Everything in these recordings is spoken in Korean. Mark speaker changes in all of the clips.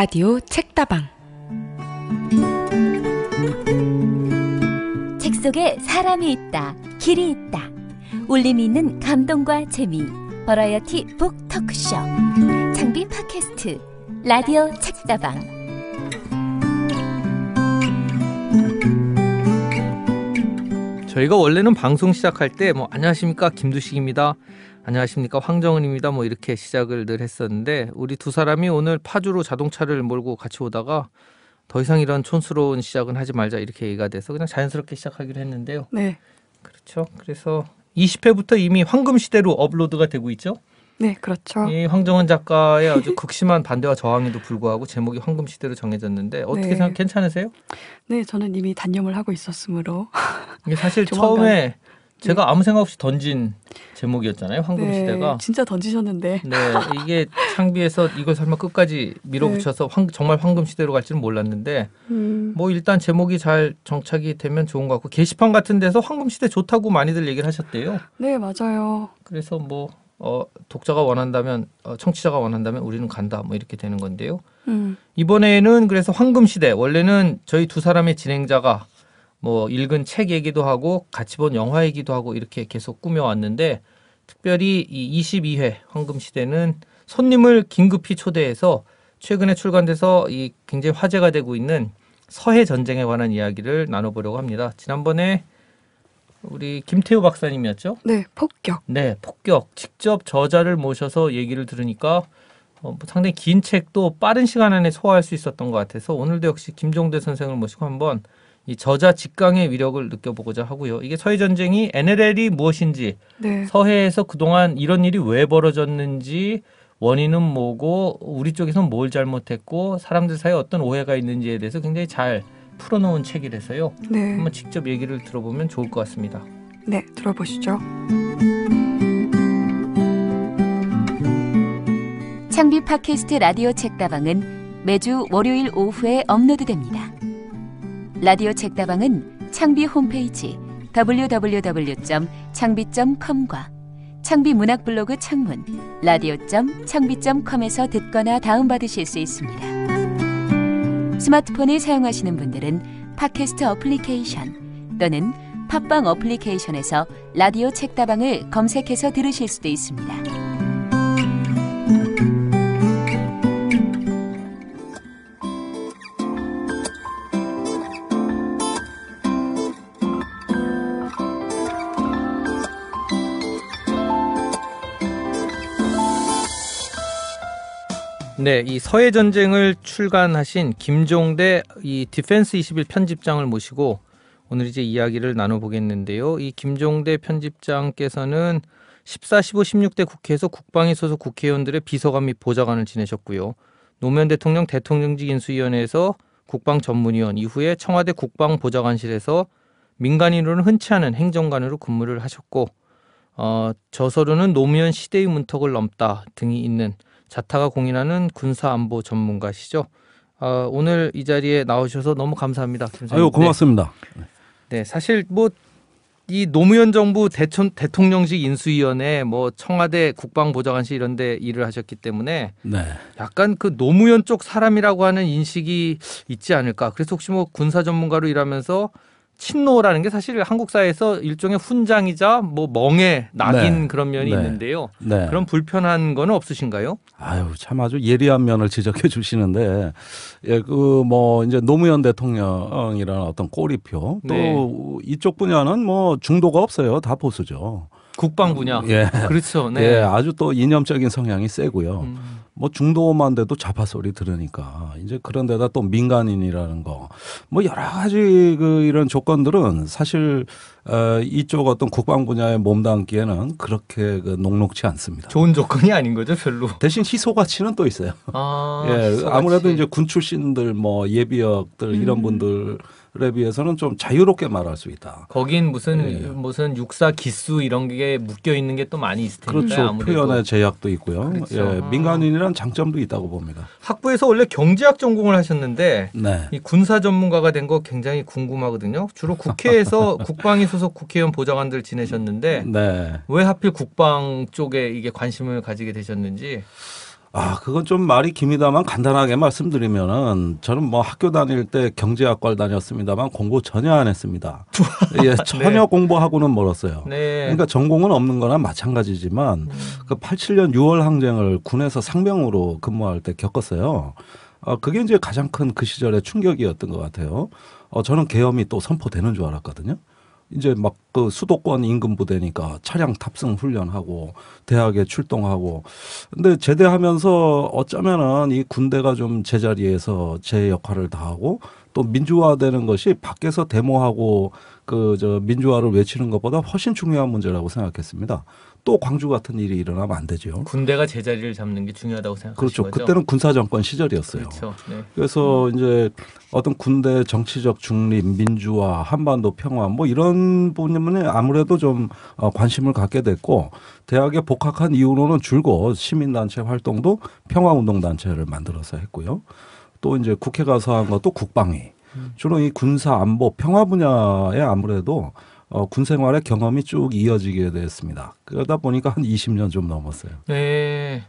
Speaker 1: 라디오 책다방 책 속에 사람이 있다 길이 있다 울림이 있는 감동과 재미 버라이어티 북 터크쇼 장비 팟캐스트 라디오 책다방
Speaker 2: 저희가 원래는 방송 시작할 때 뭐 안녕하십니까 김두식입니다 안녕하십니까 황정은입니다. 뭐 이렇게 시작을 늘 했었는데 우리 두 사람이 오늘 파주로 자동차를 몰고 같이 오다가 더 이상 이런 촌스러운 시작은 하지 말자 이렇게 얘기가 돼서 그냥 자연스럽게 시작하기로 했는데요.
Speaker 3: 네. 그렇죠. 그래서
Speaker 2: 20회부터 이미 황금 시대로 업로드가 되고 있죠.
Speaker 3: 네, 그렇죠. 이
Speaker 2: 황정은 작가의 아주 극심한 반대와 저항에도 불구하고 제목이 황금 시대로 정해졌는데 어떻게 네. 생각
Speaker 3: 괜찮으세요? 네, 저는 이미 단념을 하고 있었으므로 이게 사실 조만간... 처음에 제가 아무
Speaker 2: 생각 없이 던진 제목이었잖아요. 황금 네, 시대가. 네,
Speaker 3: 진짜 던지셨는데. 네,
Speaker 2: 이게 창비에서 이걸 설마 끝까지 밀어붙여서 네. 황, 정말 황금 시대로 갈지는 몰랐는데
Speaker 3: 음. 뭐
Speaker 2: 일단 제목이 잘 정착이 되면 좋은 것 같고 게시판 같은 데서 황금 시대 좋다고 많이들 얘기를 하셨대요.
Speaker 3: 네, 맞아요.
Speaker 2: 그래서 뭐 어, 독자가 원한다면 어, 청취자가 원한다면 우리는 간다 뭐 이렇게 되는 건데요. 음. 이번에는 그래서 황금 시대 원래는 저희 두 사람의 진행자가 뭐 읽은 책 얘기도 하고 같이 본 영화 얘기도 하고 이렇게 계속 꾸며왔는데 특별히 이 22회 황금시대는 손님을 긴급히 초대해서 최근에 출간돼서 이 굉장히 화제가 되고 있는 서해 전쟁에 관한 이야기를 나눠보려고 합니다. 지난번에 우리 김태우 박사님이었죠? 네, 폭격. 네, 폭격. 직접 저자를 모셔서 얘기를 들으니까 어, 뭐 상당히 긴 책도 빠른 시간 안에 소화할 수 있었던 것 같아서 오늘도 역시 김종대 선생을 모시고 한번 이 저자 직강의 위력을 느껴보고자 하고요. 이게 서해 전쟁이 NLL이 무엇인지 네. 서해에서 그동안 이런 일이 왜 벌어졌는지 원인은 뭐고 우리 쪽에선 뭘 잘못했고 사람들 사이에 어떤 오해가 있는지에 대해서 굉장히 잘 풀어놓은 책이라서요. 네. 한번 직접 얘기를 들어보면 좋을 것 같습니다.
Speaker 3: 네, 들어보시죠.
Speaker 1: 창비 팟캐스트 라디오 책다방은 매주 월요일 오후에 업로드됩니다. 라디오 책다방은 창비 홈페이지 www.창비.com과 창비 문학 블로그 창문 라디오창비 c o m 에서 듣거나 다운받으실 수 있습니다. 스마트폰을 사용하시는 분들은 팟캐스트 어플리케이션 또는 팟빵 어플리케이션에서 라디오 책다방을 검색해서 들으실 수도 있습니다.
Speaker 2: 네, 이 서해 전쟁을 출간하신 김종대 이 디펜스 21 편집장을 모시고 오늘 이제 이야기를 나눠보겠는데요. 이 김종대 편집장께서는 14, 15, 16대 국회에서 국방위 소속 국회의원들의 비서관 및 보좌관을 지내셨고요. 노무현 대통령 대통령직 인수위원회에서 국방 전문위원 이후에 청와대 국방보좌관실에서 민간인으로는 흔치 않은 행정관으로 근무를 하셨고 어, 저서로는 노무현 시대의 문턱을 넘다 등이 있는 자타가 공인하는 군사안보 전문가시죠. 어, 오늘 이 자리에 나오셔서 너무 감사합니다. 아유 고맙습니다. 네, 네 사실 뭐 이 노무현 정부 대천, 대통령직 인수위원회 뭐 청와대 국방보좌관실 이런데 일을 하셨기 때문에 네. 약간 그 노무현 쪽 사람이라고 하는 인식이 있지 않을까. 그래서 혹시 뭐 군사 전문가로 일하면서 친노라는 게 사실 한국 사회에서 일종의 훈장이자 뭐 멍에 낙인 네. 그런 면이 네. 있는데요. 네. 그런 불편한 건 없으신가요?
Speaker 4: 아유 참 아주 예리한 면을 지적해 주시는데 예, 그뭐 이제 노무현 대통령이라는 어떤 꼬리표 또 네. 이쪽 분야는 뭐 중도가 없어요. 다 보수죠. 국방 분야. 예. 그렇죠. 네. 예, 아주 또 이념적인 성향이 세고요. 음. 뭐 중도만 돼도 자파 소리 들으니까 이제 그런 데다 또 민간인이라는 거 뭐 여러 가지 그 이런 조건들은 사실 어 이쪽 어떤 국방 분야에 몸담기에는 그렇게 그 녹록치 않습니다. 좋은 조건이 아닌 거죠, 별로. 대신 희소 가치는 또 있어요.
Speaker 5: 아, 예,
Speaker 4: 희소가치. 아무래도 이제 군 출신들 뭐 예비역들 이런 음. 분들 음. 에 비해서는 좀 자유롭게 말할 수 있다.
Speaker 2: 거긴 무슨 예. 무슨 육사 기수 이런 게 묶여 있는 게 또 많이 있을 텐데 그렇죠. 아무래도. 표현의
Speaker 4: 제약도 있고요. 그렇죠. 예, 아. 민간인이란 장점도 있다고 봅니다. 학부에서 원래 경제학 전공을
Speaker 2: 하셨는데 네. 이 군사 전문가가 된 거 굉장히 궁금하거든요. 주로 국회에서 국방위 소속 국회의원 보좌관들 지내셨는데 네. 왜 하필 국방 쪽에 이게 관심을 가지게 되셨는지
Speaker 4: 아, 그건 좀 말이 깁니다만 간단하게 말씀드리면은 저는 뭐 학교 다닐 때 경제학과를 다녔습니다만 공부 전혀 안 했습니다. 예, 네. 전혀 네. 공부하고는 멀었어요. 네. 그러니까 전공은 없는 거나 마찬가지지만 음. 그 87년 6월 항쟁을 군에서 상병으로 근무할 때 겪었어요. 어, 그게 이제 가장 큰 그 시절의 충격이었던 것 같아요. 어, 저는 계엄이 또 선포되는 줄 알았거든요. 이제 막 그 수도권 임금 부대니까 차량 탑승 훈련하고 대학에 출동하고 근데 제대하면서 어쩌면은 이 군대가 좀 제자리에서 제 역할을 다하고 또 민주화되는 것이 밖에서 데모하고 그 저 민주화를 외치는 것보다 훨씬 중요한 문제라고 생각했습니다. 또 광주 같은 일이 일어나면 안 되죠. 군대가
Speaker 2: 제자리를 잡는 게 중요하다고 생각하죠. 그렇죠. 거죠? 그때는 군사
Speaker 4: 정권 시절이었어요. 그렇죠. 네. 그래서 음. 이제 어떤 군대 정치적 중립, 민주화, 한반도 평화 뭐 이런 부분에 아무래도 좀 어, 관심을 갖게 됐고 대학에 복학한 이후로는 줄곧 시민단체 활동도 평화운동단체를 만들어서 했고요. 또 이제 국회 가서 한 것도 국방위. 음. 주로 이 군사 안보 평화 분야에 아무래도 어, 군 생활의 경험이 쭉 이어지게 되었습니다. 그러다 보니까 한 20년 좀 넘었어요.
Speaker 2: 네.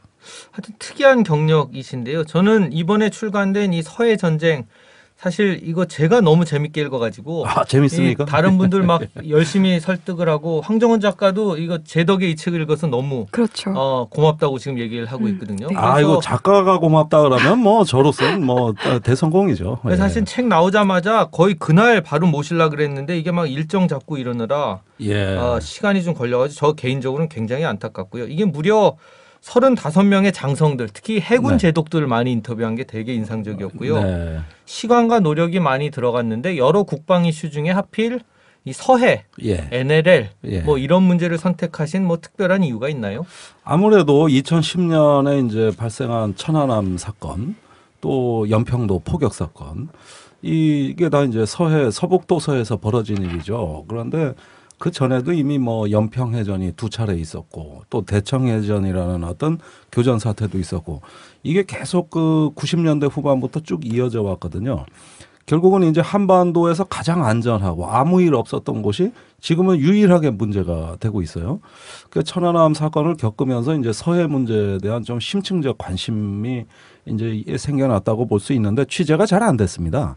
Speaker 2: 하여튼 특이한 경력이신데요. 저는 이번에 출간된 이 서해 전쟁 사실 이거 제가 너무 재밌게 읽어가지고 아, 재밌습니까? 다른 분들 막 열심히 설득을 하고 황정은 작가도 이거 제 덕에 이 책을 읽어서 너무 그렇죠. 어, 고맙다고 지금 얘기를 하고 음, 있거든요. 음, 네. 아 이거
Speaker 4: 작가가 고맙다 그러면 뭐 저로서는 뭐 대성공이죠. 예. 사실
Speaker 2: 책 나오자마자 거의 그날 바로 모실라 그랬는데 이게 막 일정 잡고 이러느라 예. 어, 시간이 좀 걸려가지고 저 개인적으로는 굉장히 안타깝고요. 이게 무려 서른다섯 명의 장성들, 특히 해군 네. 제독들을 많이 인터뷰한 게 되게 인상적이었고요. 네. 시간과 노력이 많이 들어갔는데 여러 국방 이슈 중에 하필 이 서해, 예. NLL 예. 뭐 이런 문제를 선택하신 뭐 특별한 이유가 있나요?
Speaker 4: 아무래도 2010년에 이제 발생한 천안함 사건, 또 연평도 포격 사건 이게 다 이제 서해 서북도서에서 벌어진 일이죠. 그런데 그 전에도 이미 뭐 연평해전이 두 차례 있었고 또 대청해전이라는 어떤 교전 사태도 있었고 이게 계속 그 90년대 후반부터 쭉 이어져 왔거든요. 결국은 이제 한반도에서 가장 안전하고 아무 일 없었던 곳이 지금은 유일하게 문제가 되고 있어요. 그 천안함 사건을 겪으면서 이제 서해 문제에 대한 좀 심층적 관심이 이제 생겨났다고 볼 수 있는데 취재가 잘 안 됐습니다.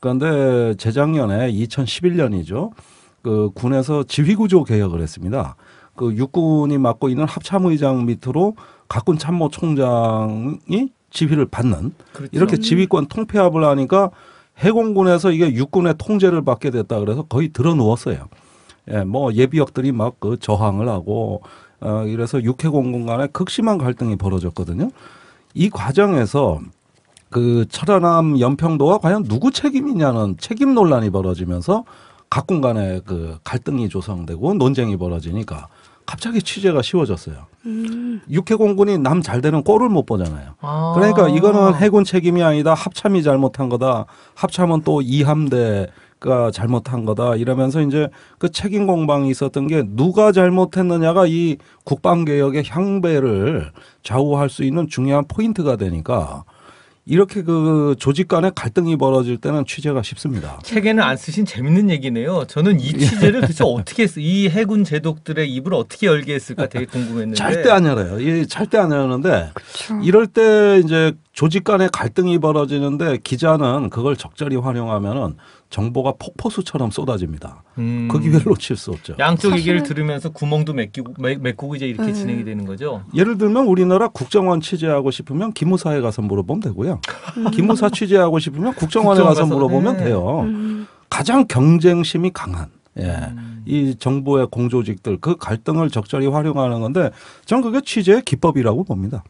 Speaker 4: 그런데 재작년에 2011년이죠. 그 군에서 지휘구조 개혁을 했습니다. 그 육군이 맡고 있는 합참의장 밑으로 각군 참모총장이 지휘를 받는 그렇죠. 이렇게 음. 지휘권 통폐합을 하니까 해공군에서 이게 육군의 통제를 받게 됐다 그래서 거의 들어 누웠어요. 예, 뭐 예비역들이 막그 저항을 하고 어 이래서 육해공군 간에 극심한 갈등이 벌어졌거든요. 이 과정에서 그 천안함 연평도가 과연 누구 책임이냐는 책임 논란이 벌어지면서 각군 간에 그 갈등이 조성되고 논쟁이 벌어지니까 갑자기 취재가 쉬워졌어요. 음. 육해공군이 남 잘 되는 꼴을 못 보잖아요.
Speaker 5: 아. 그러니까 이거는
Speaker 4: 해군 책임이 아니다. 합참이 잘못한 거다. 합참은 또 이함대 가 잘못한 거다 이러면서 이제 그 책임 공방이 있었던 게 누가 잘못했느냐가 이 국방 개혁의 향배를 좌우할 수 있는 중요한 포인트가 되니까 이렇게 그 조직 간의 갈등이 벌어질 때는 취재가 쉽습니다.
Speaker 2: 책에는 안 쓰신 재밌는 얘기네요. 저는 이 예. 취재를 도대체 어떻게 했어? 이 해군 제독들의 입을 어떻게 열게 했을까 되게 궁금했는데. 절대 안
Speaker 4: 열어요. 예, 절대 안 열는데 이럴 때 이제 조직 간의 갈등이 벌어지는데 기자는 그걸 적절히 활용하면은 정보가 폭포수처럼 쏟아집니다. 음. 그 기회를 놓칠 수 없죠. 양쪽 사실 얘기를
Speaker 2: 들으면서 구멍도 메꾸고 이제 이렇게 네. 진행이 되는 거죠.
Speaker 4: 예를 들면 우리나라 국정원 취재하고 싶으면 기무사에 가서 물어보면 되고요. 음. 기무사 취재하고 싶으면 국정원에 가서, 가서 물어보면 네. 돼요. 음. 가장 경쟁심이 강한 예. 음. 이 정부의 공조직들 그 갈등을 적절히 활용하는 건데 저는 그게 취재의 기법이라고 봅니다.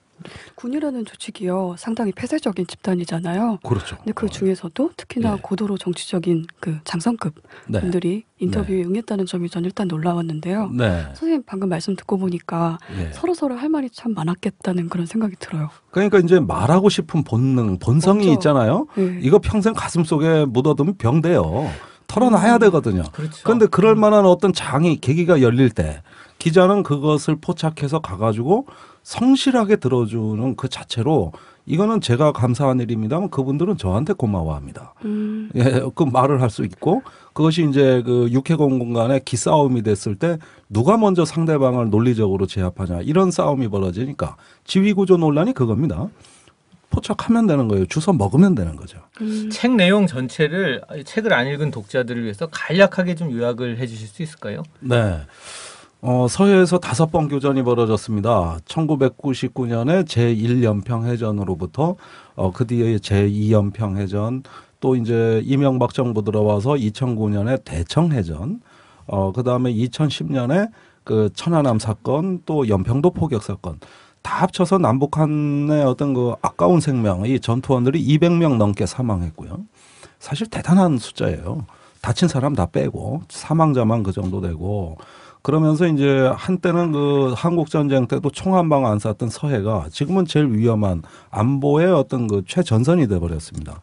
Speaker 3: 군이라는 조직이요 상당히 폐쇄적인 집단이잖아요. 그렇죠. 근데 그 중에서도 특히나 네. 고도로 정치적인 그 장성급 네. 분들이 네. 인터뷰에 네. 응했다는 점이 전 일단 놀라웠는데요. 네. 선생님 방금 말씀 듣고 보니까 예. 서로 서로 할 말이 참 많았겠다는 그런 생각이 들어요.
Speaker 4: 그러니까 이제 말하고 싶은 본능, 본성이 없죠. 있잖아요. 예. 이거 평생 가슴 속에 묻어두면 병돼요. 털어놔야 음, 되거든요. 그렇죠. 그런데 그럴 만한 어떤 장이 계기가 열릴 때 기자는 그것을 포착해서 가가지고 성실하게 들어주는 그 자체로 이거는 제가 감사한 일입니다만 그분들은 저한테 고마워합니다. 음. 예, 그 말을 할 수 있고 그것이 이제 그 육해공 공간에 기싸움이 됐을 때 누가 먼저 상대방을 논리적으로 제압하냐 이런 싸움이 벌어지니까 지위구조 논란이 그겁니다. 포착하면 되는 거예요. 주워 먹으면 되는 거죠.
Speaker 2: 음. 책 내용 전체를 책을 안 읽은 독자들을 위해서 간략하게 좀 요약을 해주실 수 있을까요?
Speaker 4: 네. 어, 서해에서 다섯 번 교전이 벌어졌습니다. 1999년에 제1연평 해전으로부터 어, 그 뒤에 제2연평 해전 또 이제 이명박 정부 들어와서 2009년에 대청 해전 어, 그 다음에 2010년에 그 천안함 사건 또 연평도 포격 사건 다 합쳐서 남북한의 어떤 그 아까운 생명, 이 전투원들이 200명 넘게 사망했고요. 사실 대단한 숫자예요. 다친 사람 다 빼고 사망자만 그 정도 되고 그러면서 이제 한때는 그 한국 전쟁 때도 총 한 방 안 쐈던 서해가 지금은 제일 위험한 안보의 어떤 그 최전선이 돼 버렸습니다.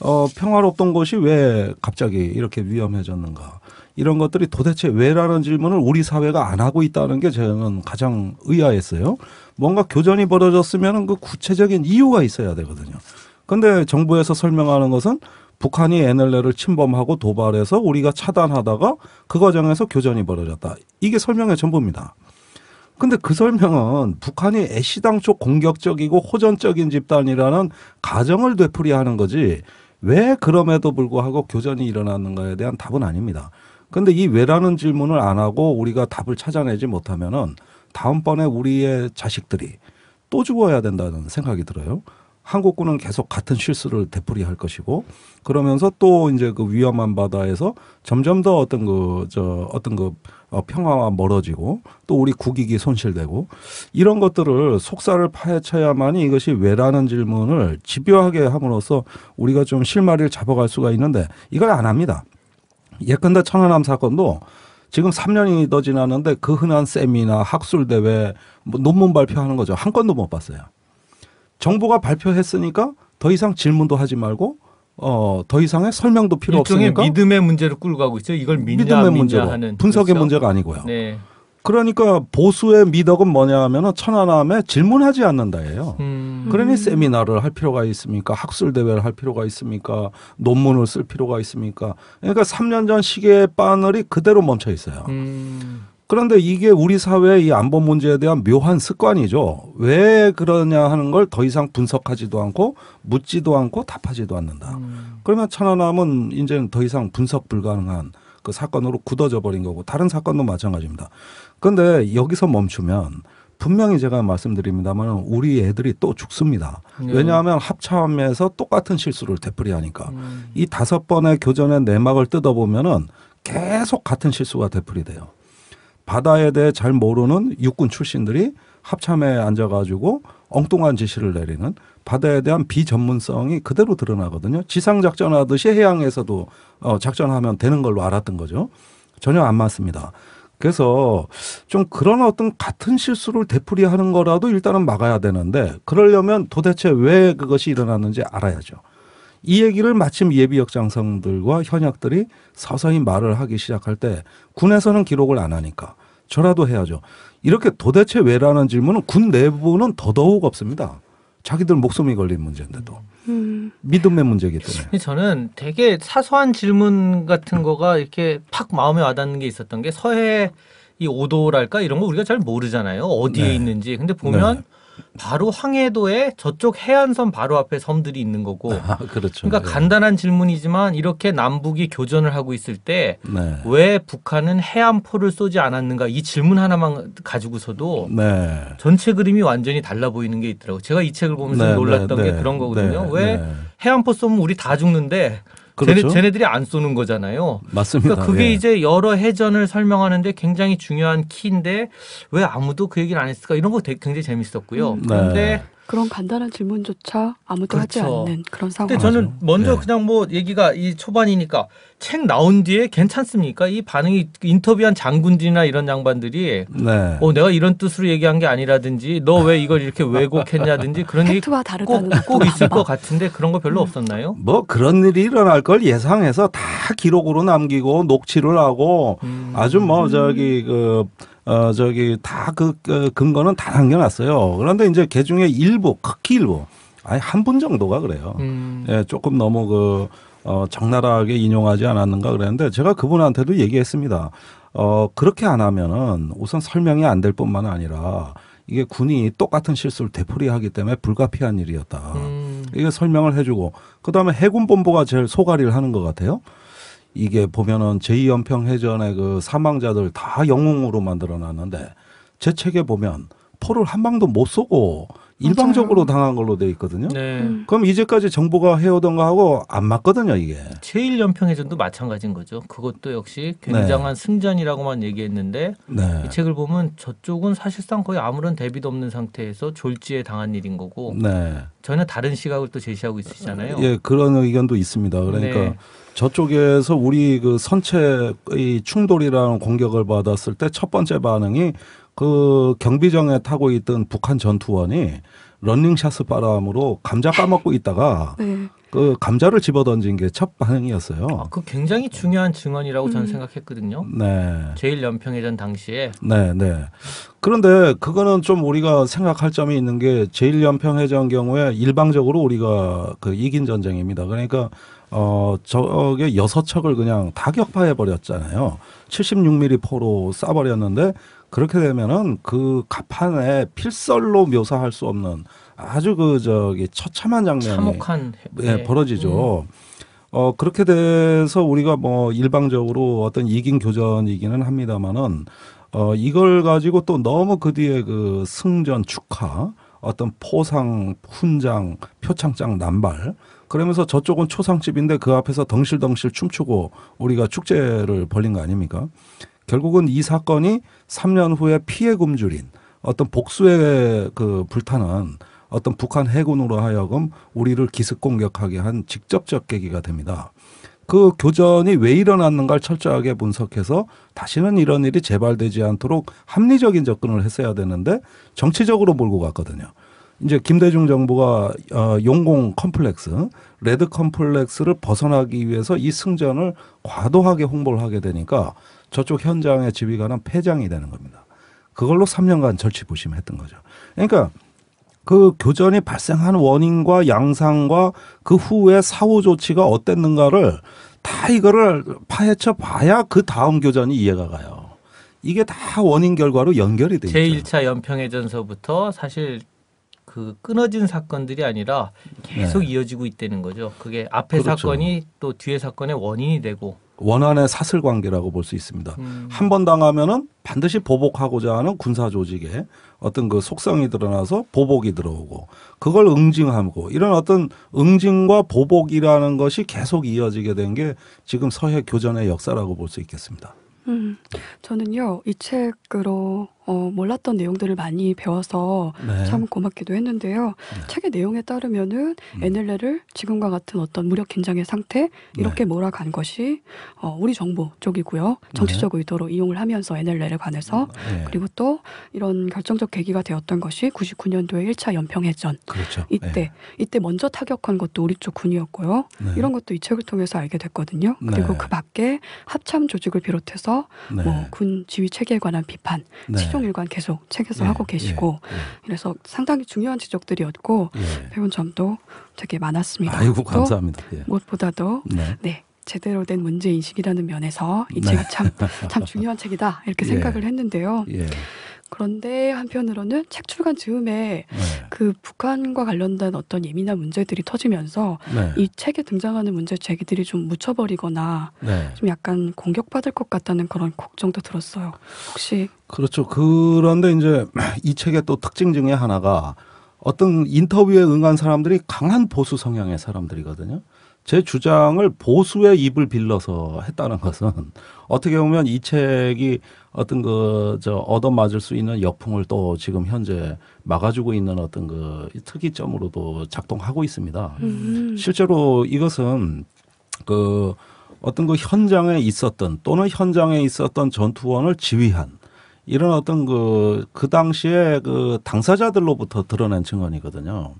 Speaker 4: 어 평화롭던 곳이 왜 갑자기 이렇게 위험해졌는가? 이런 것들이 도대체 왜라는 질문을 우리 사회가 안 하고 있다는 게 저는 가장 의아했어요. 뭔가 교전이 벌어졌으면 그 구체적인 이유가 있어야 되거든요. 근데 정부에서 설명하는 것은 북한이 NLL을 침범하고 도발해서 우리가 차단하다가 그 과정에서 교전이 벌어졌다. 이게 설명의 전부입니다. 근데 그 설명은 북한이 애시당초 공격적이고 호전적인 집단이라는 가정을 되풀이하는 거지 왜 그럼에도 불구하고 교전이 일어났는가에 대한 답은 아닙니다. 근데 이 왜라는 질문을 안 하고 우리가 답을 찾아내지 못하면은 다음번에 우리의 자식들이 또 죽어야 된다는 생각이 들어요. 한국군은 계속 같은 실수를 되풀이할 것이고 그러면서 또 이제 그 위험한 바다에서 점점 더 어떤 그 저 어떤 그 어, 평화와 멀어지고 또 우리 국익이 손실되고 이런 것들을 속살을 파헤쳐야만이 이것이 왜라는 질문을 집요하게 함으로써 우리가 좀 실마리를 잡아갈 수가 있는데 이걸 안 합니다. 예컨대 천안함 사건도 지금 3년이 더 지났는데 그 흔한 세미나 학술 대회 뭐 논문 발표하는 거죠. 한 건도 못 봤어요. 정부가 발표했으니까 더 이상 질문도 하지 말고 어, 더 이상의 설명도 필요 없으니까
Speaker 2: 믿음의 문제로 끌고 가고 있어요. 이걸 믿냐 믿음의 문제로 하는 분석의 그렇죠? 문제가 아니고요.
Speaker 5: 네.
Speaker 4: 그러니까 보수의 미덕은 뭐냐 하면은 천안함에 질문하지 않는다예요. 음. 그러니 세미나를 할 필요가 있습니까? 학술 대회를 할 필요가 있습니까? 논문을 쓸 필요가 있습니까? 그러니까 3년 전 시계의 바늘이 그대로 멈춰 있어요. 음. 그런데 이게 우리 사회의 이 안보 문제에 대한 묘한 습관이죠. 왜 그러냐 하는 걸 더 이상 분석하지도 않고 묻지도 않고 답하지도 않는다. 음. 그러면 천안함은 이제는 더 이상 분석 불가능한 그 사건으로 굳어져 버린 거고 다른 사건도 마찬가지입니다. 근데 여기서 멈추면 분명히 제가 말씀드립니다만 우리 애들이 또 죽습니다. 네. 왜냐하면 합참에서 똑같은 실수를 되풀이하니까 음. 이 다섯 번의 교전의 내막을 뜯어보면은 계속 같은 실수가 되풀이 돼요. 바다에 대해 잘 모르는 육군 출신들이 합참에 앉아가지고 엉뚱한 지시를 내리는 바다에 대한 비전문성이 그대로 드러나거든요. 지상작전하듯이 해양에서도 어, 작전하면 되는 걸로 알았던 거죠. 전혀 안 맞습니다. 그래서 좀 그런 어떤 같은 실수를 되풀이하는 거라도 일단은 막아야 되는데 그러려면 도대체 왜 그것이 일어났는지 알아야죠. 이 얘기를 마침 예비역 장성들과 현역들이 서서히 말을 하기 시작할 때 군에서는 기록을 안 하니까 저라도 해야죠. 이렇게 도대체 왜라는 질문은 군 내부는 더더욱 없습니다. 자기들 목숨이 걸린 문제인데도 음. 믿음의 문제이기 때문에
Speaker 2: 저는 되게 사소한 질문 같은 거가 이렇게 팍 마음에 와닿는 게 있었던 게 서해 이 오도랄까 이런 거 우리가 잘 모르잖아요 어디에 네. 있는지 근데 보면 네. 바로 황해도에 저쪽 해안선 바로 앞에 섬들이 있는 거고.
Speaker 4: 아, 그렇죠. 그러니까 네.
Speaker 2: 간단한 질문이지만 이렇게 남북이 교전을 하고 있을 때왜 네. 북한은 해안포를 쏘지 않았는가 이 질문 하나만 가지고서도 네. 전체 그림이 완전히 달라 보이는 게 있더라고. 제가 이 책을 보면서 네, 네, 놀랐던 게 네. 그런 거거든요. 왜 해안포 쏘면 우리 다 죽는데 그렇죠. 쟤네, 들이안 쏘는 거잖아요. 맞습니다. 그러니까 그게 예. 이제 여러 해전을 설명하는데 굉장히 중요한 키인데 왜 아무도 그 얘기를 안 했을까 이런 거 되게 굉장히 재밌었고요. 음, 그런데
Speaker 3: 그런 간단한 질문조차 아무도 그렇죠. 하지 않는 그런 상황. 근데 저는 맞아요.
Speaker 2: 먼저 네. 그냥 뭐 얘기가 이 초반이니까 책 나온 뒤에 괜찮습니까? 이 반응이 인터뷰한 장군들이나 이런 양반들이 네. 어 내가 이런 뜻으로 얘기한 게 아니라든지 너 왜 이걸 이렇게 왜곡했냐든지 그런 일이 꼭, 꼭 있을 것 같은데 그런 거 별로 음. 없었나요?
Speaker 4: 뭐 그런 일이 일어날 걸 예상해서 다 기록으로 남기고 녹취를 하고 음. 아주 뭐 저기 그어 저기 다그그 그 근거는 다 남겨놨어요. 그런데 이제 개 중에 일부, 극히 일부, 아니 한 분 정도가 그래요. 음. 예, 조금 너무 그 어, 적나라하게 인용하지 않았는가 그랬는데 제가 그분한테도 얘기했습니다. 어, 그렇게 안 하면은 우선 설명이 안 될 뿐만 아니라 이게 군이 똑같은 실수를 되풀이하기 때문에 불가피한 일이었다. 음. 이게 설명을 해주고 그다음에 해군 본부가 제일 소가리를 하는 것 같아요. 이게 보면은 제2연평해전의 그 사망자들 다 영웅으로 만들어 놨는데 제 책에 보면 포를 한 방도 못 쏘고 일방적으로 당한 걸로 돼 있거든요. 네. 음. 그럼 이제까지 정부가 해오던 거하고 안 맞거든요, 이게.
Speaker 2: 제1연평해전도 마찬가지인 거죠. 그것도 역시 굉장한 네. 승전이라고만 얘기했는데 네. 이 책을 보면 저쪽은 사실상 거의 아무런 대비도 없는 상태에서 졸지에 당한 일인 거고 네. 전혀 다른 시각을 또 제시하고 있으시잖아요. 예,
Speaker 4: 그런 의견도 있습니다. 그러니까 네. 저쪽에서 우리 그 선체의 충돌이라는 공격을 받았을 때 첫 번째 반응이 그 경비정에 타고 있던 북한 전투원이 런닝샷스 바람으로 감자 까먹고 있다가 네. 그 감자를 집어 던진 게 첫 반응이었어요. 아,
Speaker 2: 그 굉장히 중요한 증언이라고 저는 음. 생각했거든요. 네. 제일 연평해전 당시에.
Speaker 4: 네, 네. 그런데 그거는 좀 우리가 생각할 점이 있는 게 제일 연평해전 경우에 일방적으로 우리가 그 이긴 전쟁입니다. 그러니까 어, 저게 여섯 척을 그냥 다 격파해 버렸잖아요. 76mm 포로 쏴버렸는데 그렇게 되면은 그 가판에 필설로 묘사할 수 없는 아주 그 저기 처참한 장면이 참혹한 예, 네. 벌어지죠. 음. 어 그렇게 돼서 우리가 뭐 일방적으로 어떤 이긴 교전이기는 합니다만은 어 이걸 가지고 또 너무 그 뒤에 그 승전 축하 어떤 포상 훈장 표창장 남발 그러면서 저쪽은 초상집인데 그 앞에서 덩실덩실 춤추고 우리가 축제를 벌린 거 아닙니까? 결국은 이 사건이 3년 후에 피해 금줄인 어떤 복수의 그 불타는 어떤 북한 해군으로 하여금 우리를 기습 공격하게 한 직접적 계기가 됩니다. 그 교전이 왜 일어났는가를 철저하게 분석해서 다시는 이런 일이 재발되지 않도록 합리적인 접근을 했어야 되는데 정치적으로 몰고 갔거든요. 이제 김대중 정부가 어, 용공 컴플렉스, 레드 컴플렉스를 벗어나기 위해서 이 승전을 과도하게 홍보를 하게 되니까 저쪽 현장의 지휘관은 폐장이 되는 겁니다. 그걸로 3년간 절치부심했던 거죠. 그러니까 그 교전이 발생한 원인과 양상과 그후에 사후 조치가 어땠는가를 다 이거를 파헤쳐 봐야 그 다음 교전이 이해가 가요. 이게 다 원인 결과로 연결이 되죠.
Speaker 2: 제1차 연평해전서부터 사실 그 끊어진 사건들이 아니라 계속 네. 이어지고 있다는 거죠. 그게 앞에 그렇죠. 사건이 또 뒤에 사건의 원인이 되고
Speaker 4: 원한의 사슬관계라고 볼 수 있습니다. 음. 한번 당하면은 반드시 보복하고자 하는 군사 조직의 어떤 그 속성이 드러나서 보복이 들어오고 그걸 응징하고 이런 어떤 응징과 보복이라는 것이 계속 이어지게 된 게 지금 서해 교전의 역사라고 볼 수 있겠습니다.
Speaker 3: 음, 저는요 이 책으로 어, 몰랐던 내용들을 많이 배워서 네. 참 고맙기도 했는데요. 네. 책의 내용에 따르면은 음. 에넬레를 지금과 같은 어떤 무력 긴장의 상태 이렇게 네. 몰아간 것이 어, 우리 정부 쪽이고요. 정치적 네. 의도로 이용을 하면서 에넬레에 관해서 음, 네. 그리고 또 이런 결정적 계기가 되었던 것이 99년도에 1차 연평해전 그렇죠. 이때 네. 이때 먼저 타격한 것도 우리 쪽 군이었고요. 이런 것도 이 책을 통해서 알게 됐거든요. 그리고 그 밖에 합참 조직을 비롯해서 뭐 군 지휘 체계에 관한 비판, 실용일관 계속 책에서 예, 하고 계시고 예, 예. 그래서 상당히 중요한 지적들이었고 배운 점도 되게 많았습니다. 아이고 감사합니다. 무엇보다도 네. 네. 제대로 된 문제 인식이라는 면에서 이 책이 참참 네. 참 중요한 책이다 이렇게 생각을 했는데요. 그런데 한편으로는 책 출간 즈음에 네. 그 북한과 관련된 어떤 예민한 문제들이 터지면서 네. 이 책에 등장하는 문제 제기들이 좀 묻혀버리거나 네. 좀 약간 공격받을 것 같다는 그런 걱정도 들었어요. 혹시
Speaker 4: 그렇죠. 그런데 이제 이 책의 또 특징 중에 하나가 어떤 인터뷰에 응한 사람들이 강한 보수 성향의 사람들이거든요. 제 주장을 보수의 입을 빌려서 했다는 것은 어떻게 보면 이 책이 어떤 그 저 얻어맞을 수 있는 역풍을 또 지금 현재 막아주고 있는 어떤 그 특이점으로도 작동하고 있습니다. 음. 실제로 이것은 그 어떤 그 현장에 있었던 또는 현장에 있었던 전투원을 지휘한 이런 어떤 그, 그 당시에 그 당사자들로부터 드러낸 증언이거든요.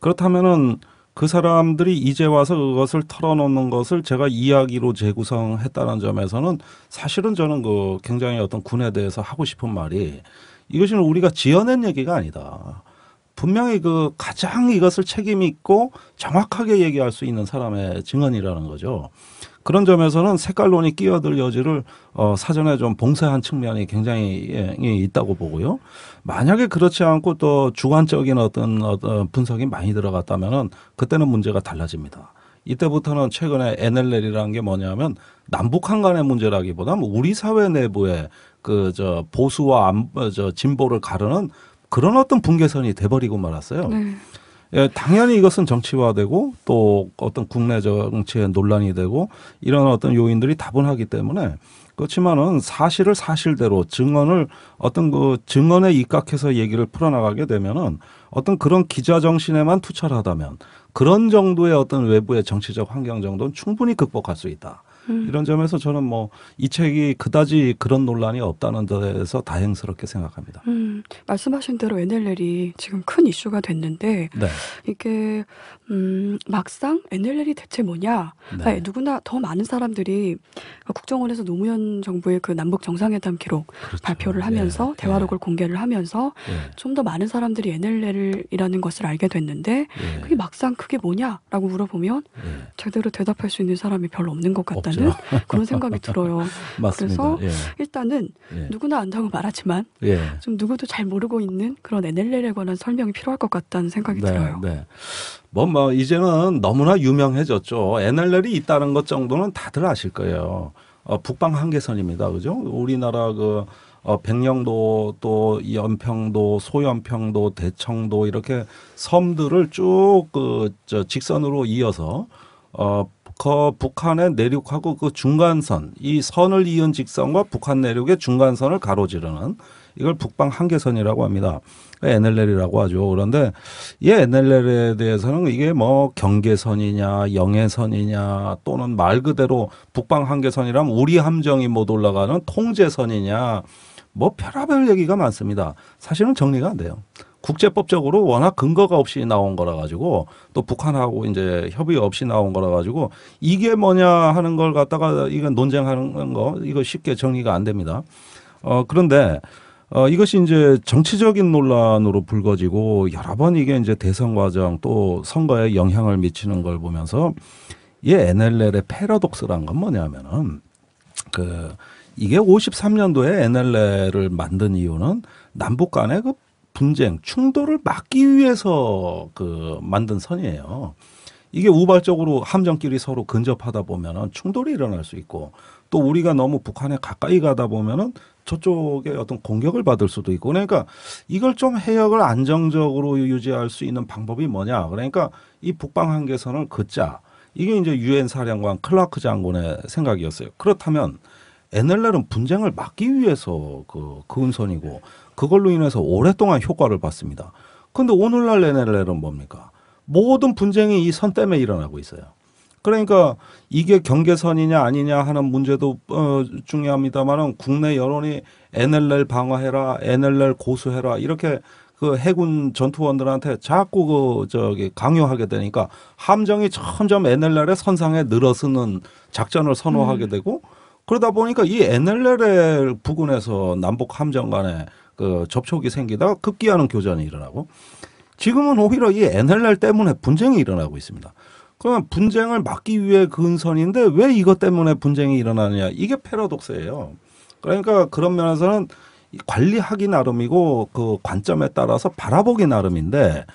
Speaker 4: 그렇다면은 그 사람들이 이제 와서 그것을 털어놓는 것을 제가 이야기로 재구성했다는 점에서는 사실은 저는 그 굉장히 어떤 군에 대해서 하고 싶은 말이 이것이 우리가 지어낸 얘기가 아니다. 분명히 그 가장 이것을 책임 있고 정확하게 얘기할 수 있는 사람의 증언이라는 거죠. 그런 점에서는 색깔론이 끼어들 여지를 어, 사전에 좀 봉쇄한 측면이 굉장히 예, 예, 있다고 보고요. 만약에 그렇지 않고 또 주관적인 어떤, 어떤 어, 분석이 많이 들어갔다면은 그때는 문제가 달라집니다. 이때부터는 최근에 NLL이라는 게 뭐냐면 남북한 간의 문제라기보다는 뭐 우리 사회 내부의 그 저 보수와 안, 저 진보를 가르는 그런 어떤 분계선이 돼버리고 말았어요. 네. 예, 당연히 이것은 정치화되고 또 어떤 국내 정치의 논란이 되고 이런 어떤 요인들이 다분하기 때문에 그렇지만은 사실을 사실대로 증언을 어떤 그 증언에 입각해서 얘기를 풀어나가게 되면은 어떤 그런 기자 정신에만 투철하다면 그런 정도의 어떤 외부의 정치적 환경 정도는 충분히 극복할 수 있다. 음. 이런 점에서 저는 뭐 이 책이 그다지 그런 논란이 없다는 데서 다행스럽게 생각합니다.
Speaker 3: 음, 말씀하신 대로 NLL이 지금 큰 이슈가 됐는데 네. 이게 음, 막상 NLL이 대체 뭐냐? 네. 아, 누구나 더 많은 사람들이 국정원에서 노무현 정부의 그 남북 정상회담 기록 그렇죠. 발표를 하면서 예. 대화록을 예. 공개를 하면서 예. 좀더 많은 사람들이 NLL이라는 것을 알게 됐는데 예. 그게 막상 그게 뭐냐라고 물어보면 예. 제대로 대답할 수 있는 사람이 별로 없는 것 같다는 그런 생각이 들어요. 그래서 예. 일단은 누구나 안다고 말하지만 좀 누구도 잘 모르고 있는 그런 NLL에 관한 설명이 필요할 것 같다는 생각이 네. 들어요.
Speaker 4: 네. 뭐, 뭐, 이제는 너무나 유명해졌죠. NLL이 있다는 것 정도는 다들 아실 거예요. 어, 북방 한계선입니다. 그죠? 우리나라 그, 어, 백령도 또 연평도, 소연평도, 대청도 이렇게 섬들을 쭉 그, 저, 직선으로 이어서, 어, 그 북한의 내륙하고 그 중간선, 이 선을 이은 직선과 북한 내륙의 중간선을 가로지르는 이걸 북방 한계선이라고 합니다. NLL이라고 그러니까 하죠. 그런데 이 NLL에 대해서는 이게 뭐 경계선이냐, 영해선이냐, 또는 말 그대로 북방 한계선이라면 우리 함정이 못 올라가는 통제선이냐, 뭐 별하별 얘기가 많습니다. 사실은 정리가 안 돼요. 국제법적으로 워낙 근거가 없이 나온 거라 가지고 또 북한하고 이제 협의 없이 나온 거라 가지고 이게 뭐냐 하는 걸 갖다가 이건 논쟁하는 거 이거 쉽게 정리가 안 됩니다. 어 그런데 어, 이것이 이제 정치적인 논란으로 불거지고 여러 번 이게 이제 대선 과정 또 선거에 영향을 미치는 걸 보면서 이 NLL의 패러독스란 건 뭐냐면은 그 이게 53년도에 NLL을 만든 이유는 남북 간의 그 분쟁, 충돌을 막기 위해서 그 만든 선이에요. 이게 우발적으로 함정끼리 서로 근접하다 보면은 충돌이 일어날 수 있고 또 우리가 너무 북한에 가까이 가다 보면은 저쪽에 어떤 공격을 받을 수도 있고 그러니까 이걸 좀 해역을 안정적으로 유지할 수 있는 방법이 뭐냐 그러니까 이 북방 한계선을 긋자 이게 이제 유엔 사령관 클라크 장군의 생각이었어요. 그렇다면 NLL은 분쟁을 막기 위해서 그 근선이고 그 그걸로 인해서 오랫동안 효과를 봤습니다. 근데 오늘날 NLL은 뭡니까? 모든 분쟁이 이 선 때문에 일어나고 있어요. 그러니까 이게 경계선이냐 아니냐 하는 문제도 어, 중요합니다만은 국내 여론이 NLL 방어해라, NLL 고수해라 이렇게 그 해군 전투원들한테 자꾸 그 저기 강요하게 되니까 함정이 점점 NLL의 선상에 늘어서는 작전을 선호하게 음. 되고 그러다 보니까 이 NLL 부근에서 남북 함정 간에 그 접촉이 생기다가 급기야는 교전이 일어나고 지금은 오히려 이 NLL 때문에 분쟁이 일어나고 있습니다. 그러면 분쟁을 막기 위해 근선인데 왜 이것 때문에 분쟁이 일어나느냐 이게 패러독스예요. 그러니까 그런 면에서는 관리하기 나름이고 그 관점에 따라서 바라보기 나름인데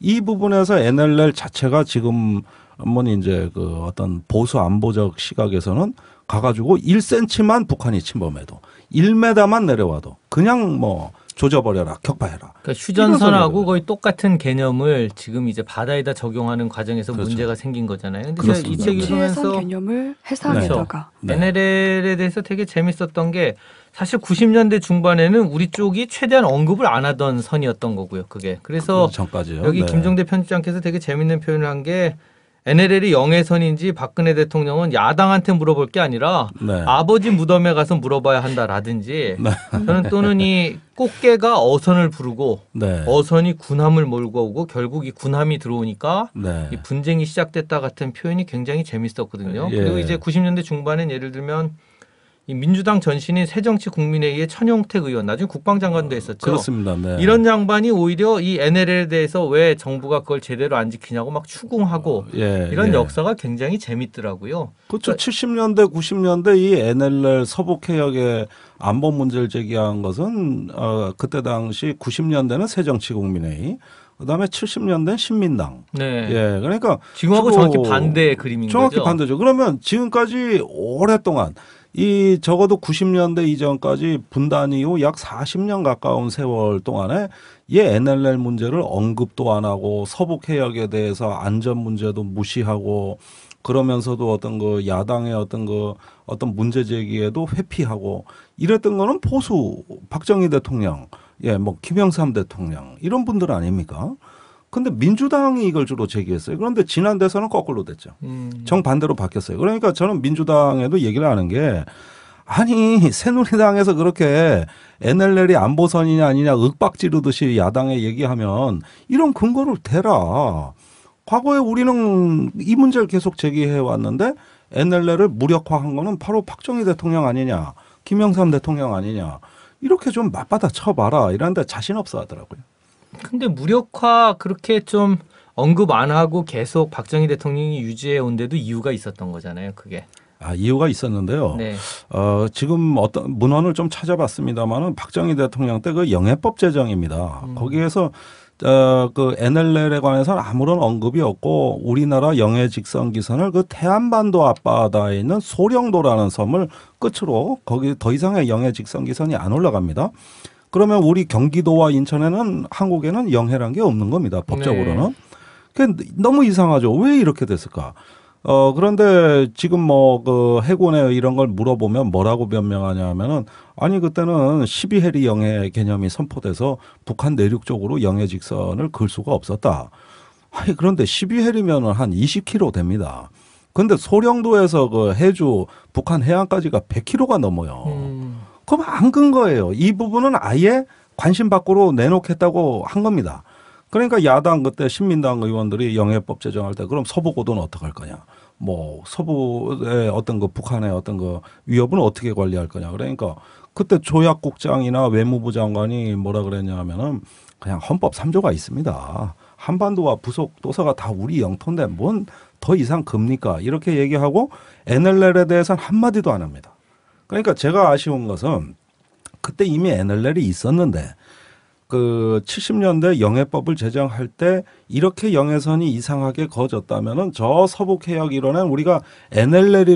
Speaker 4: 이 부분에서 NLL 자체가 지금 한번 이제 그 어떤 보수 안보적 시각에서는 가가지고 1cm만 북한이 침범해도 1m만 내려와도 그냥 뭐 조져버려라, 격파해라. 그러니까 휴전선하고
Speaker 2: 거의 똑같은 개념을 지금 이제 바다에다 적용하는 과정에서 그렇죠. 문제가 생긴 거잖아요. 근데 그렇습 제가 이책 읽으면서
Speaker 3: 개념을 해상에다가 네.
Speaker 2: 그 네. NLL에 대해서 되게 재밌었던 게 사실 90년대 중반에는 우리 쪽이 최대한 언급을 안 하던 선이었던 거고요. 그게 그래서 여기 네. 김종대 편집장께서 되게 재밌는 표현을 한게 NLL이 영해선인지 박근혜 대통령은 야당한테 물어볼 게 아니라 네. 아버지 무덤에 가서 물어봐야 한다라든지 네. 저는 또는 이 꽃게가 어선을 부르고 네. 어선이 군함을 몰고 오고 결국 이 군함이 들어오니까 네. 이 분쟁이 시작됐다 같은 표현이 굉장히 재밌었거든요. 예. 그리고 이제 90년대 중반엔 예를 들면 이 민주당 전신인 새정치국민회의의 천용택 의원 나중에 국방장관도 아, 했었죠. 그렇습니다. 네. 이런 양반이 오히려 이 NLL에 대해서 왜 정부가 그걸 제대로 안 지키냐고 막 추궁하고 어, 예, 이런 예. 역사가 굉장히 재밌더라고요.
Speaker 4: 그렇죠. 그러니까 70년대 90년대 이 NLL 서북 해역의 안보 문제를 제기한 것은 어, 그때 당시 90년대는 새정치국민회의 그다음에 70년대 신민당. 네. 예. 그러니까 지금하고 정확히 반대
Speaker 2: 그림인 정확히 거죠. 정확히
Speaker 4: 반대죠. 그러면 지금까지 오랫동안 이 적어도 90년대 이전까지 분단 이후 약 40년 가까운 세월 동안에 이 NLL 문제를 언급도 안 하고 서북 해역에 대해서 안전 문제도 무시하고 그러면서도 어떤 그 야당의 어떤 그 어떤 문제 제기에도 회피하고 이랬던 거는 포수 박정희 대통령 예, 뭐 김영삼 대통령 이런 분들 아닙니까? 근데 민주당이 이걸 주로 제기했어요. 그런데 지난 대선은 거꾸로 됐죠. 음. 정반대로 바뀌었어요. 그러니까 저는 민주당에도 얘기를 하는 게 아니 새누리당에서 그렇게 NLL이 안보선이냐 아니냐 윽박 지르듯이 야당에 얘기하면 이런 근거를 대라. 과거에 우리는 이 문제를 계속 제기해 왔는데 NLL을 무력화한 거는 바로 박정희 대통령 아니냐, 김영삼 대통령 아니냐 이렇게 좀 맞받아 쳐봐라 이런데 자신 없어 하더라고요. 근데 무력화
Speaker 2: 그렇게 좀 언급 안 하고 계속 박정희 대통령이 유지해 온데도 이유가 있었던 거잖아요. 그게.
Speaker 4: 아, 이유가 있었는데요. 네. 어, 지금 어떤 문헌을 좀 찾아봤습니다만은 박정희 대통령 때 그 영해법 제정입니다. 음. 거기에서 어, 그 NLL에 관해서는 아무런 언급이 없고 우리나라 영해 직선 기선을 그 태안반도 앞바다에 있는 소령도라는 섬을 끝으로 거기 더 이상의 영해 직선 기선이 안 올라갑니다. 그러면 우리 경기도와 인천에는 한국에는 영해란 게 없는 겁니다. 법적으로는. 네. 그 너무 이상하죠. 왜 이렇게 됐을까? 어 그런데 지금 뭐 그 해군에 이런 걸 물어보면 뭐라고 변명하냐면은 아니 그때는 12해리 영해 개념이 선포돼서 북한 내륙 쪽으로 영해 직선을 글 수가 없었다. 아니 그런데 12해리면은 한 20km 됩니다. 근데 소령도에서 그 해주 북한 해안까지가 100km가 넘어요. 음. 그럼 안끈 거예요. 이 부분은 아예 관심 밖으로 내놓겠다고 한 겁니다. 그러니까 야당 그때 신민당 의원들이 영해법 제정할 때 그럼 서부 고도는 어떻게 할 거냐. 뭐 서부의 어떤 거 그 북한의 어떤 거 그 위협은 어떻게 관리할 거냐. 그러니까 그때 조약국장이나 외무부 장관이 뭐라 그랬냐 하면은 그냥 헌법 3조가 있습니다. 한반도와 부속 도서가 다 우리 영토인데 뭔 더 이상 겁니까? 이렇게 얘기하고 NLL에 대해서는 한마디도 안 합니다. 그러니까 제가 아쉬운 것은 그때 이미 NLL이 있었는데 그 70년대 영해법을 제정할 때 이렇게 영해선이 이상하게 거졌다면은 저 서북 해역 이론엔 우리가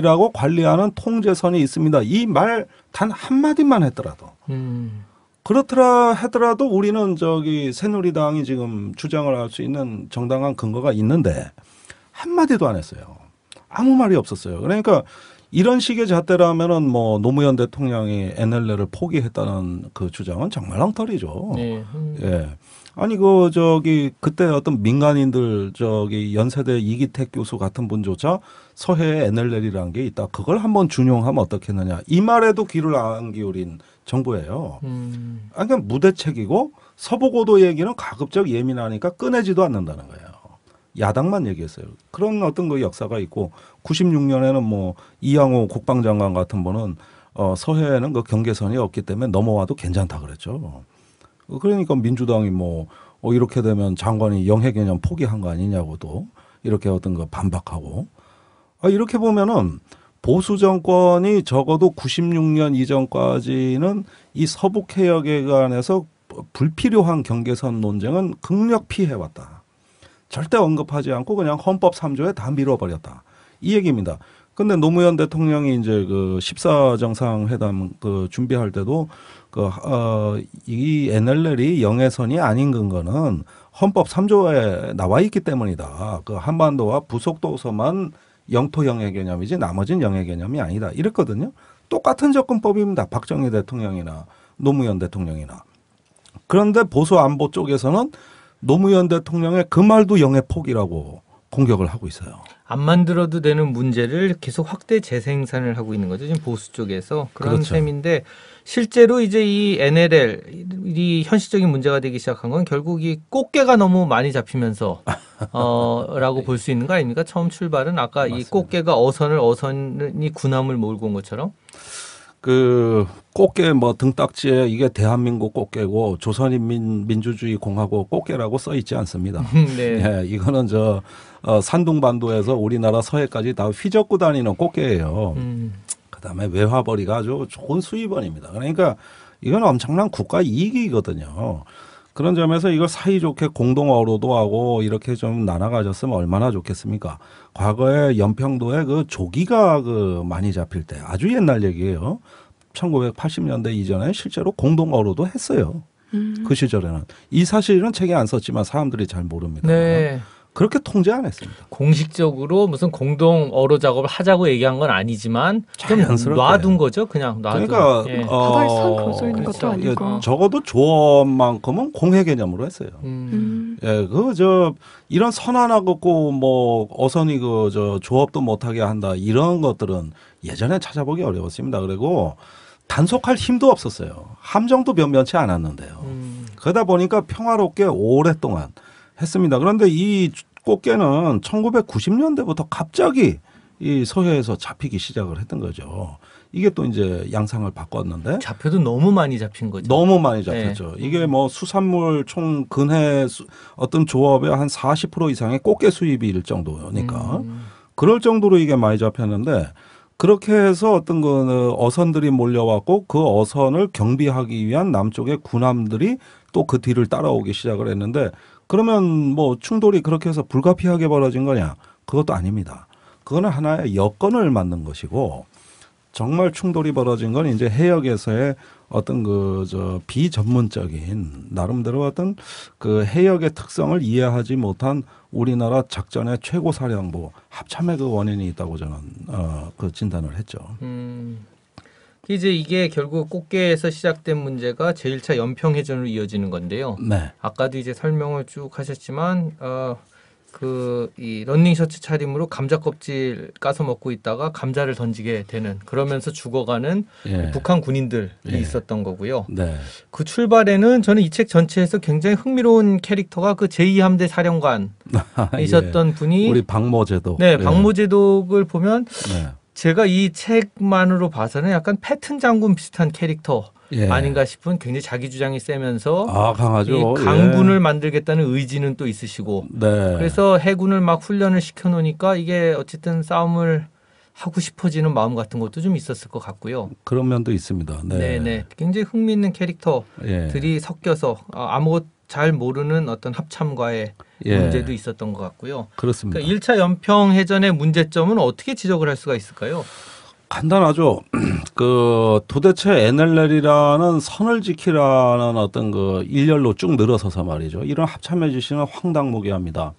Speaker 4: NLL이라고 관리하는 통제선이 있습니다. 이 말 단 한마디만 했더라도 음. 그렇더라 하더라도 우리는 저기 새누리당이 지금 주장을 할 수 있는 정당한 근거가 있는데 한마디도 안 했어요. 아무 말이 없었어요. 그러니까 이런 식의 잣대라면은 뭐 노무현 대통령이 NLL을 포기했다는 그 주장은 정말 엉터리죠. 네. 예. 아니 그 저기 그때 어떤 민간인들 저기 연세대 이기택 교수 같은 분조차 서해에 NLL이라는 게 있다. 그걸 한번 준용하면 어떻겠느냐. 이 말에도 귀를 안 기울인 정부예요. 음. 아그냥 그러니까 무대책이고 서부고도 얘기는 가급적 예민하니까 꺼내지도 않는다는 거예요. 야당만 얘기했어요. 그런 어떤 그 역사가 있고 96년에는 뭐 이양호 국방장관 같은 분은 어 서해에는 그 경계선이 없기 때문에 넘어와도 괜찮다 그랬죠. 그러니까 민주당이 뭐 어, 이렇게 되면 장관이 영해 개념 포기한 거 아니냐고도 이렇게 어떤 거 반박하고 아, 이렇게 보면은 보수 정권이 적어도 96년 이전까지는 이 서북 해역에 관해서 불필요한 경계선 논쟁은 극력 피해왔다. 절대 언급하지 않고 그냥 헌법 3조에 다 밀어버렸다. 이 얘기입니다. 근데 노무현 대통령이 이제 그 14정상회담 그 준비할 때도 그, 어, 이 NLL이 영해선이 아닌 근거는 헌법 3조에 나와 있기 때문이다. 그 한반도와 부속도서만 영토 영해 개념이지 나머진 영해 개념이 아니다. 이랬거든요. 똑같은 접근법입니다. 박정희 대통령이나 노무현 대통령이나. 그런데 보수 안보 쪽에서는 노무현 대통령의 그 말도 영의 폭이라고 공격을 하고 있어요.
Speaker 2: 안 만들어도 되는 문제를 계속 확대 재생산을 하고 있는 거죠. 지금 보수 쪽에서 그런 그렇죠. 셈인데 실제로 이제 이 NLL이 현실적인 문제가 되기 시작한 건 결국 이 꽃게가 너무 많이 잡히면서 어라고 볼 수 있는 거 아닙니까? 처음 출발은 아까 맞습니다. 이 꽃게가 어선을 어선이 군함을 몰고 온 것처럼
Speaker 4: 그 꽃게 뭐 등딱지에 이게 대한민국 꽃게고 조선인민 민주주의 공화국 꽃게라고 써 있지 않습니다. 네. 예, 이거는 저 어, 산둥반도에서 우리나라 서해까지 다 휘젓고 다니는 꽃게예요. 음. 그다음에 외화벌이가 아주 좋은 수입원입니다. 그러니까 이건 엄청난 국가 이익이거든요. 그런 점에서 이걸 사이좋게 공동어로도 하고 이렇게 좀 나눠가졌으면 얼마나 좋겠습니까? 과거에 연평도에 그 조기가 그 많이 잡힐 때 아주 옛날 얘기예요. 1980년대 이전에 실제로 공동어로도 했어요. 음. 그 시절에는 이 사실은 책에 안 썼지만 사람들이 잘 모릅니다.
Speaker 2: 네. 그렇게 통제 안 했습니다. 공식적으로 무슨 공동 어로 작업을 하자고 얘기한 건 아니지만 좀 자연스럽게. 놔둔 거죠, 그냥 놔둔. 그러니까 예. 가발선 어, 거 것도 그렇죠. 아니고. 예,
Speaker 4: 적어도 조언만큼은 공해 개념으로 했어요. 음. 음. 예, 그저 이런 선언하고 뭐 어선이 그 저 조업도 못하게 한다 이런 것들은 예전에 찾아보기 어려웠습니다. 그리고 단속할 힘도 없었어요. 함정도 몇몇치 않았는데요. 음. 그러다 보니까 평화롭게 오랫동안 했습니다. 그런데 이 꽃게계는 1990년대부터 갑자기 이 서해에서 잡히기 시작을 했던 거죠. 이게 또 이제 양상을 바꿨는데 잡혀도 너무 많이 잡힌 거죠. 너무 많이 네. 잡혔죠. 네. 이게 뭐 수산물 총 근해 수, 어떤 조합의한 40% 이상의 꽃게 수입일 이 정도니까 음. 그럴 정도로 이게 많이 잡혔는데 그렇게 해서 어떤 그 어선들이 몰려왔고 그 어선을 경비하기 위한 남쪽의 군함들이 또 그 뒤를 따라오기 시작을 했는데 그러면 뭐 충돌이 그렇게 해서 불가피하게 벌어진 거냐? 그것도 아닙니다. 그거는 하나의 여건을 만든 것이고 정말 충돌이 벌어진 건 이제 해역에서의 어떤 그 저 비전문적인 나름대로 어떤 그 해역의 특성을 이해하지 못한 우리나라 작전의 최고 사령부 합참의 그 원인이 있다고 저는 어그 진단을 했죠.
Speaker 2: 음. 이제 이게 결국 꽃게에서 시작된 문제가 제일차 연평해전으로 이어지는 건데요. 네. 아까도 이제 설명을 쭉 하셨지만 어, 그이 런닝 셔츠 차림으로 감자 껍질 까서 먹고 있다가 감자를 던지게 되는 그러면서 죽어가는 예. 북한 군인들이 예. 있었던 거고요. 네. 그 출발에는 저는 이 책 전체에서 굉장히 흥미로운 캐릭터가 그 제2함대 사령관이셨던 아, 예. 분이 우리
Speaker 4: 박모제도 네 예.
Speaker 2: 박모제독을 보면 네. 제가 이 책만으로 봐서는 약간 패튼 장군 비슷한 캐릭터 예. 아닌가 싶은 굉장히 자기 주장이 세면서 아, 강하죠. 예. 강군을 예. 만들겠다는 의지는 또 있으시고 네. 그래서 해군을 막 훈련을 시켜 놓으니까 이게 어쨌든 싸움을 하고 싶어지는 마음 같은 것도 좀 있었을 것 같고요.
Speaker 4: 그런 면도 있습니다. 네,
Speaker 2: 네, 굉장히 흥미있는 캐릭터들이 예. 섞여서 아, 아무것 도잘 모르는 어떤 합참과의 예. 문제도 있었던 것 같고요. 그렇습니다. 그러니까 1차 연평 해전의 문제점은 어떻게 지적을 할 수가 있을까요?
Speaker 4: 간단하죠. 그 도대체 NLL이라는 선을 지키라는 어떤 그 일렬로 쭉 늘어서서 말이죠. 이런 합참해 주시는 황당무계합니다.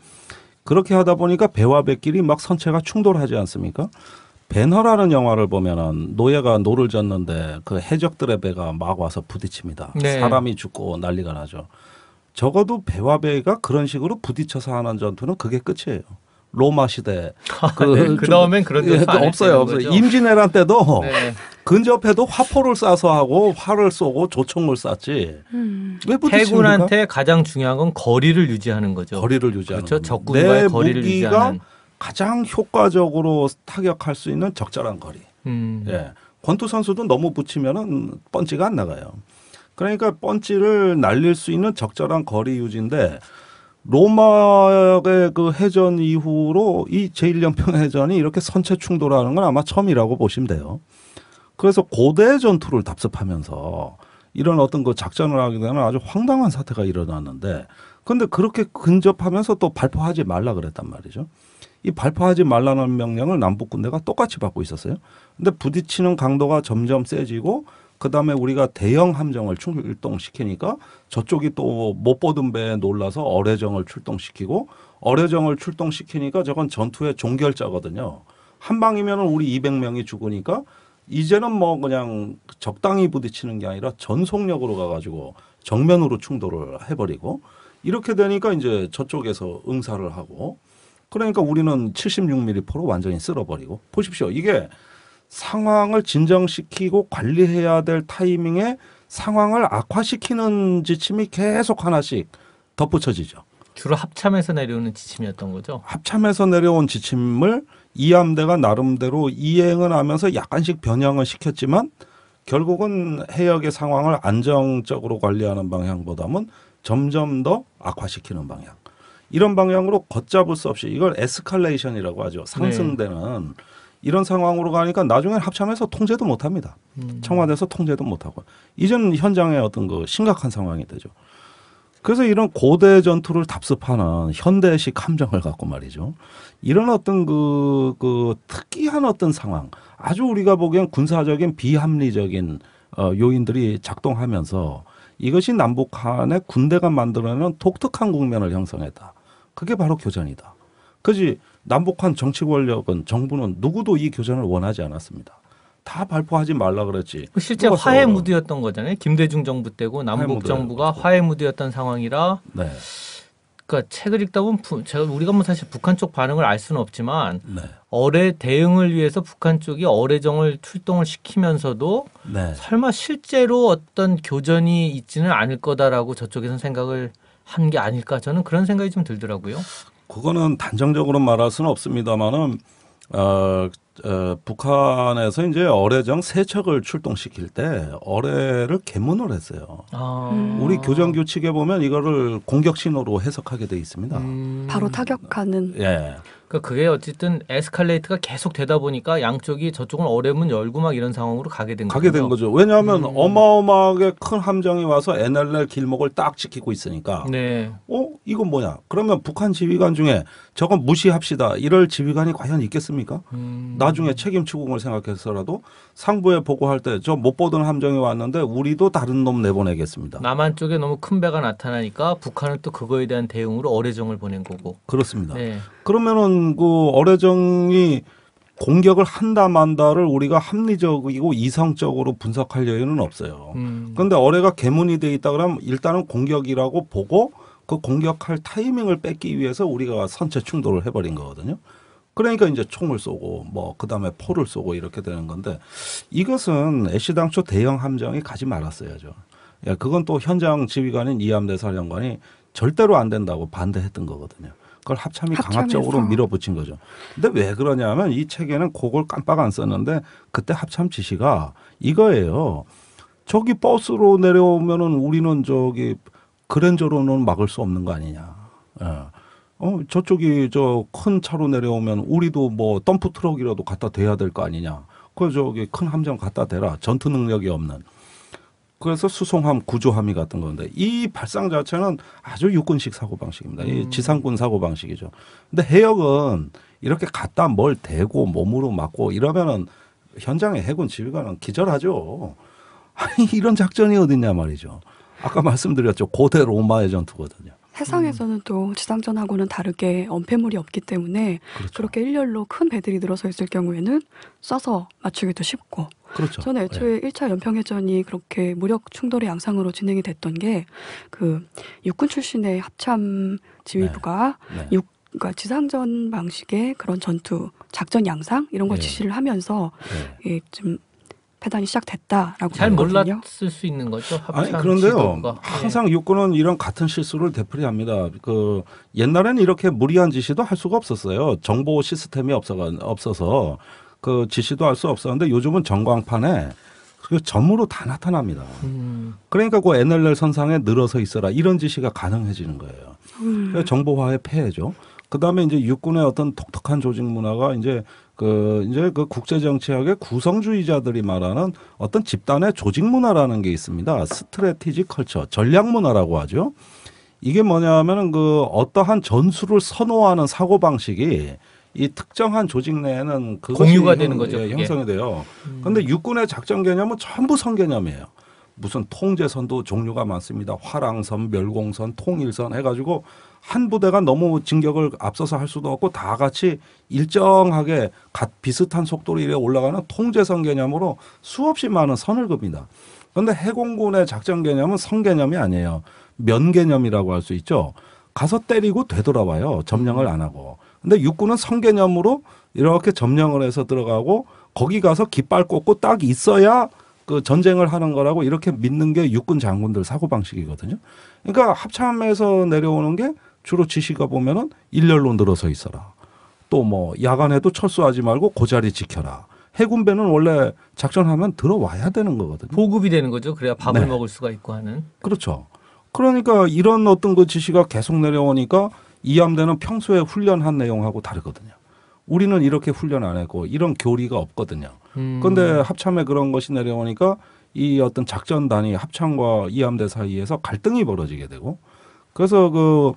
Speaker 4: 그렇게 하다 보니까 배와 배끼리 막 선체가 충돌하지 않습니까? 배너라는 영화를 보면은 노예가 노를 젓는데 그 해적들의 배가 막 와서 부딪힙니다. 네. 사람이 죽고 난리가 나죠. 적어도 배와 배가 그런 식으로 부딪혀서 하는 전투는 그게 끝이에요. 로마 시대. 아, 그, 네, 다음엔 그런 예, 없어요. 없어요. 임진왜란 때도 네. 근접해도 화포를 쏴서 하고 활을 쏘고 조총을 쐈지. 음. 왜 해군한테
Speaker 2: 가장 중요한 건 거리를 유지하는 거죠. 거리를 유지하는 그렇죠. 적군과의 거리를 유지하는.
Speaker 4: 가장 효과적으로 타격할 수 있는 적절한 거리. 음. 예. 권투 선수도 너무 붙이면은 번지가안 나가요. 그러니까 펀치를 날릴 수 있는 적절한 거리 유지인데 로마의 그 해전 이후로 이 제1연평 해전이 이렇게 선체 충돌하는 건 아마 처음이라고 보시면 돼요. 그래서 고대 전투를 답습하면서 이런 어떤 그 작전을 하게 되면 아주 황당한 사태가 일어났는데 근데 그렇게 근접하면서 또 발포하지 말라 그랬단 말이죠. 이 발포하지 말라는 명령을 남북 군대가 똑같이 받고 있었어요. 근데 부딪히는 강도가 점점 세지고 그다음에 우리가 대형 함정을 출동시키니까 저쪽이 또 못 보던 배에 놀라서 어뢰정을 출동시키고 어뢰정을 출동시키니까 저건 전투의 종결자거든요. 한 방이면 우리 200명이 죽으니까 이제는 뭐 그냥 적당히 부딪히는 게 아니라 전속력으로 가가지고 정면으로 충돌을 해버리고 이렇게 되니까 이제 저쪽에서 응사를 하고 그러니까 우리는 76mm 포로 완전히 쓸어버리고 보십시오 이게 상황을 진정시키고 관리해야 될 타이밍에 상황을 악화시키는 지침이 계속 하나씩 덧붙여지죠. 주로
Speaker 2: 합참에서 내려오는 지침이었던 거죠.
Speaker 4: 합참에서 내려온 지침을 이함대가 나름대로 이행을 하면서 약간씩 변형을 시켰지만 결국은 해역의 상황을 안정적으로 관리하는 방향보다는 점점 더 악화시키는 방향. 이런 방향으로 걷잡을 수 없이 이걸 에스컬레이션이라고 하죠. 상승되는 네. 이런 상황으로 가니까 나중에합참해서 통제도 못 합니다. 음. 청와대에서 통제도 못 하고. 이제 현장에 어떤 그 심각한 상황이 되죠. 그래서 이런 고대 전투를 답습하는 현대식 함정을 갖고 말이죠. 이런 어떤 그, 그 특이한 어떤 상황, 아주 우리가 보기엔 군사적인 비합리적인 어, 요인들이 작동하면서 이것이 남북한의 군대가 만들어내는 독특한 국면을 형성했다. 그게 바로 교전이다. 그지 남북한 정치 권력은 정부는 누구도 이 교전을 원하지 않았습니다. 다 발표하지 말라 그랬지. 그 실제 화해
Speaker 2: 무드였던 거잖아요. 김대중 정부 때고 남북 정부가 화해 무드였던 상황이라. 네. 그러니까 책을 읽다 보면 제가 우리가 뭐 사실 북한 쪽 반응을 알 수는 없지만 네. 어뢰 대응을 위해서 북한 쪽이 어뢰정을 출동을 시키면서도 네. 설마 실제로 어떤 교전이 있지는 않을 거다라고 저쪽에서는 생각을 한 게 아닐까 저는 그런 생각이 좀 들더라고요.
Speaker 4: 그거는 단정적으로 말할 수는 없습니다만은 어, 어, 북한에서 이제 어뢰정 세척을 출동시킬 때 어뢰를 개문을 했어요.
Speaker 3: 아. 우리
Speaker 4: 교정 규칙에 보면 이거를 공격 신호로 해석하게 돼 있습니다.
Speaker 3: 음. 바로 타격하는.
Speaker 4: 예.
Speaker 2: 그러니까 그게 어쨌든 에스컬레이트가 계속 되다 보니까 양쪽이 저쪽은 어려문 열고 막 이런 상황으로 가게 된 가게 거죠. 된 거죠. 왜냐하면 음.
Speaker 3: 어마어마하게
Speaker 4: 큰 함정이 와서 NLL 길목을 딱 지키고 있으니까. 네. 어 이건 뭐냐? 그러면 북한 지휘관 중에 저건 무시합시다. 이럴 지휘관이 과연 있겠습니까? 음. 나중에 책임 추궁을 생각해서라도 상부에 보고할 때 저 못 보던 함정이 왔는데 우리도 다른 놈 내보내겠습니다.
Speaker 2: 남한 쪽에 너무 큰 배가 나타나니까 북한은 또 그거에 대한 대응으로 어뢰정을 보낸 거고.
Speaker 4: 그렇습니다. 네. 그러면은 그 어뢰정이 공격을 한다 만다를 우리가 합리적이고 이성적으로 분석할 여유는 없어요. 음. 그런데 음. 어뢰가 개문이 돼 있다 그러면 일단은 공격이라고 보고 그 공격할 타이밍을 뺏기 위해서 우리가 선체 충돌을 해버린 거거든요. 그러니까 이제 총을 쏘고 뭐 그다음에 포를 쏘고 이렇게 되는 건데 이것은 애시 당초 대형 함정이 가지 말았어야죠. 예, 그건 또 현장 지휘관인 이함대 사령관이 절대로 안 된다고 반대했던 거거든요. 그걸 합참이 강압적으로 밀어붙인 거죠. 근데 왜 그러냐면 이 책에는 그걸 깜빡 안 썼는데 그때 합참 지시가 이거예요. 저기 버스로 내려오면은 우리는 저기 그랜저로는 막을 수 없는 거 아니냐. 예. 어, 저쪽이 저 큰 차로 내려오면 우리도 뭐 덤프 트럭이라도 갖다 대야 될 거 아니냐. 그 저기 큰 함정 갖다 대라. 전투 능력이 없는. 그래서 수송함, 구조함이 같은 건데 이 발상 자체는 아주 육군식 사고 방식입니다. 이 음. 지상군 사고 방식이죠. 근데 해역은 이렇게 갖다 뭘 대고 몸으로 맞고 이러면은 현장의 해군 지휘관은 기절하죠. 아니 이런 작전이 어딨냐 말이죠. 아까 말씀드렸죠. 고대 로마의 전투거든요.
Speaker 3: 해상에서는 또 지상전하고는 다르게 언패물이 없기 때문에 그렇죠. 그렇게 일렬로 큰 배들이 늘어서 있을 경우에는 쏴서 맞추기도 쉽고 그렇죠. 저는 예. 애초에 일차 연평해전이 그렇게 무력 충돌의 양상으로 진행이 됐던 게 그 육군 출신의 합참 지휘부가 네. 네. 육 그러니까 지상전 방식의 그런 전투 작전 양상 이런 걸 예. 지시를 하면서 예, 예 좀 패단이 시작됐다라고 잘 보거든요. 몰랐을 수 있는 거죠. 아니 그런데요. 지도가. 네.
Speaker 4: 항상 네. 유권은 이런 같은 실수를 되풀이합니다. 그 옛날에는 이렇게 무리한 지시도 할 수가 없었어요. 정보 시스템이 없어가 없어서 그 지시도 할 수 없었는데 요즘은 전광판에 그 점으로 다 나타납니다. 음. 그러니까 그 NLL 선상에 늘어서 있어라 이런 지시가 가능해지는 거예요. 음. 정보화의 폐해죠. 그다음에 이제 육군의 어떤 독특한 조직 문화가 이제 그 이제 그 국제 정치학의 구성주의자들이 말하는 어떤 집단의 조직 문화라는 게 있습니다. 스트레티지 컬처, 전략 문화라고 하죠. 이게 뭐냐면은 그 어떠한 전술을 선호하는 사고 방식이 이 특정한 조직 내에는 공유가 되는 거죠. 예, 형성이 돼요. 음. 근데 육군의 작전 개념은 전부 선 개념이에요. 무슨 통제선도 종류가 많습니다. 화랑선, 멸공선, 통일선 해가지고 한 부대가 너무 진격을 앞서서 할 수도 없고 다 같이 일정하게 비슷한 속도로 이래 올라가는 통제선 개념으로 수없이 많은 선을 긋니다. 그런데 해공군의 작전 개념은 선 개념이 아니에요. 면 개념이라고 할 수 있죠. 가서 때리고 되돌아와요. 점령을 안 하고. 근데 육군은 선 개념으로 이렇게 점령을 해서 들어가고 거기 가서 깃발 꽂고 딱 있어야 그 전쟁을 하는 거라고 이렇게 믿는 게 육군 장군들 사고방식이거든요. 그러니까 합참에서 내려오는 게 주로 지시가 보면은 일렬로 늘어서 있어라. 또 뭐 야간에도 철수하지 말고 고자리 지켜라. 해군배는 원래 작전하면 들어와야 되는 거거든요.
Speaker 2: 보급이 되는 거죠. 그래야 밥을 네. 먹을 수가 있고 하는.
Speaker 4: 그렇죠. 그러니까 이런 어떤 그 지시가 계속 내려오니까 이 함대는 평소에 훈련한 내용하고 다르거든요. 우리는 이렇게 훈련 안 했고 이런 교리가 없거든요. 음. 그런데 합참에 그런 것이 내려오니까 이 어떤 작전단이 합참과 이함대 사이에서 갈등이 벌어지게 되고 그래서 그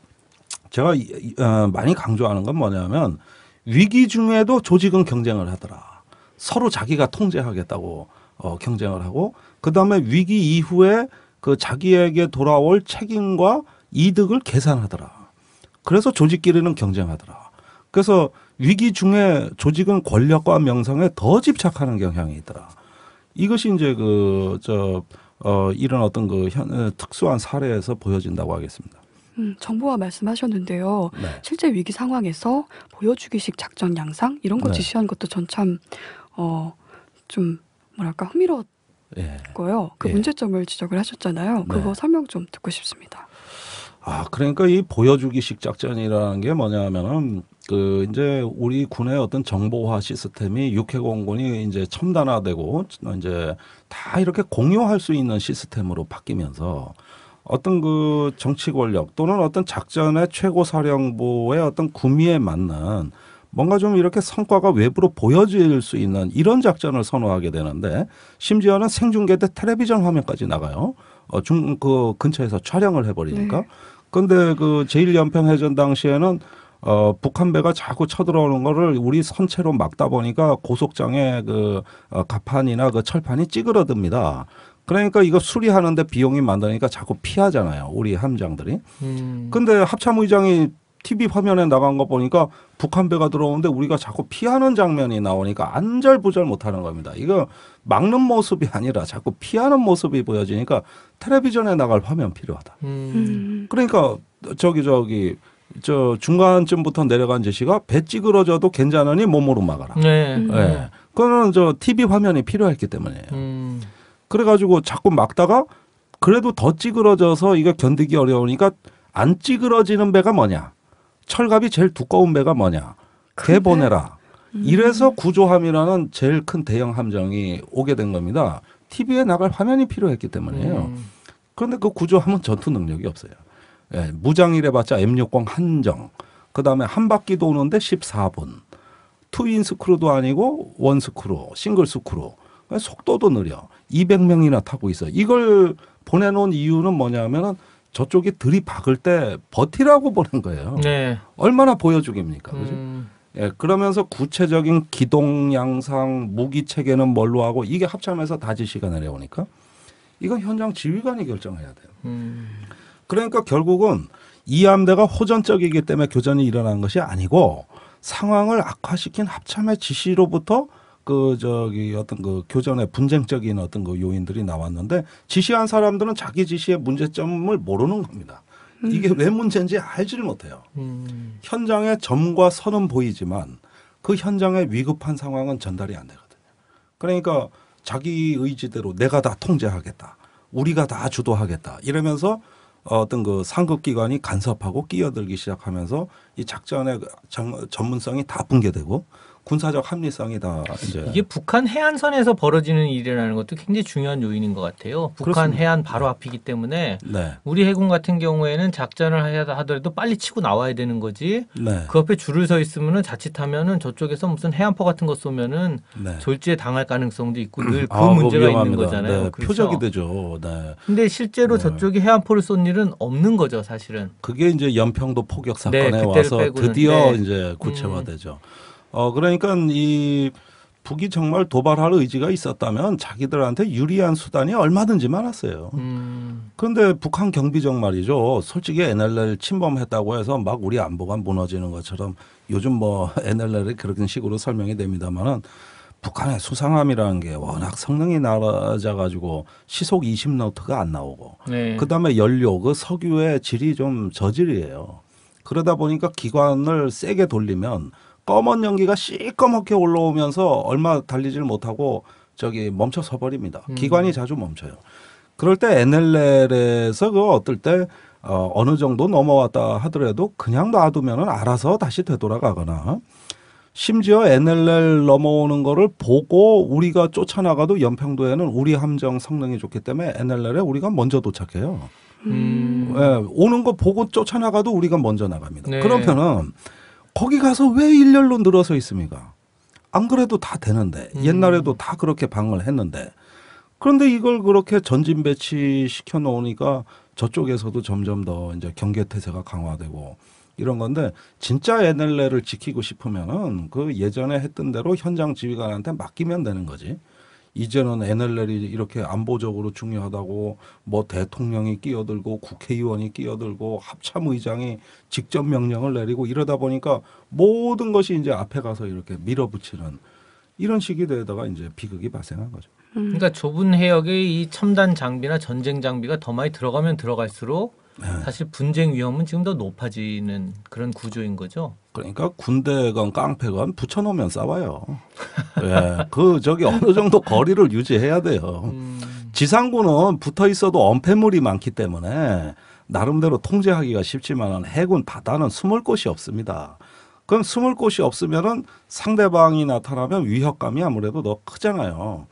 Speaker 4: 제가 어, 많이 강조하는 건 뭐냐면 위기 중에도 조직은 경쟁을 하더라. 서로 자기가 통제하겠다고 어, 경쟁을 하고 그 다음에 위기 이후에 그 자기에게 돌아올 책임과 이득을 계산하더라. 그래서 조직끼리는 경쟁하더라. 그래서 위기 중에 조직은 권력과 명성에 더 집착하는 경향이 있더라. 이것이 이제 그, 저, 어, 이런 어떤 그 현, 어, 특수한 사례에서 보여진다고 하겠습니다.
Speaker 3: 음, 정부가 말씀하셨는데요. 네. 실제 위기 상황에서 보여주기식 작전 양상 이런 거 네. 지시한 것도 전참 어, 좀 뭐랄까 흥미로웠 고 거요. 예. 그 예. 문제점을 지적을 하셨잖아요. 네. 그거 설명 좀 듣고 싶습니다.
Speaker 4: 아, 그러니까 이 보여주기식 작전이라는 게 뭐냐 하면은 그 이제 우리 군의 어떤 정보화 시스템이 육해공군이 이제 첨단화되고 이제 다 이렇게 공유할 수 있는 시스템으로 바뀌면서 어떤 그 정치 권력 또는 어떤 작전의 최고 사령부의 어떤 구미에 맞는 뭔가 좀 이렇게 성과가 외부로 보여질 수 있는 이런 작전을 선호하게 되는데 심지어는 생중계 때 텔레비전 화면까지 나가요. 어, 중, 그 근처에서 촬영을 해버리니까. 네. 근데 그 제1연평해전 당시에는 어, 북한 배가 자꾸 쳐들어오는 거를 우리 선체로 막다 보니까 고속장에그 어, 가판이나 그 철판이 찌그러듭니다. 그러니까 이거 수리하는데 비용이 많다니까 자꾸 피하잖아요. 우리 함장들이. 음. 근데 합참의장이 TV 화면에 나간 거 보니까 북한 배가 들어오는데 우리가 자꾸 피하는 장면이 나오니까 안절부절 못하는 겁니다. 이거 막는 모습이 아니라 자꾸 피하는 모습이 보여지니까 텔레비전에 나갈 화면 필요하다.
Speaker 5: 음.
Speaker 4: 그러니까 저기 저기 저 중간쯤부터 내려간 제시가 배 찌그러져도 괜찮으니 몸으로 막아라.
Speaker 5: 네. 음. 네.
Speaker 4: 그거는 저 TV 화면이 필요했기 때문이에요. 음. 그래가지고 자꾸 막다가 그래도 더 찌그러져서 이게 견디기 어려우니까 안 찌그러지는 배가 뭐냐? 철갑이 제일 두꺼운 배가 뭐냐? 개 보내라. 음. 이래서 구조함이라는 제일 큰 대형 함정이 오게 된 겁니다. TV에 나갈 화면이 필요했기 때문에요. 음. 그런데 그 구조함은 전투 능력이 없어요. 예, 무장이래봤자 M60 한정. 그 다음에 한 바퀴 도는데 14분. 투인 스크루도 아니고 원 스크루, 싱글 스크루. 속도도 느려. 200명이나 타고 있어. 이걸 보내놓은 이유는 뭐냐면은 저쪽이 들이박을 때 버티라고 보낸 거예요. 네. 얼마나 보여주깁니까, 음. 그죠? 음. 예, 그러면서 구체적인 기동 양상, 무기 체계는 뭘로 하고 이게 합참에서 다지시가 내려오니까 이건 현장 지휘관이 결정해야 돼요. 음. 그러니까 결국은 이 함대가 호전적이기 때문에 교전이 일어난 것이 아니고 상황을 악화시킨 합참의 지시로부터 그 저기 어떤 그 교전의 분쟁적인 어떤 그 요인들이 나왔는데 지시한 사람들은 자기 지시의 문제점을 모르는 겁니다. 이게 음. 왜 문제인지 알지를 못해요.
Speaker 5: 음.
Speaker 4: 현장의 점과 선은 보이지만 그 현장의 위급한 상황은 전달이 안 되거든요. 그러니까 자기 의지대로 내가 다 통제하겠다. 우리가 다 주도하겠다. 이러면서 어떤 그 상급기관이 간섭하고 끼어들기 시작하면서 이 작전의 전문성이 다 붕괴되고 군사적 합리성이다. 이제. 이게
Speaker 2: 북한 해안선에서 벌어지는 일이라는 것도 굉장히 중요한 요인인 것 같아요. 북한 그렇습니다. 해안 바로 앞이기 때문에 네. 우리 해군 같은 경우에는 작전을 하더라도 빨리 치고 나와야 되는 거지. 네. 그 앞에 줄을 서있으면 자칫하면은 저쪽에서 무슨 해안포 같은 거 쏘면은 네. 졸지에 당할 가능성도 있고 늘그 아, 문제가 있는 거잖아요. 네, 그렇죠? 표적이
Speaker 4: 되죠. 네. 근데
Speaker 2: 실제로 네. 저쪽이 해안포를 쏜 일은 없는 거죠, 사실은.
Speaker 4: 그게 이제 연평도 포격 사건에 네, 와서 빼고는. 드디어 이제 구체화되죠. 음. 어, 그러니까 이 북이 정말 도발할 의지가 있었다면 자기들한테 유리한 수단이 얼마든지 많았어요.
Speaker 5: 음.
Speaker 4: 그런데 북한 경비정 말이죠. 솔직히 NLL 침범했다고 해서 막 우리 안보가 무너지는 것처럼 요즘 뭐 NLL이 그런 식으로 설명이 됩니다만은 북한의 수상함이라는 게 워낙 성능이 낮아가지고 시속 20노트가 안 나오고 네. 그다음에 연료 그 석유의 질이 좀 저질이에요. 그러다 보니까 기관을 세게 돌리면 검은 연기가 시꺼멓게 올라오면서 얼마 달리지를 못하고 저기 멈춰서 버립니다. 음. 기관이 자주 멈춰요. 그럴 때 NLL에서 그 어떨 때 어, 어느 정도 넘어왔다 하더라도 그냥 놔두면 알아서 다시 되돌아가거나 심지어 NLL 넘어오는 거를 보고 우리가 쫓아나가도 연평도에는 우리 함정 성능이 좋기 때문에 NLL에 우리가 먼저 도착해요. 음. 예, 오는 거 보고 쫓아나가도 우리가 먼저 나갑니다. 네. 그러면은 거기 가서 왜 일렬로 늘어서 있습니까? 안 그래도 다 되는데 음. 옛날에도 다 그렇게 방을 했는데 그런데 이걸 그렇게 전진 배치 시켜 놓으니까 저쪽에서도 점점 더 이제 경계 태세가 강화되고 이런 건데 진짜 NLL을 지키고 싶으면은 그 예전에 했던 대로 현장 지휘관한테 맡기면 되는 거지. 이제는 NLL이 이렇게 안보적으로 중요하다고 뭐 대통령이 끼어들고 국회의원이 끼어들고 합참의장이 직접 명령을 내리고 이러다 보니까 모든 것이 이제 앞에 가서 이렇게 밀어붙이는 이런 식이 되다가 이제 비극이 발생한 거죠.
Speaker 2: 음. 그러니까 좁은 해역에 이 첨단 장비나 전쟁 장비가 더 많이 들어가면 들어갈수록 네. 사실 분쟁 위험은 지금 더 높아지는 그런 구조인
Speaker 4: 거죠. 그러니까 군대건 깡패건 붙여놓으면 싸워요. 예, 그 저기 어느 정도 거리를 유지해야 돼요. 음. 지상군은 붙어 있어도 엄폐물이 많기 때문에 나름대로 통제하기가 쉽지만 해군 바다는 숨을 곳이 없습니다. 그럼 숨을 곳이 없으면은 상대방이 나타나면 위협감이 아무래도 더 크잖아요.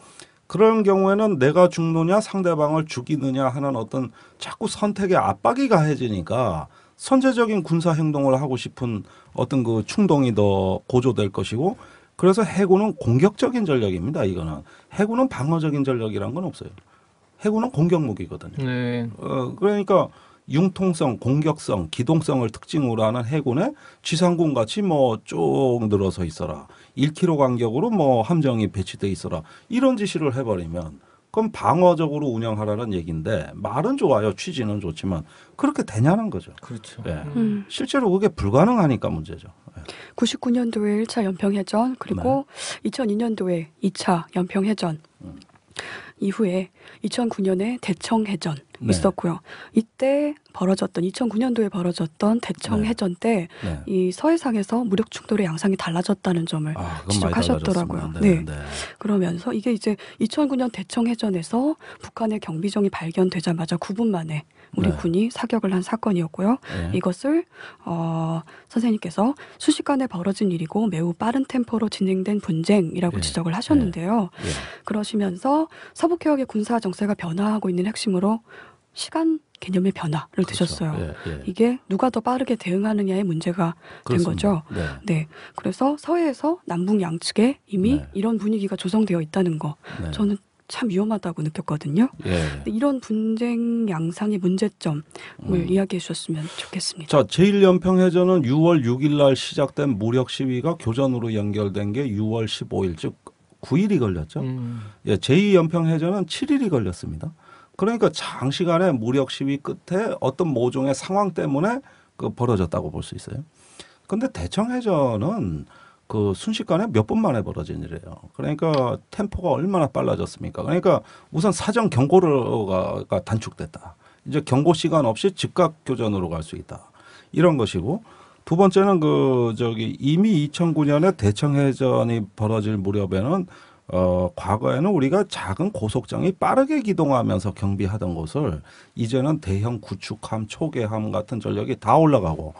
Speaker 4: 그런 경우에는 내가 죽느냐 상대방을 죽이느냐 하는 어떤 자꾸 선택의 압박이 가해지니까 선제적인 군사 행동을 하고 싶은 어떤 그 충동이 더 고조될 것이고 그래서 해군은 공격적인 전력입니다. 이거는 해군은 방어적인 전력이란 건 없어요. 해군은 공격 무기거든요. 네. 어, 그러니까 융통성, 공격성, 기동성을 특징으로 하는 해군에 지상군 같이 뭐 쭉 늘어서 있어라. 1km 간격으로 뭐 함정이 배치돼 있어라 이런 지시를 해버리면 그럼 방어적으로 운영하라는 얘기인데 말은 좋아요 취지는 좋지만 그렇게 되냐는 거죠. 그렇죠. 네. 음. 실제로 그게 불가능하니까 문제죠. 네.
Speaker 3: 예. 99년도에 1차 연평해전 그리고 네. 2002년도에 2차 연평해전 음. 이후에 2009년에 대청해전 네. 있었고요. 이때 벌어졌던 2009년도에 벌어졌던 대청 네. 해전 때이 네. 서해상에서 무력 충돌의 양상이 달라졌다는 점을 아, 지적하셨더라고요. 네. 네, 네. 그러면서 이게 이제 2009년 대청 해전에서 북한의 경비정이 발견되자마자 9분 만에 우리 네. 군이 사격을 한 사건이었고요. 네. 이것을 어, 선생님께서 수십간에 벌어진 일이고 매우 빠른 템포로 진행된 분쟁이라고 네. 지적을 하셨는데요. 그러시면서 서북해역의 군사 정세가 변화하고 있는 핵심으로 시간 개념의 변화를 그렇죠. 드셨어요. 예, 예. 이게 누가 더 빠르게 대응하느냐의 문제가 그렇습니다. 된 거죠. 네. 네. 그래서 서해에서 남북 양측에 이미 네. 이런 분위기가 조성되어 있다는 거 네. 저는 참 위험하다고 느꼈거든요. 예. 이런 분쟁 양상의 문제점을 뭐 음. 이야기해 주셨으면 좋겠습니다.
Speaker 4: 자, 제1연평해전은 6월 6일 날 시작된 무력 시위가 교전으로 연결된 게 6월 15일 즉 9일이 걸렸죠. 음. 예, 제2연평해전은 7일이 걸렸습니다. 그러니까 장시간의 무력 시위 끝에 어떤 모종의 상황 때문에 그 벌어졌다고 볼 수 있어요. 근데 대청해전은 그 순식간에 몇분 만에 벌어진 일이에요. 그러니까 템포가 얼마나 빨라졌습니까? 그러니까 우선 사전 경고가 단축됐다. 이제 경고 시간 없이 즉각 교전으로 갈 수 있다. 이런 것이고 두 번째는 그 저기 이미 2009년에 대청해전이 벌어질 무렵에는 어, 과거에는 우리가 작은 고속장이 빠르게 기동하면서 경비하던 곳을 이제는 대형 구축함, 초계함 같은 전력이 다 올라가고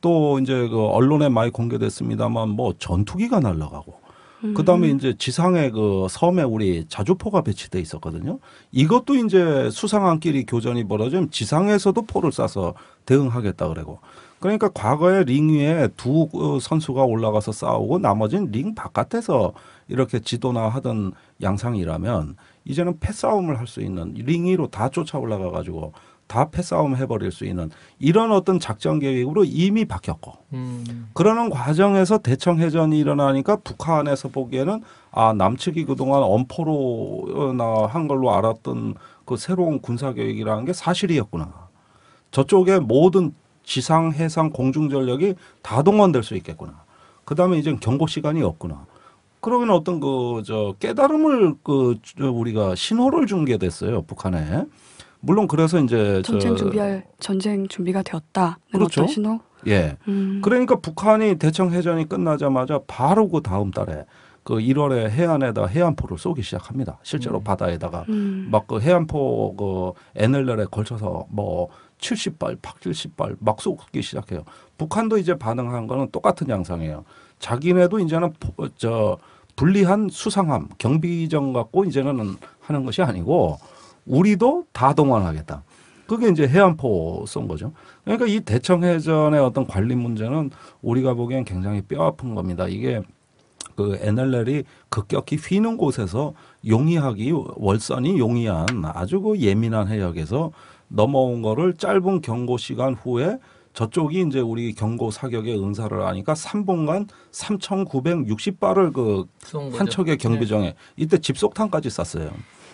Speaker 4: 또 이제 그 언론에 많이 공개됐습니다만 뭐 전투기가 날아가고 음. 그다음에 이제 지상에 그 섬에 우리 자주포가 배치돼 있었거든요. 이것도 이제 수상한끼리 교전이 벌어지면 지상에서도 포를 쏴서 대응하겠다 그러고. 그러니까 과거에 링 위에 두 어, 선수가 올라가서 싸우고 나머지는 링 바깥에서 이렇게 지도나 하던 양상이라면 이제는 패싸움을 할 수 있는 링위로 다 쫓아 올라가 가지고 다 패싸움 해버릴 수 있는 이런 어떤 작전 계획으로 이미 바뀌었고 음. 그러는 과정에서 대청 해전이 일어나니까 북한에서 보기에는 아 남측이 그동안 엄포로나 한 걸로 알았던 그 새로운 군사 계획이라는 게 사실이었구나 저쪽에 모든 지상 해상 공중 전력이 다 동원될 수 있겠구나 그 다음에 이제 경고 시간이 없구나 그러면 어떤 그저 깨달음을 그저 우리가 신호를 준 게 됐어요 북한에. 물론 그래서 이제 전쟁 준비할
Speaker 3: 전쟁 준비가 되었다. 그렇죠. 신호. 예. 음.
Speaker 4: 그러니까 북한이 대청 해전이 끝나자마자 바로 그 다음 달에 그 1월에 해안에다 해안포를 쏘기 시작합니다. 실제로 음. 바다에다가 음. 막그 해안포 그 NLL에 걸쳐서 뭐 70발, 170발 막 쏘기 시작해요. 북한도 이제 반응한 거는 똑같은 양상이에요. 자기네도 이제는 저 불리한 수상함, 경비정 갖고 이제는 하는 것이 아니고 우리도 다 동원하겠다. 그게 이제 해안포 쏜 거죠. 그러니까 이 대청해전의 어떤 관리 문제는 우리가 보기엔 굉장히 뼈 아픈 겁니다. 이게 그 NLL이 급격히 휘는 곳에서 용이하기 월선이 용이한 아주 그 예민한 해역에서 넘어온 거를 짧은 경고 시간 후에 저쪽이 이제 우리 경고 사격의 응사를 하니까 3분간 3,960발을 그 한 척의 경비정에 네. 이때 집속탄까지 쐈어요.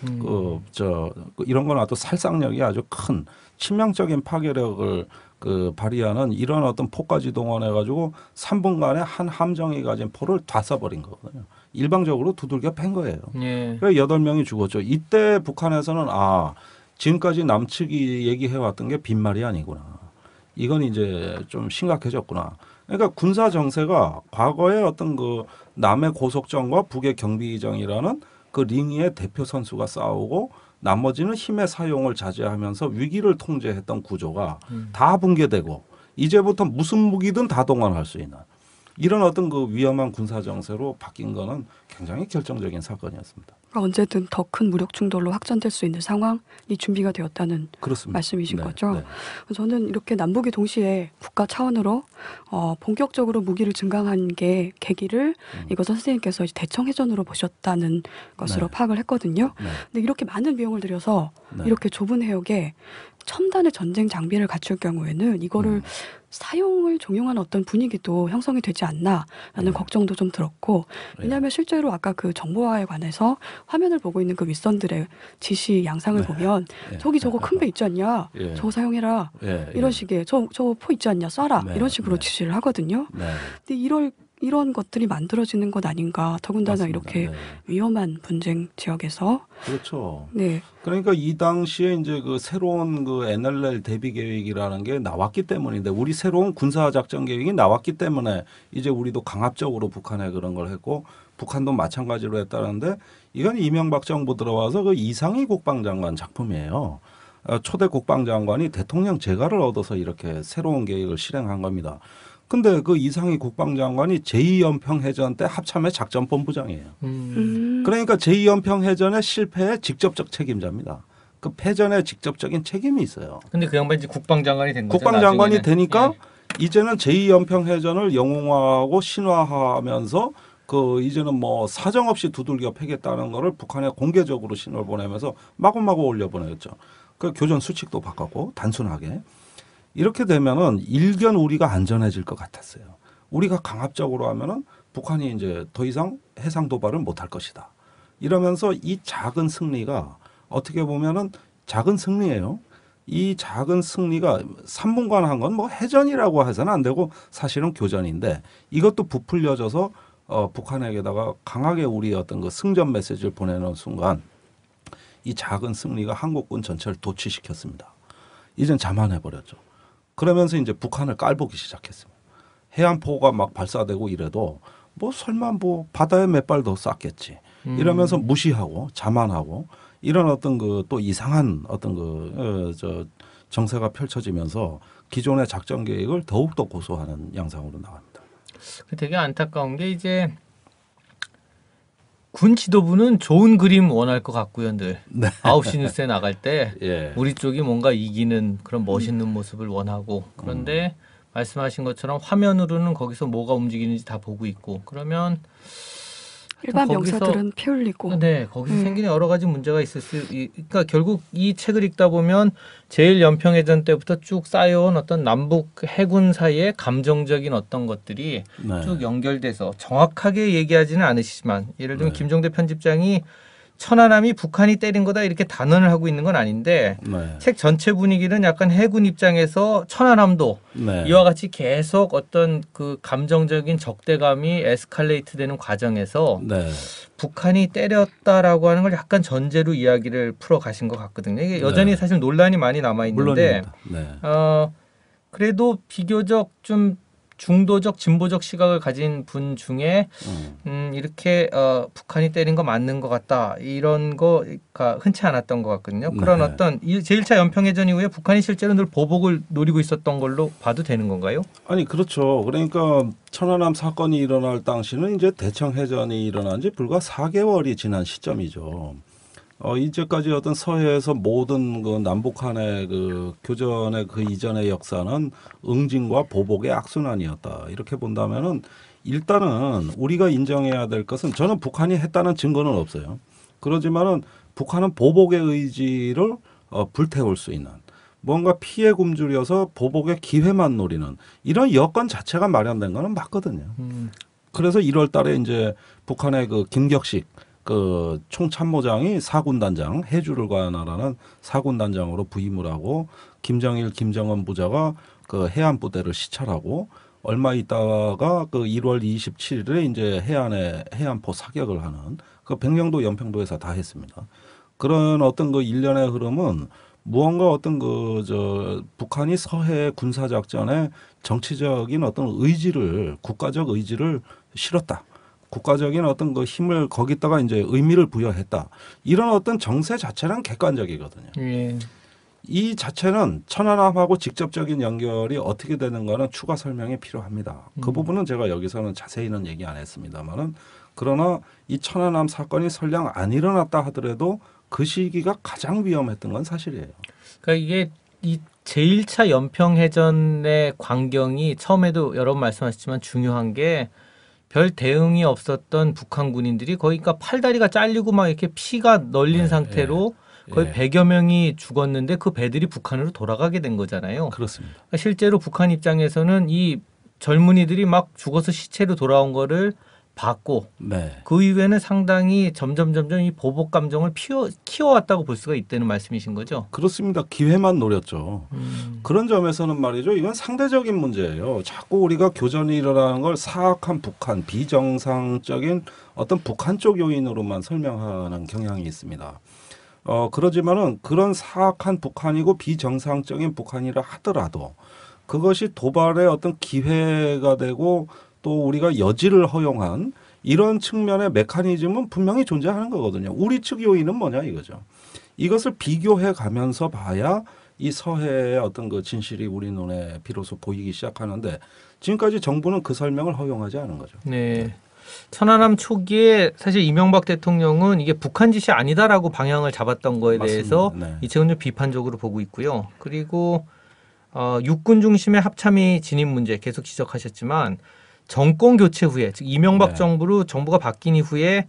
Speaker 4: 음. 그저 그 이런 건 아주 살상력이 아주 큰 치명적인 파괴력을 그 발휘하는 이런 어떤 포까지 동원해 가지고 3분간에 한 함정이 가진 포를 다써버린 거거든요. 일방적으로 두들겨 팬 거예요. 예. 그래 여덟 명이 죽었죠. 이때 북한에서는 아 지금까지 남측이 얘기해 왔던 게 빈말이 아니구나. 이건 이제 좀 심각해졌구나. 그러니까 군사 정세가 과거의 어떤 그 남의 고속정과 북의 경비정이라는 그 링의 대표 선수가 싸우고 나머지는 힘의 사용을 자제하면서 위기를 통제했던 구조가 음. 다 붕괴되고 이제부터 무슨 무기든 다 동원할 수 있는 이런 어떤 그 위험한 군사 정세로 바뀐 거는 굉장히 결정적인 사건이었습니다.
Speaker 3: 언제든 더 큰 무력 충돌로 확산될수 있는 상황이 준비가 되었다는
Speaker 4: 그렇습니다. 말씀이신 네, 거죠.
Speaker 3: 네. 저는 이렇게 남북이 동시에 국가 차원으로 어, 본격적으로 무기를 증강한 게 계기를 음. 이것 선생님께서 대청해전으로 보셨다는 것으로 네. 파악을 했거든요. 네. 근데 이렇게 많은 비용을 들여서 네. 이렇게 좁은 해역에 첨단의 전쟁 장비를 갖출 경우에는 이거를 음. 사용을 종용한 어떤 분위기도 형성이 되지 않나라는 음. 걱정도 좀 들었고 네. 왜냐하면 실제로 아까 그 정보화에 관해서 화면을 보고 있는 그 윗선들의 지시 양상을 네. 보면 네. 저기 저거 큰 배 있지 않냐 예. 저거 사용해라 예, 예. 이런 식의 저 저거 포 있지 않냐 쏴라 네. 이런 식으로 네. 지시를 하거든요 네. 근데 이럴 이런 것들이 만들어지는 것 아닌가. 더군다나 맞습니다. 이렇게 네. 위험한 분쟁 지역에서.
Speaker 4: 그렇죠. 네. 그러니까 이 당시에 이제 그 새로운 그 NLL 대비 계획이라는 게 나왔기 때문인데 우리 새로운 군사 작전 계획이 나왔기 때문에 이제 우리도 강압적으로 북한에 그런 걸 했고 북한도 마찬가지로 했다는데 이건 이명박 정부 들어와서 그 이상희 국방장관 작품이에요. 어, 초대 국방장관이 대통령 재가를 얻어서 이렇게 새로운 계획을 실행한 겁니다. 근데 그 이상희 국방장관이 제2연평해전 때 합참의 작전본부장이에요.
Speaker 5: 음. 그러니까
Speaker 4: 제2연평해전의 실패에 직접적 책임자입니다. 그 패전에 직접적인 책임이 있어요.
Speaker 2: 근데 그 양반이 국방장관이 된 거죠. 국방장관이
Speaker 4: 되니까 예. 이제는 제2연평해전을 영웅화하고 신화하면서 그 이제는 뭐 사정없이 두들겨 패겠다는 거를 북한에 공개적으로 신호를 보내면서 마구마구 올려보내었죠. 그 교전 수칙도 바꿨고 단순하게. 이렇게 되면은 일견 우리가 안전해질 것 같았어요. 우리가 강압적으로 하면은 북한이 이제 더 이상 해상 도발을 못할 것이다. 이러면서 이 작은 승리가 어떻게 보면은 작은 승리예요. 이 작은 승리가 3분간 한 건 뭐 해전이라고 해서는 안 되고 사실은 교전인데 이것도 부풀려져서 어, 북한에게다가 강하게 우리 어떤 그 승전 메시지를 보내는 순간 이 작은 승리가 한국군 전체를 도취시켰습니다. 이젠 자만해버렸죠. 그러면서 이제 북한을 깔보기 시작했습니다. 해안포가 막 발사되고 이래도 뭐 설마 뭐 바다에 몇 발더 쌌겠지 음. 이러면서 무시하고 자만하고 이런 어떤 그 또 이상한 어떤 그저 어, 정세가 펼쳐지면서 기존의 작전 계획을 더욱더 고소하는 양상으로 나갑니다.
Speaker 2: 되게 안타까운 게 이제
Speaker 4: 군 지도부는
Speaker 2: 좋은 그림 원할 것 같고요, 늘. 네. 9시 뉴스에 나갈 때 예. 우리 쪽이 뭔가 이기는 그런 멋있는 모습을 원하고 그런데 음. 말씀하신 것처럼 화면으로는 거기서 뭐가 움직이는지 다 보고 있고 그러면
Speaker 3: 일반 거기서, 명사들은 피
Speaker 2: 흘리고. 네, 거기서 음. 생기는 여러 가지 문제가 있을 수. 있, 그러니까 결국 이 책을 읽다 보면 제일 연평해전 때부터 쭉 쌓여온 어떤 남북 해군 사이의 감정적인 어떤 것들이 네. 쭉 연결돼서 정확하게 얘기하지는 않으시지만 예를 들면 네. 김종대 편집장이 천안함이 북한이 때린 거다 이렇게 단언을 하고 있는 건 아닌데 네. 책 전체 분위기는 약간 해군 입장에서 천안함도 네. 이와 같이 계속 어떤 그 감정적인 적대감이 에스컬레이트 되는 과정에서 네. 북한이 때렸다라고 하는 걸 약간 전제로 이야기를 풀어 가신 것 같거든요. 이게 여전히 네. 사실 논란이 많이 남아 있는데 네. 어 그래도 비교적 좀 중도적 진보적 시각을 가진 분 중에 음. 음, 이렇게 어, 북한이 때린 거 맞는 것 같다 이런 거가 그러니까 흔치 않았던 것 같거든요. 네. 그런 네. 어떤 제일차 연평해전 이후에
Speaker 4: 북한이 실제로 늘 보복을 노리고 있었던 걸로 봐도 되는 건가요? 아니 그렇죠. 그러니까 천안함 사건이 일어날 당시는 이제 대청해전이 일어난 지 불과 사개월이 지난 시점이죠. 어, 이제까지 어떤 서해에서 모든 그 남북한의 그 교전의 그 이전의 역사는 응징과 보복의 악순환이었다. 이렇게 본다면은 일단은 우리가 인정해야 될 것은 저는 북한이 했다는 증거는 없어요. 그러지만은 북한은 보복의 의지를 어, 불태울 수 있는 뭔가 피해 굶주려서 보복의 기회만 노리는 이런 여건 자체가 마련된 거는 맞거든요. 음. 그래서 1월 달에 이제 북한의 그 김격식 그 총참모장이 사군단장 해주를 관할하는 사군단장으로 부임을 하고 김정일 김정은 부자가 그 해안 부대를 시찰하고 얼마 있다가 그 1월 27일에 이제 해안에 해안포 사격을 하는 그 백령도 연평도에서 다 했습니다. 그런 어떤 그 일련의 흐름은 무언가 어떤 그 저 북한이 서해 군사 작전에 정치적인 어떤 의지를 국가적 의지를 실었다. 국가적인 어떤 그 힘을 거기다가 이제 의미를 부여했다. 이런 어떤 정세 자체는 객관적이거든요. 예. 이 자체는 천안함하고 직접적인 연결이 어떻게 되는가는 추가 설명이 필요합니다. 그 음. 부분은 제가 여기서는 자세히는 얘기 안 했습니다만은 그러나 이 천안함 사건이 설령 안 일어났다 하더라도 그 시기가 가장 위험했던 건 사실이에요.
Speaker 2: 그러니까 이게 이 제1차 연평해전의 광경이 처음에도 여러 분 말씀하셨지만 중요한 게별 대응이 없었던 북한 군인들이 거의 그러니까 팔다리가 잘리고 막 이렇게 피가 널린 네, 상태로 네, 거의 예. 백여 명이 죽었는데 그 배들이 북한으로 돌아가게 된 거잖아요. 그렇습니다. 그러니까 실제로 북한 입장에서는 이 젊은이들이 막 죽어서 시체로 돌아온 거를 봤고 네. 그 이후에는 상당히 점점
Speaker 4: 점점 이 보복 감정을 피워, 키워왔다고 볼 수가 있다는 말씀이신 거죠? 그렇습니다. 기회만 노렸죠. 음. 그런 점에서는 말이죠. 이건 상대적인 문제예요. 자꾸 우리가 교전이 일어나는 걸 사악한 북한 비정상적인 어떤 북한 쪽 요인으로만 설명하는 경향이 있습니다. 어 그러지만은 그런 사악한 북한이고 비정상적인 북한이라 하더라도 그것이 도발의 어떤 기회가 되고 또 우리가 여지를 허용한 이런 측면의 메커니즘은 분명히 존재하는 거거든요. 우리 측 요인은 뭐냐 이거죠. 이것을 비교해 가면서 봐야 이 서해의 어떤 그 진실이 우리 눈에 비로소 보이기 시작하는데 지금까지 정부는 그 설명을 허용하지 않은 거죠.
Speaker 2: 네. 네. 천안함 초기에 사실 이명박 대통령은 이게 북한 짓이 아니다라고 방향을 잡았던 거에 맞습니다. 대해서 네. 이책은 좀 비판적으로 보고 있고요. 그리고 어, 육군 중심의 합참이 진입 문제 계속 지적하셨지만 정권 교체 후에 즉 이명박 네. 정부로 정부가 바뀐 이후에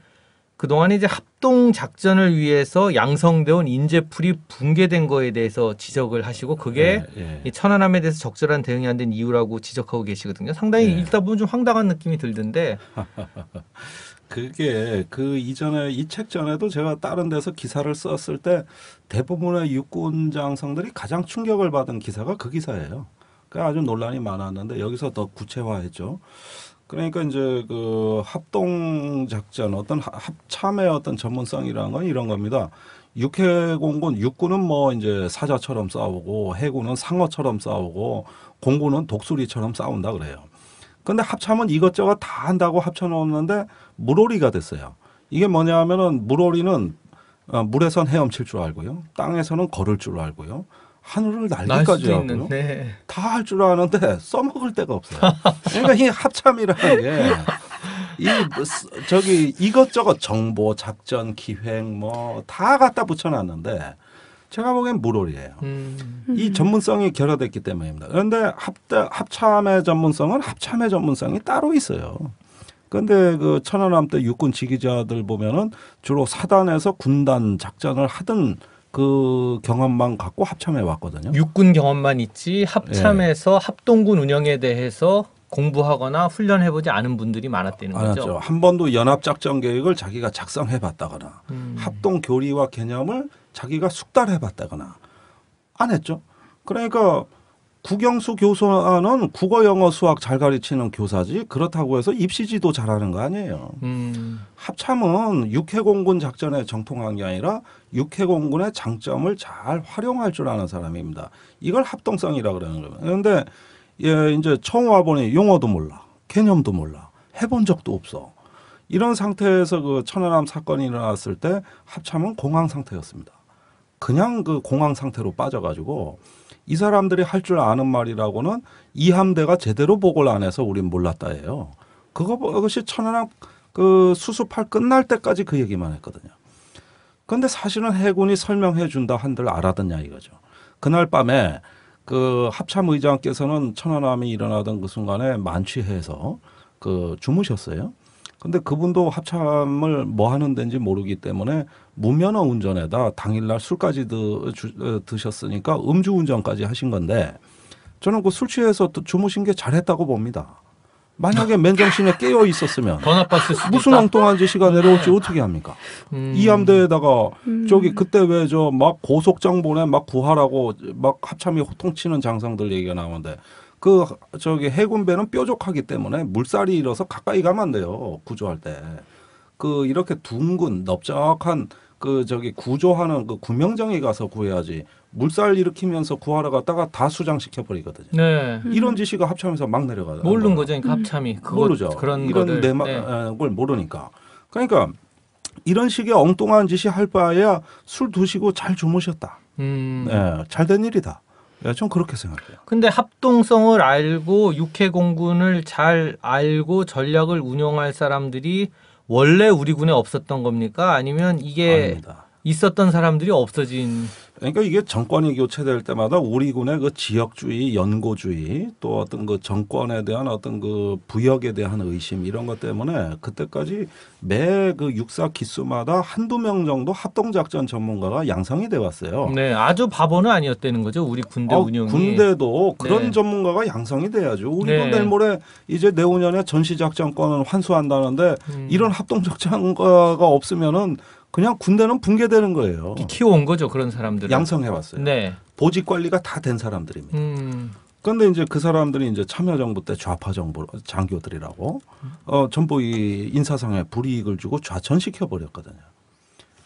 Speaker 2: 그동안에 이제 합동 작전을 위해서 양성되어온 인재풀이 붕괴된 거에 대해서 지적을 하시고 그게 네, 예, 예. 천안함에 대해서 적절한 대응이 안 된 이유라고 지적하고 계시거든요. 상당히 예. 읽다 보면
Speaker 4: 좀 황당한 느낌이 들던데. 그게 그 이전에 이 책 전에도 제가 다른 데서 기사를 썼을 때 대부분의 육군 장성들이 가장 충격을 받은 기사가 그 기사예요. 그러니까 아주 논란이 많았는데 여기서 더 구체화했죠. 그러니까 이제 그 합동 작전 어떤 합참의 어떤 전문성이라는 건 이런 겁니다. 육해공군 육군은 뭐 이제 사자처럼 싸우고 해군은 상어처럼 싸우고 공군은 독수리처럼 싸운다 그래요. 근데 합참은 이것저것 다 한다고 합쳐놓는데 물오리가 됐어요. 이게 뭐냐 하면은 물오리는 어, 물에선 헤엄칠 줄 알고요. 땅에서는 걸을 줄 알고요. 하늘을 날기까지 하고 다할 줄 아는데 써먹을 데가 없어요. 그러니까 이 합참이라는 뭐 게이 저기 이것저것 정보 작전 기획 뭐 다 갖다 붙여놨는데 제가 보기엔 물올이에요. 음. 이 전문성이 결여됐기 때문입니다. 그런데 합대, 합참의 전문성은 합참의 전문성이 따로 있어요. 근데 그 천안함 때 육군 지휘자들 보면은 주로 사단에서 군단 작전을 하든 그 경험만 갖고 합참해 왔거든요.
Speaker 2: 육군 경험만 있지 합참에서 예. 합동군 운영에 대해서 공부하거나
Speaker 4: 훈련해 보지 않은 분들이 많았다는 거죠. 알죠한 번도 연합 작전 계획을 자기가 작성해 봤다거나 음. 합동 교리와 개념을 자기가 숙달해 봤다거나 안 했죠. 그러니까 국영수 교수는 국어, 영어, 수학 잘 가르치는 교사지 그렇다고 해서 입시지도 잘하는 거 아니에요. 음. 합참은 육해공군 작전에 정통한 게 아니라 육해공군의 장점을 잘 활용할 줄 아는 사람입니다. 이걸 합동성이라 그러는 거예요. 그런데 예, 이제 처음 와보니 용어도 몰라, 개념도 몰라, 해본 적도 없어. 이런 상태에서 그 천안함 사건이 일어났을 때 합참은 공황 상태였습니다. 그냥 그 공황 상태로 빠져가지고 이 사람들이 할 줄 아는 말이라고는 이함대가 제대로 보고를 안 해서 우린 몰랐다예요. 뭐 그것이 천안함 그 수습할 끝날 때까지 그 얘기만 했거든요. 그런데 사실은 해군이 설명해 준다 한들 알아듣냐 이거죠. 그날 밤에 그 합참 의장께서는 천안함이 일어나던 그 순간에 만취해서 그 주무셨어요. 근데 그분도 합참을 뭐 하는 데인지 모르기 때문에 무면허 운전에다 당일날 술까지 드, 주, 어, 드셨으니까 음주 운전까지 하신 건데 저는 그 술 취해서 주무신 게 잘했다고 봅니다. 만약에 맨정신에 깨어 있었으면 무슨 엉뚱한 짓이가 내려올지 네. 어떻게 합니까? 음. 이 함대에다가 음. 저기 그때 왜 저 막고속장보에막 구하라고 막 합참이 호통치는 장성들 얘기가 나오는데 그 저기 해군배는 뾰족하기 때문에 물살이 일어서 가까이 가면 안 돼요 구조할 때. 그 이렇게 둥근 넓적한 그 저기 구조하는 그 구명정에 가서 구해야지 물살 일으키면서 구하러 갔다가 다 수장시켜 버리거든요.
Speaker 2: 네. 이런
Speaker 4: 지시가 합참에서 막 내려가요. 모르는 거죠, 그러니까 합참이.
Speaker 2: 그거, 모르죠. 그런 이런 내막을
Speaker 4: 네. 아, 모르니까. 그러니까 이런 식의 엉뚱한 짓이 할 바에야 술 드시고 잘 주무셨다. 음. 네, 잘된 일이다. 예, 네, 전 그렇게 생각해요.
Speaker 2: 근데 합동성을 알고 육해공군을 잘 알고 전략을 운영할 사람들이 원래 우리 군에 없었던 겁니까? 아니면 이게 아닙니다. 있었던 사람들이 없어진
Speaker 4: 그러니까 이게 정권이 교체될 때마다 우리군의 그 지역주의, 연고주의 또 어떤 그 정권에 대한 어떤 그 부역에 대한 의심 이런 것 때문에 그때까지 매 그 육사 기수마다 한두 명 정도 합동작전 전문가가 양성이 돼 왔어요. 네. 아주 바보는 아니었다는 거죠. 우리 군대 어, 운영이. 군대도 네. 그런 네. 전문가가 양성이 돼야죠. 우리 네. 내일 모레 이제 내후년에 전시작전권을 환수한다는데 음. 이런 합동작전가가 없으면은 그냥 군대는 붕괴되는 거예요. 키워온 거죠 그런 사람들. 양성해 왔어요. 네. 보직 관리가 다 된 사람들입니다. 음. 근데 이제 그 사람들이 이제 참여정부 때 좌파 정부 장교들이라고 음. 어 전부 이 인사상에 불이익을 주고 좌천시켜 버렸거든요.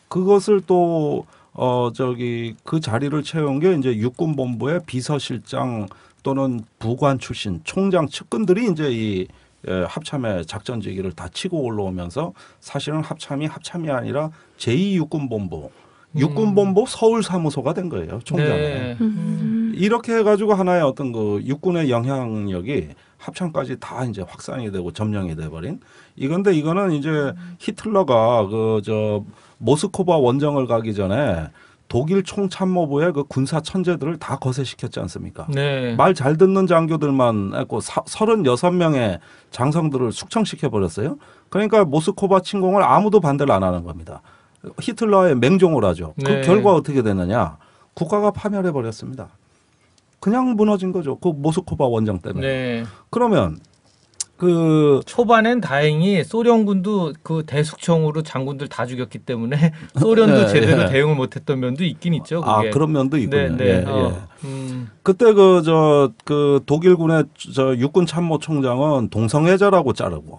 Speaker 4: 그것을 또어 저기 그 자리를 채운 게 이제 육군 본부의 비서실장 또는 부관 출신 총장 측근들이 이제 이 예, 합참의 작전지기를 다 치고 올라오면서 사실은 합참이 합참이 아니라 제2육군본부 음. 육군본부 서울사무소가 된 거예요 총장에 네.
Speaker 5: 음.
Speaker 4: 이렇게 해가지고 하나의 어떤 그 육군의 영향력이 합참까지 다 이제 확산이 되고 점령이 돼버린 이건데 이거는 이제 히틀러가 그 저 모스코바 원정을 가기 전에 독일 총참모부의 그 군사 천재들을 다 거세시켰지 않습니까? 네. 말 잘 듣는 장교들만 했고 사, 36명의 장성들을 숙청시켜 버렸어요. 그러니까 모스코바 침공을 아무도 반대를 안 하는 겁니다. 히틀러의 맹종을 하죠. 그 네. 결과 어떻게 되느냐? 국가가 파멸해 버렸습니다. 그냥 무너진 거죠. 그 모스코바 원정 때문에. 네. 그러면
Speaker 2: 그 초반엔 다행히 소련군도 그 대숙청으로 장군들 다 죽였기 때문에 소련도 네, 제대로 예. 대응을 못했던 면도 있긴 있죠. 아, 그게. 아 그런 면도 네, 있군요. 네, 네. 예, 어.
Speaker 4: 예. 음. 그때 그 저그 그 독일군의 저 육군 참모총장은 동성애자라고 자르고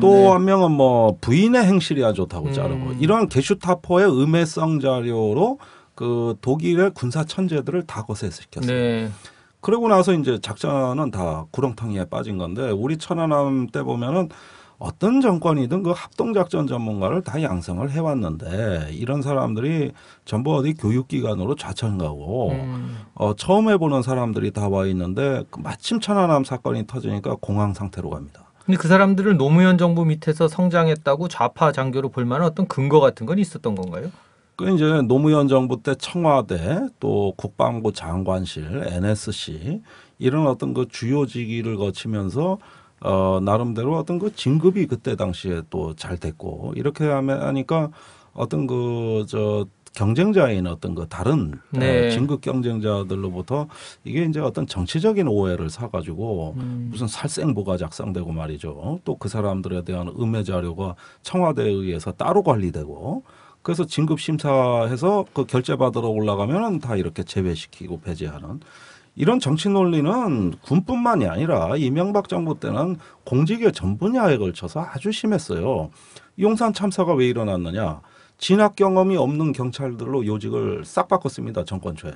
Speaker 4: 또한 네. 명은 뭐 부인의 행실이 야 좋다고 음. 자르고 이러한 게슈타포의 음해성 자료로 그 독일의 군사 천재들을 다 거세시켰어요. 네. 그러고 나서 이제 작전은 다 구렁텅이에 빠진 건데 우리 천안함 때 보면은 어떤 정권이든 그 합동작전 전문가를 다 양성을 해왔는데 이런 사람들이 전부 어디 교육기관으로 좌천가고 음. 어, 처음 해보는 사람들이 다 와 있는데 그 마침 천안함 사건이 터지니까 공황 상태로 갑니다.
Speaker 2: 근데 그 사람들을 노무현 정부 밑에서 성장했다고 좌파 장교로 볼 만한 어떤 근거 같은 건 있었던 건가요?
Speaker 4: 그 이제 노무현 정부 때 청와대 또 국방부 장관실 NSC 이런 어떤 그 주요 직위를 거치면서 어 나름대로 어떤 그 진급이 그때 당시에 또 잘 됐고 이렇게 하니까 어떤 그 저 경쟁자인 어떤 그 다른 어, 네. 진급 경쟁자들로부터 이게 이제 어떤 정치적인 오해를 사가지고 음. 무슨 살생부가 작성되고 말이죠. 또 그 사람들에 대한 음해 자료가 청와대에 의해서 따로 관리되고 그래서 진급 심사해서 그 결재 받으러 올라가면 다 이렇게 제외시키고 배제하는 이런 정치 논리는 군뿐만이 아니라 이명박 정부 때는 공직의 전 분야에 걸쳐서 아주 심했어요. 용산 참사가 왜 일어났느냐? 진학 경험이 없는 경찰들로 요직을 싹 바꿨습니다. 정권 초에.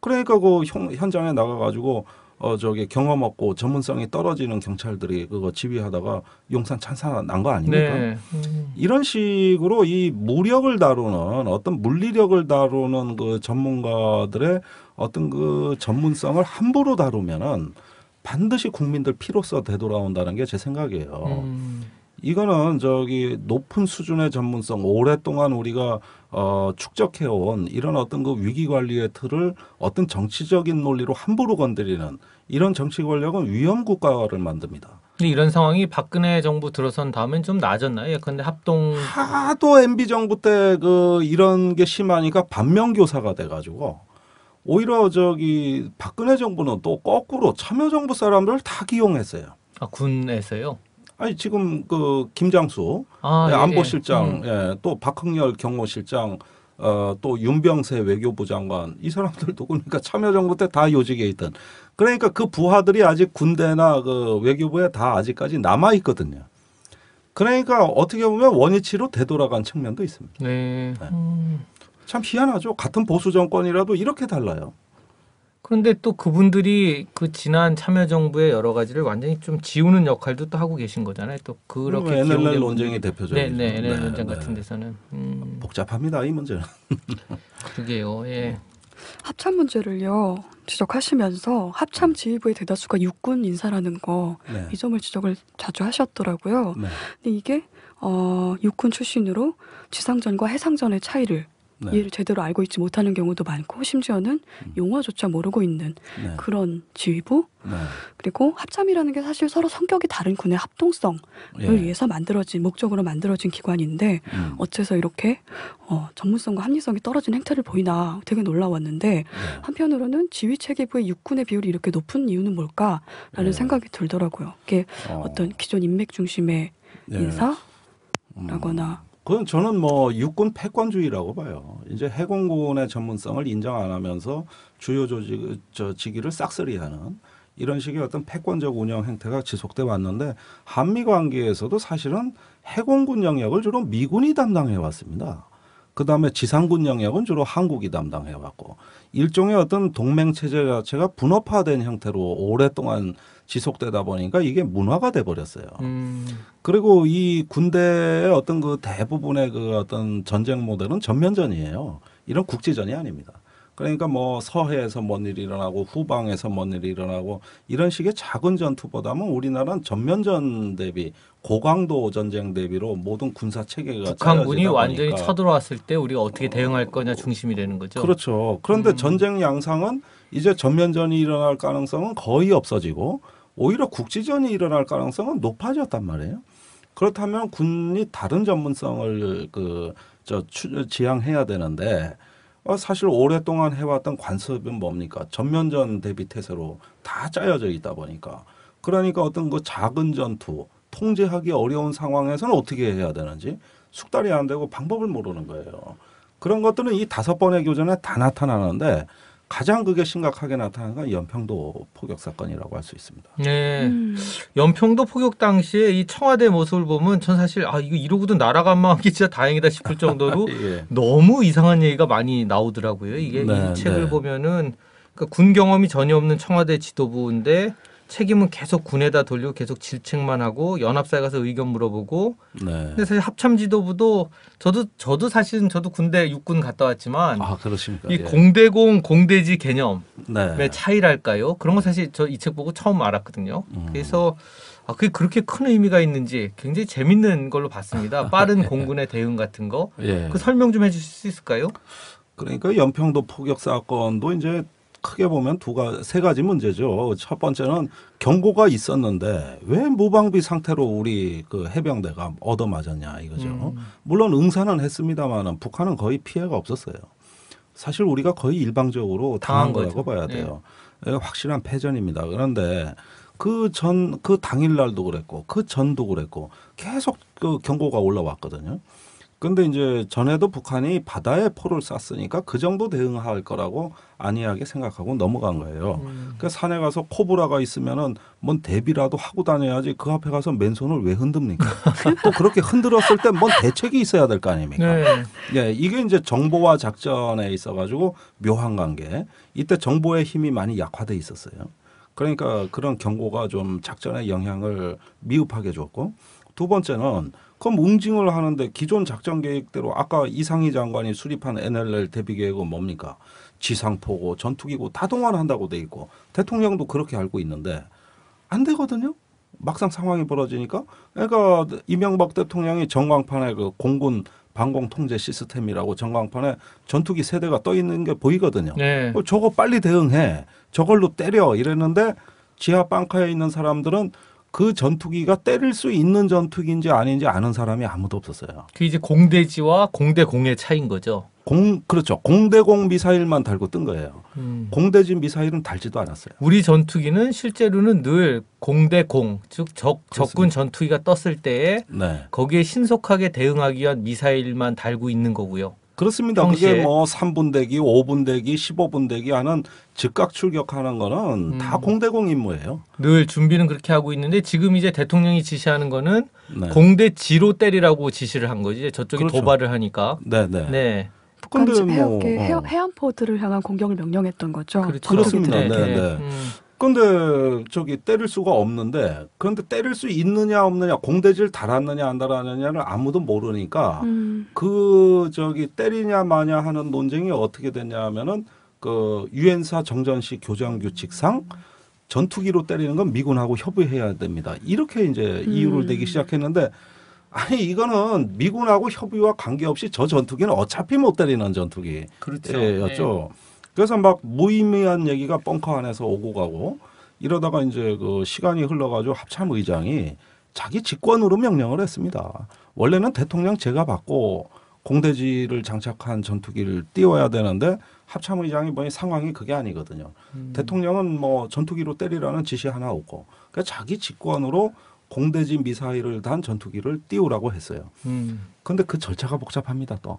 Speaker 4: 그러니까 그 현장에 나가가지고 어 저기 경험 없고 전문성이 떨어지는 경찰들이 그거 지휘하다가 용산 찬사 난 거 아닙니까? 네. 음. 이런 식으로 이 무력을 다루는 어떤 물리력을 다루는 그 전문가들의 어떤 그 전문성을 함부로 다루면은 반드시 국민들 피로써 되돌아온다는 게 제 생각이에요. 음. 이거는 저기 높은 수준의 전문성 오랫동안 우리가 어, 축적해온 이런 어떤 그 위기 관리의 틀을 어떤 정치적인 논리로 함부로 건드리는 이런 정치 권력은 위험 국가를 만듭니다.
Speaker 2: 근데 이런 상황이 박근혜 정부 들어선 다음엔 좀 나아졌나요? 예컨 합동
Speaker 4: 하도 MB 정부 때 그 이런 게 심하니까 반면교사가 돼가지고 오히려 저기 박근혜 정부는 또 거꾸로 참여정부 사람들을 다 기용했어요. 아 군에서요? 아니 지금 그 김장수 아, 예, 안보실장, 예. 예. 음. 예, 또 박흥열 경호실장, 어, 또 윤병세 외교부 장관 이 사람들도 그러니까 참여정부 때 다 요직에 있던 그러니까 그 부하들이 아직 군대나 그 외교부에 다 아직까지 남아 있거든요. 그러니까 어떻게 보면 원위치로 되돌아간 측면도 있습니다. 네. 네. 음. 참 희한하죠. 같은 보수 정권이라도 이렇게 달라요.
Speaker 2: 그런데 또 그분들이 그 지난 참여정부의 여러 가지를 완전히 좀 지우는 역할도 또 하고 계신 거잖아요. 또 그렇게 음, NLL 논쟁이 대표적이 네, 네, NLL 네, 논쟁 네. 같은 데서는
Speaker 5: 음.
Speaker 4: 복잡합니다 이 문제는. 그게요. 예. 음.
Speaker 3: 합참 문제를요 지적하시면서 합참 음. 지휘부의 대다수가 육군 인사라는 거이 네. 점을 지적을 자주 하셨더라고요. 네. 근데 이게 어, 육군 출신으로 지상전과 해상전의 차이를 네. 이해를 제대로 알고 있지 못하는 경우도 많고 심지어는 음. 용어조차 모르고 있는 네. 그런 지휘부 네. 그리고 합참이라는 게 사실 서로 성격이 다른 군의 합동성을 예. 위해서 만들어진 목적으로 만들어진 기관인데 음. 어째서 이렇게 어, 전문성과 합리성이 떨어진 행태를 보이나 되게 놀라웠는데 예. 한편으로는 지휘 체계부의 육군의 비율이 이렇게 높은 이유는 뭘까라는 예. 생각이 들더라고요. 이게 어. 떤 기존 인맥 중심의 예. 인사라거나 음.
Speaker 4: 그건 저는 뭐 육군 패권주의라고 봐요. 이제 해공군의 전문성을 인정 안 하면서 주요 조직 저 직위를 싹쓸이하는 이런 식의 어떤 패권적 운영 행태가 지속돼 왔는데 한미 관계에서도 사실은 해공군 영역을 주로 미군이 담당해 왔습니다. 그다음에 지상군 영역은 주로 한국이 담당해 왔고 일종의 어떤 동맹 체제 자체가 분업화된 형태로 오랫동안 지속되다 보니까 이게 문화가 돼 버렸어요. 음. 그리고 이 군대의 어떤 그 대부분의 그 어떤 전쟁 모델은 전면전이에요. 이런 국제전이 아닙니다. 그러니까 뭐 서해에서 뭔 일이 일어나고 후방에서 뭔 일이 일어나고 이런 식의 작은 전투보다는 우리나라는 전면전 대비 고강도 전쟁 대비로 모든 군사 체계가 북한군이 완전히 쳐들어왔을
Speaker 2: 때 우리가 어떻게 대응할 거냐 중심이 되는 거죠.
Speaker 4: 그렇죠. 그런데 음. 전쟁 양상은 이제 전면전이 일어날 가능성은 거의 없어지고 오히려 국지전이 일어날 가능성은 높아졌단 말이에요. 그렇다면 군이 다른 전문성을 그 저 지향해야 되는데 어, 사실 오랫동안 해왔던 관습은 뭡니까? 전면전 대비 태세로 다 짜여져 있다 보니까. 그러니까 어떤 그 작은 전투, 통제하기 어려운 상황에서는 어떻게 해야 되는지 숙달이 안 되고 방법을 모르는 거예요. 그런 것들은 이 다섯 번의 교전에 다 나타나는데 가장 그게 심각하게 나타난건 연평도 폭격 사건이라고 할 수 있습니다.
Speaker 2: 네. 음.
Speaker 4: 연평도 포격
Speaker 2: 당시에 이 청와대 모습을 보면 전 사실 아 이거 이러고도 날아간 마음이 진짜 다행이다 싶을 정도로 예. 너무 이상한 얘기가 많이 나오더라고요. 이게 네, 이 책을 네. 보면은 그러니까 군 경험이 전혀 없는 청와대 지도부인데 책임은 계속 군에다 돌리고 계속 질책만 하고 연합사에 가서 의견 물어보고 네. 근데 사실 합참 지도부도 저도 저도 사실은 저도 군대 육군 갔다 왔지만 아
Speaker 4: 그렇습니까 이 예.
Speaker 2: 공대공 공대지 개념의 네. 차이랄까요 그런 거 사실 저 이 책 보고 처음 알았거든요 음. 그래서 아 그게 그렇게 큰 의미가 있는지 굉장히 재밌는 걸로 봤습니다 빠른 예. 공군의 대응 같은 거그 예. 그 설명
Speaker 4: 좀 해주실 수 있을까요? 그러니까 연평도 포격 사건도 이제 크게 보면 두가 세 가지 문제죠. 첫 번째는 경고가 있었는데 왜 무방비 상태로 우리 그 해병대가 얻어맞았냐 이거죠. 음. 물론 응사는 했습니다만은 북한은 거의 피해가 없었어요. 사실 우리가 거의 일방적으로 당한, 당한 거라고 봐야 네. 돼요. 네. 확실한 패전입니다. 그런데 그 전, 그 당일날도 그랬고, 그 전도 그랬고, 계속 그 경고가 올라왔거든요. 근데 이제 전에도 북한이 바다에 포를 쐈으니까 그 정도 대응할 거라고 안이하게 생각하고 넘어간 거예요. 음. 그 산에 가서 코브라가 있으면은 뭔 대비라도 하고 다녀야지 그 앞에 가서 맨손을 왜 흔듭니까? 또 그렇게 흔들었을 때 뭔 대책이 있어야 될 거 아닙니까? 네. 예, 이게 이제 정보와 작전에 있어 가지고 묘한 관계. 이때 정보의 힘이 많이 약화돼 있었어요. 그러니까 그런 경고가 좀 작전에 영향을 미흡하게 줬고 두 번째는 음. 그럼 웅징을 하는데 기존 작전 계획대로 아까 이상희 장관이 수립한 NLL 대비 계획은 뭡니까? 지상포고 전투기고 다 동원한다고 돼 있고 대통령도 그렇게 알고 있는데 안 되거든요. 막상 상황이 벌어지니까 그러니까 이명박 대통령이 전광판에 그 공군 방공 통제 시스템이라고 전광판에 전투기 세대가 떠 있는 게 보이거든요. 네. 저거 빨리 대응해. 저걸로 때려 이랬는데 지하 빵카에 있는 사람들은 그 전투기가 때릴 수 있는 전투기인지 아닌지 아는 사람이 아무도 없었어요.
Speaker 2: 그 이제 공대지와 공대공의 차인
Speaker 4: 이 거죠. 공 그렇죠. 공대공 미사일만 달고 뜬 거예요. 음. 공대지 미사일은 달지도 않았어요.
Speaker 2: 우리 전투기는 실제로는 늘 공대공 즉 적, 적군 전투기가 떴을 때에 네. 거기에 신속하게 대응하기 위한 미사일만 달고 있는 거고요.
Speaker 4: 그렇습니다. 평시에. 그게 뭐 3분 대기, 5분 대기, 15분 대기 하는 즉각 출격하는 거는 음. 다 공대공 임무예요.
Speaker 2: 늘 준비는 그렇게 하고 있는데 지금 이제 대통령이 지시하는 거는 네. 공대 지로 때리라고 지시를 한 거지. 저쪽이 그렇죠. 도발을 하니까. 네네. 네.
Speaker 4: 네. 네.
Speaker 3: 근데 뭐 해안, 어. 해안포드를 향한 공격을 명령했던 거죠. 그렇죠. 그렇습니다
Speaker 4: 네, 네. 네. 음. 근데 저기 때릴 수가 없는데 그런데 때릴 수 있느냐 없느냐 공대질 달았느냐 안 달았느냐를 아무도 모르니까 음. 그 저기 때리냐 마냐 하는 논쟁이 어떻게 됐냐면은 그 유엔사 정전시 교정 규칙상 전투기로 때리는 건 미군하고 협의해야 됩니다. 이렇게 이제 음. 이유를 음. 내기 시작했는데 아니 이거는 미군하고 협의와 관계없이 저 전투기는 어차피 못 때리는 전투기였죠. 그렇죠. 예, 그래서 막 무의미한 얘기가 벙커 안에서 오고 가고 이러다가 이제 그 시간이 흘러가지고 합참 의장이 자기 직권으로 명령을 했습니다. 원래는 대통령 제가 받고 공대지를 장착한 전투기를 띄워야 되는데 합참 의장이 뭐니 상황이 그게 아니거든요. 음. 대통령은 뭐 전투기로 때리라는 지시 하나 없고 그러니까 자기 직권으로 공대지 미사일을 단 전투기를 띄우라고 했어요. 음. 근데 그 절차가 복잡합니다 또.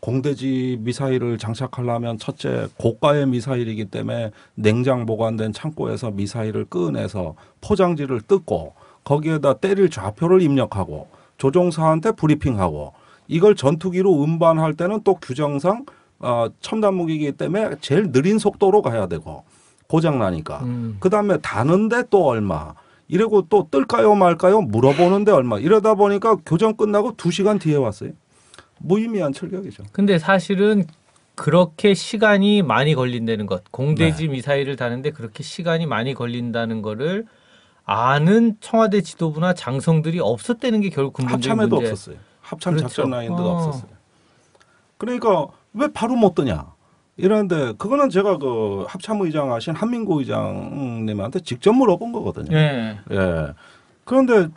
Speaker 4: 공대지 미사일을 장착하려면 첫째 고가의 미사일이기 때문에 냉장 보관된 창고에서 미사일을 꺼내서 포장지를 뜯고 거기에다 때릴 좌표를 입력하고 조종사한테 브리핑하고 이걸 전투기로 운반할 때는 또 규정상 어, 첨단 무기이기 때문에 제일 느린 속도로 가야 되고 고장 나니까 음. 그다음에 다는데 또 얼마 이러고 또 뜰까요 말까요 물어보는데 얼마 이러다 보니까 교정 끝나고 2시간 뒤에 왔어요. 무의미한 철격이죠
Speaker 2: 근데 사실은 그렇게 시간이 많이 걸린다는 것, 공대지 네. 미사일을 다는데 그렇게 시간이 많이 걸린다는 거를 아는 청와대 지도부나
Speaker 4: 장성들이 없었다는 게 결국 근본 합참에도 문제. 없었어요. 합참 그렇죠. 작전 라인도 어. 없었어요. 그러니까 왜 바로 못 뜨냐? 이런데 그거는 제가 그 합참의장 하신 한민구 의장님한테 직접 물어본 거거든요. 예. 예. 그런데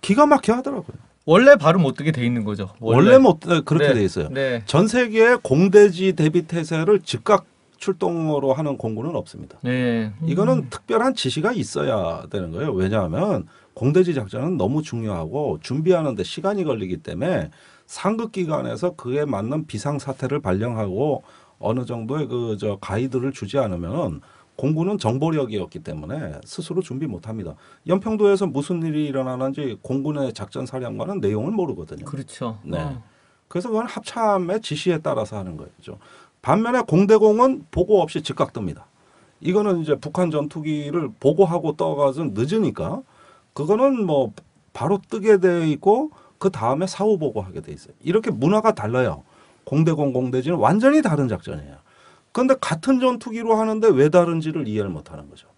Speaker 4: 기가 막혀 하더라고요. 원래 발음 어떻게 돼 있는 거죠? 원래, 뭐 어, 그렇게 네. 돼 있어요. 네. 전 세계 공대지 대비 태세를 즉각 출동으로 하는 공군은 없습니다. 네. 음. 이거는 특별한 지시가 있어야 되는 거예요. 왜냐하면 공대지 작전은 너무 중요하고 준비하는데 시간이 걸리기 때문에 상급 기관에서 그에 맞는 비상 사태를 발령하고 어느 정도의 그 저 가이드를 주지 않으면 공군은 정보력이었기 때문에 스스로 준비 못합니다. 연평도에서 무슨 일이 일어나는지 공군의 작전 사령관은 내용을 모르거든요. 그렇죠. 네. 어. 그래서 그건 합참의 지시에 따라서 하는 거죠. 반면에 공대공은 보고 없이 즉각 뜹니다. 이거는 이제 북한 전투기를 보고하고 떠가서 늦으니까 그거는 뭐 바로 뜨게 되어 있고 그 다음에 사후 보고하게 돼 있어요. 이렇게 문화가 달라요. 공대공 공대지는 완전히 다른 작전이에요. 그런데 같은 전투기로 하는데 왜 다른지를 이해를 못하는 거죠.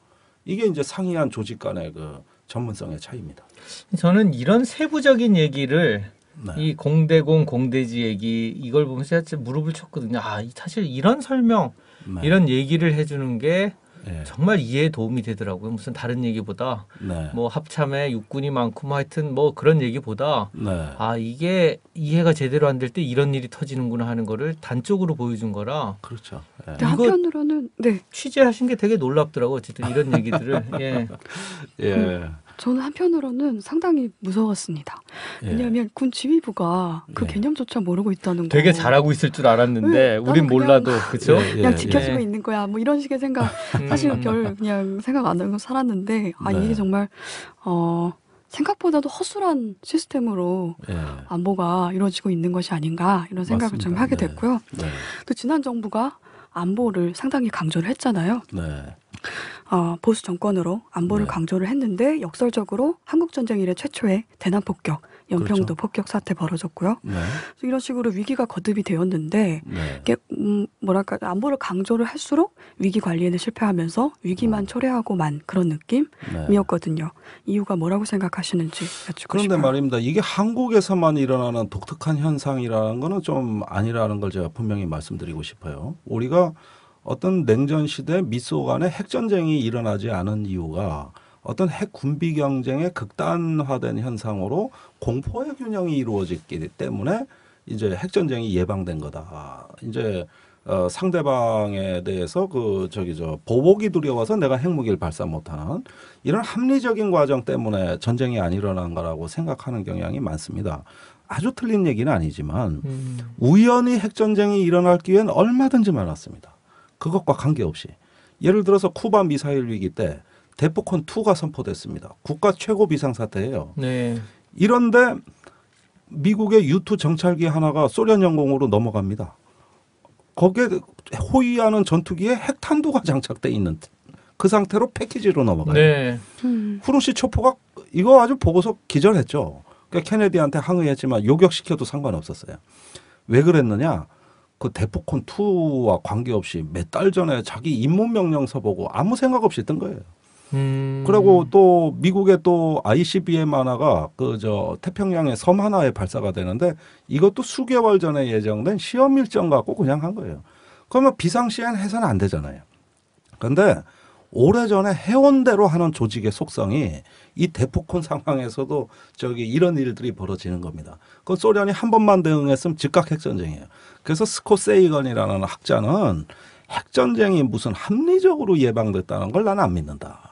Speaker 4: 이게 이제 상이한 조직 간의 그 전문성의 차이입니다.
Speaker 2: 저는 이런 세부적인 얘기를 네. 이 공대공 공대지 얘기 이걸 보면서 무릎을 쳤거든요. 아 사실 이런 설명 네. 이런 얘기를 해주는 게 예. 정말 이해에 도움이 되더라고요. 무슨 다른 얘기보다 네. 뭐 합참에 육군이 많고 뭐 하여튼 뭐 그런 얘기보다 네. 아 이게 이해가 제대로 안 될 때 이런 일이 터지는구나 하는 거를 단적으로 보여준 거라. 그렇죠. 예. 한편으로는
Speaker 3: 네. 취재하신 게 되게
Speaker 2: 놀랍더라고 어쨌든 이런 얘기들을. 예. 예. 음.
Speaker 3: 저는 한편으로는 상당히 무서웠습니다. 예. 왜냐하면 군 지휘부가 그 네. 개념조차 모르고 있다는 거. 되게 잘하고
Speaker 2: 있을 줄 알았는데 네, 우린 몰라도 그죠? 예, 예, 그냥 지켜주고 네.
Speaker 3: 있는 거야. 뭐 이런 식의 생각 음. 사실 별 그냥 생각 안 하고 살았는데 아 이게 정말 어. 생각보다도 허술한 시스템으로 예. 안보가 이루어지고 있는 것이 아닌가 이런 생각을 맞습니다. 좀 하게 됐고요. 네. 네. 또 지난 정부가 안보를 상당히 강조를 했잖아요. 네. 어, 보수 정권으로 안보를 네. 강조를 했는데 역설적으로 한국 전쟁 이래 최초의 대남 폭격, 연평도 그렇죠. 폭격 사태 벌어졌고요. 네. 이런 식으로 위기가 거듭이 되었는데 네. 이게 음, 뭐랄까 안보를 강조를 할수록 위기 관리에는 실패하면서 위기만 어. 초래하고만 그런 느낌이었거든요. 네. 이유가 뭐라고 생각하시는지 여쭙고
Speaker 4: 그런데 말입니다. 이게 한국에서만 일어나는 독특한 현상이라는 거는 좀 아니라는 걸 제가 분명히 말씀드리고 싶어요. 우리가 어떤 냉전 시대 미소 간의 핵전쟁이 일어나지 않은 이유가 어떤 핵 군비 경쟁의 극단화된 현상으로 공포의 균형이 이루어졌기 때문에 이제 핵전쟁이 예방된 거다. 이제 어, 상대방에 대해서 그 저기 저 보복이 두려워서 내가 핵무기를 발사 못하는 이런 합리적인 과정 때문에 전쟁이 안 일어난 거라고 생각하는 경향이 많습니다. 아주 틀린 얘기는 아니지만 음. 우연히 핵전쟁이 일어날 기회는 얼마든지 많았습니다. 그것과 관계없이 예를 들어서 쿠바 미사일 위기 때데프콘 2가 선포됐습니다. 국가 최고 비상 사태예요. 네. 이런데 미국의 유투 정찰기 하나가 소련 영공으로 넘어갑니다. 거기에 호위하는 전투기에 핵탄두가 장착돼 있는 그 상태로 패키지로 넘어가요.
Speaker 2: 네. 음.
Speaker 4: 후루시 초포가 이거 아주 보고서 기절했죠. 그러니까 케네디한테 항의했지만 요격시켜도 상관없었어요. 왜 그랬느냐? 그대포콘 2와 관계없이 몇 달 전에 자기 입문 명령서 보고 아무 생각 없이 뜬 거예요. 음. 그리고 또 미국의 또 ICBM 하나가 그 저 태평양의 섬 하나에 발사가 되는데 이것도 수개월 전에 예정된 시험 일정 갖고 그냥 한 거예요. 그러면 비상시엔 해서는 안 되잖아요. 그런데 오래전에 해온대로 하는 조직의 속성이 이 대포콘 상황에서도 저기 이런 일들이 벌어지는 겁니다. 그 소련이 한 번만 대응했으면 즉각 핵전쟁이에요. 그래서 스코세이건이라는 학자는 핵전쟁이 무슨 합리적으로 예방됐다는 걸 나는 안 믿는다.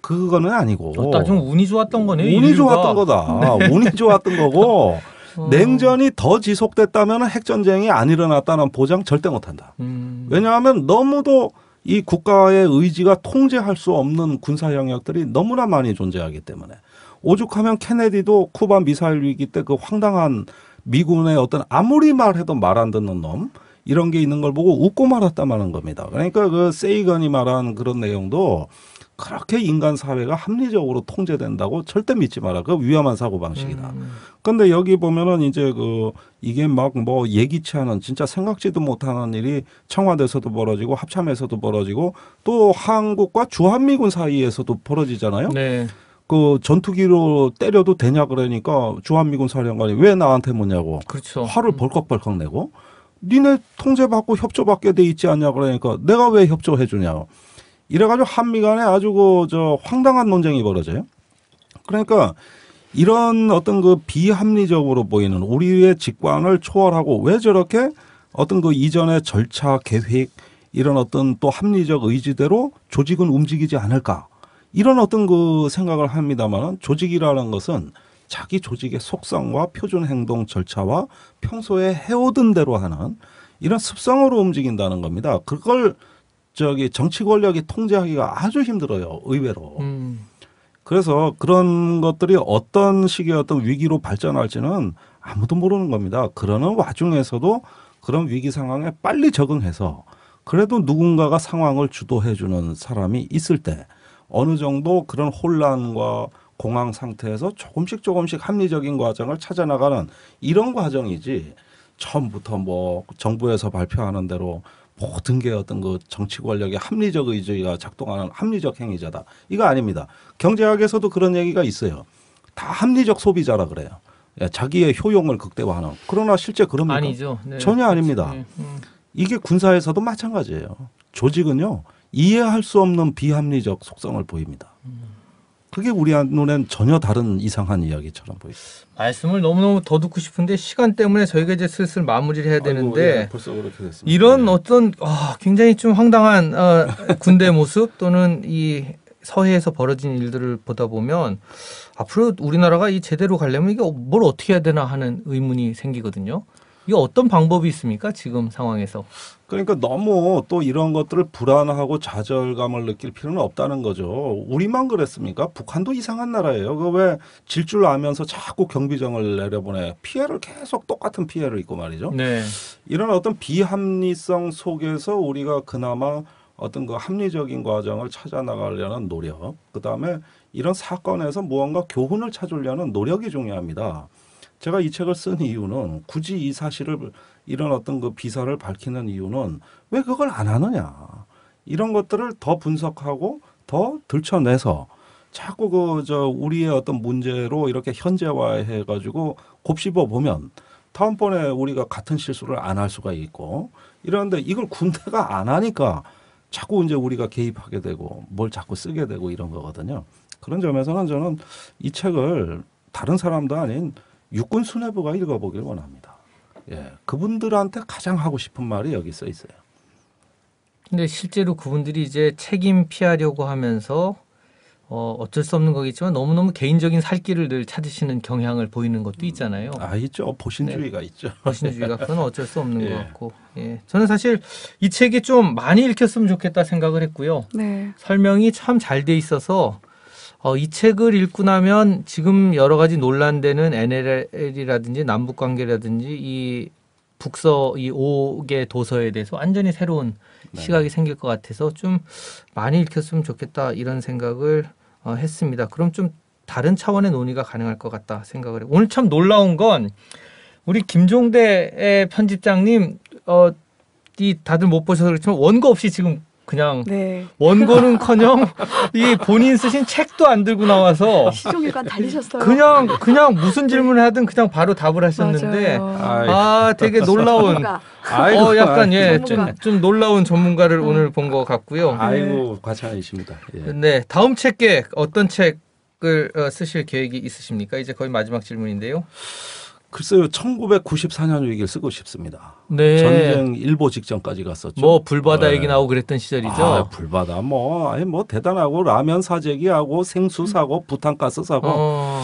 Speaker 4: 그거는 아니고. 좋좀 어,
Speaker 2: 운이 좋았던 거네. 운이 인류가. 좋았던 거다. 네. 아, 운이
Speaker 4: 좋았던 거고. 어. 냉전이 더 지속됐다면 핵전쟁이 안 일어났다는 보장 절대 못한다. 음. 왜냐하면 너무도 이 국가의 의지가 통제할 수 없는 군사 영역들이 너무나 많이 존재하기 때문에 오죽하면 케네디도 쿠바 미사일 위기 때 그 황당한 미군의 어떤 아무리 말해도 말 안 듣는 놈 이런 게 있는 걸 보고 웃고 말았다말는 겁니다. 그러니까 그 세이건이 말한 그런 내용도 그렇게 인간 사회가 합리적으로 통제된다고 절대 믿지 마라. 그 위험한 사고 방식이다. 음. 근데 여기 보면은 이제 그 이게 막 뭐 예기치 않은 진짜 생각지도 못하는 일이 청와대에서도 벌어지고 합참에서도 벌어지고 또 한국과 주한미군 사이에서도 벌어지잖아요. 네. 그 전투기로 때려도 되냐 그러니까 주한미군 사령관이 왜 나한테 뭐냐고 그렇죠. 화를 음. 벌컥벌컥 내고 니네 통제받고 협조받게 돼 있지 않냐 그러니까 내가 왜 협조해 주냐 이래가지고 한미 간에 아주 그 저 황당한 논쟁이 벌어져요. 그러니까 이런 어떤 그 비합리적으로 보이는 우리의 직관을 초월하고 왜 저렇게 어떤 그 이전의 절차 계획 이런 어떤 또 합리적 의지대로 조직은 움직이지 않을까 이런 어떤 그 생각을 합니다만 조직이라는 것은 자기 조직의 속성과 표준 행동 절차와 평소에 해오던 대로 하는 이런 습성으로 움직인다는 겁니다. 그걸 저기 정치 권력이 통제하기가 아주 힘들어요. 의외로. 음. 그래서 그런 것들이 어떤 식의 어떤 위기로 발전할지는 아무도 모르는 겁니다. 그러는 와중에서도 그런 위기 상황에 빨리 적응해서 그래도 누군가가 상황을 주도해 주는 사람이 있을 때 어느 정도 그런 혼란과 공황 상태에서 조금씩 조금씩 합리적인 과정을 찾아나가는 이런 과정이지 처음부터 뭐 정부에서 발표하는 대로 모든 게 어떤 그 정치 권력의 합리적 의지가 작동하는 합리적 행위자다. 이거 아닙니다. 경제학에서도 그런 얘기가 있어요. 다 합리적 소비자라 그래요. 예, 자기의 효용을 극대화하는. 그러나 실제 그런 아니죠.
Speaker 2: 네. 전혀 아닙니다. 네.
Speaker 5: 음.
Speaker 4: 이게 군사에서도 마찬가지예요. 조직은요. 이해할 수 없는 비합리적 속성을 보입니다. 그게 우리 눈엔 전혀 다른 이상한 이야기처럼 보이죠.
Speaker 2: 말씀을 너무너무 더 듣고 싶은데 시간 때문에 저희가 이제 슬슬 마무리를 해야 되는데 아이고, 예, 이런 네. 어떤 아, 굉장히 좀 황당한 어, 군대 모습 또는 이 서해에서 벌어진 일들을 보다 보면 앞으로 우리나라가 이 제대로 가려면 이게 뭘 어떻게 해야 되나 하는 의문이 생기거든요. 이게 어떤 방법이 있습니까?
Speaker 4: 지금 상황에서. 그러니까 너무 또 이런 것들을 불안하고 좌절감을 느낄 필요는 없다는 거죠. 우리만 그랬습니까? 북한도 이상한 나라예요. 그 왜 질줄 알면서 자꾸 경비정을 내려보내 피해를 계속 똑같은 피해를 입고 말이죠. 네. 이런 어떤 비합리성 속에서 우리가 그나마 어떤 그 합리적인 과정을 찾아 나가려는 노력, 그 다음에 이런 사건에서 무언가 교훈을 찾으려는 노력이 중요합니다. 제가 이 책을 쓴 이유는 굳이 이 사실을 이런 어떤 그 비사를 밝히는 이유는 왜 그걸 안 하느냐 이런 것들을 더 분석하고 더 들춰내서 자꾸 그 저 우리의 어떤 문제로 이렇게 현재화해 가지고 곱씹어 보면 다음번에 우리가 같은 실수를 안 할 수가 있고 이런데 이걸 군대가 안 하니까 자꾸 이제 우리가 개입하게 되고 뭘 자꾸 쓰게 되고 이런 거거든요. 그런 점에서는 저는 이 책을 다른 사람도 아닌 육군 수뇌부가 읽어보길 원합니다. 예, 그분들한테 가장 하고 싶은 말이 여기 써 있어요.
Speaker 2: 근데 실제로 그분들이 이제 책임 피하려고 하면서 어, 어쩔 수 없는 거겠지만 너무너무 개인적인 살 길을 늘 찾으시는 경향을 보이는 것도 음, 있잖아요. 아, 있죠. 보신주의가 네. 있죠. 보신주의가 그건 어쩔 수 없는 예. 것 같고. 예. 저는 사실 이 책이 좀 많이 읽혔으면 좋겠다 생각을 했고요. 네. 설명이 참 잘 돼 있어서 어, 이 책을 읽고 나면 지금 여러 가지 논란되는 NLL이라든지 남북 관계라든지 이 북서 이 5개 도서에 대해서 완전히 새로운 네. 시각이 생길 것 같아서 좀 많이 읽혔으면 좋겠다 이런 생각을 어, 했습니다. 그럼 좀 다른 차원의 논의가 가능할 것 같다 생각을 해요. 오늘 참 놀라운 건 우리 김종대 의 편집장님 어, 이 다들 못 보셔서 그렇지만 원고 없이 지금 그냥 네. 원고는커녕 이 본인 쓰신 책도 안 들고 나와서 시종일관
Speaker 3: 달리셨어요. 그냥
Speaker 2: 그냥 무슨 질문을 하든 그냥 바로 답을 하셨는데 아, 아 되게 놀라운 어, 아이고, 어 약간 예좀 전좀 놀라운 전문가를 음. 오늘 본 것 같고요. 아이고 과찬이십니다. 예. 네 다음 책에 어떤 책을 어, 쓰실 계획이 있으십니까? 이제 거의
Speaker 4: 마지막 질문인데요. 글쎄요, 1994년 위기를 쓰고 싶습니다. 네. 전쟁 일보 직전까지 갔었죠. 뭐 불바다 네. 얘기 나오고
Speaker 2: 그랬던 시절이죠. 아, 불바다
Speaker 4: 뭐, 아니 뭐 대단하고 라면 사재기하고 생수 사고 부탄가스 사고 어.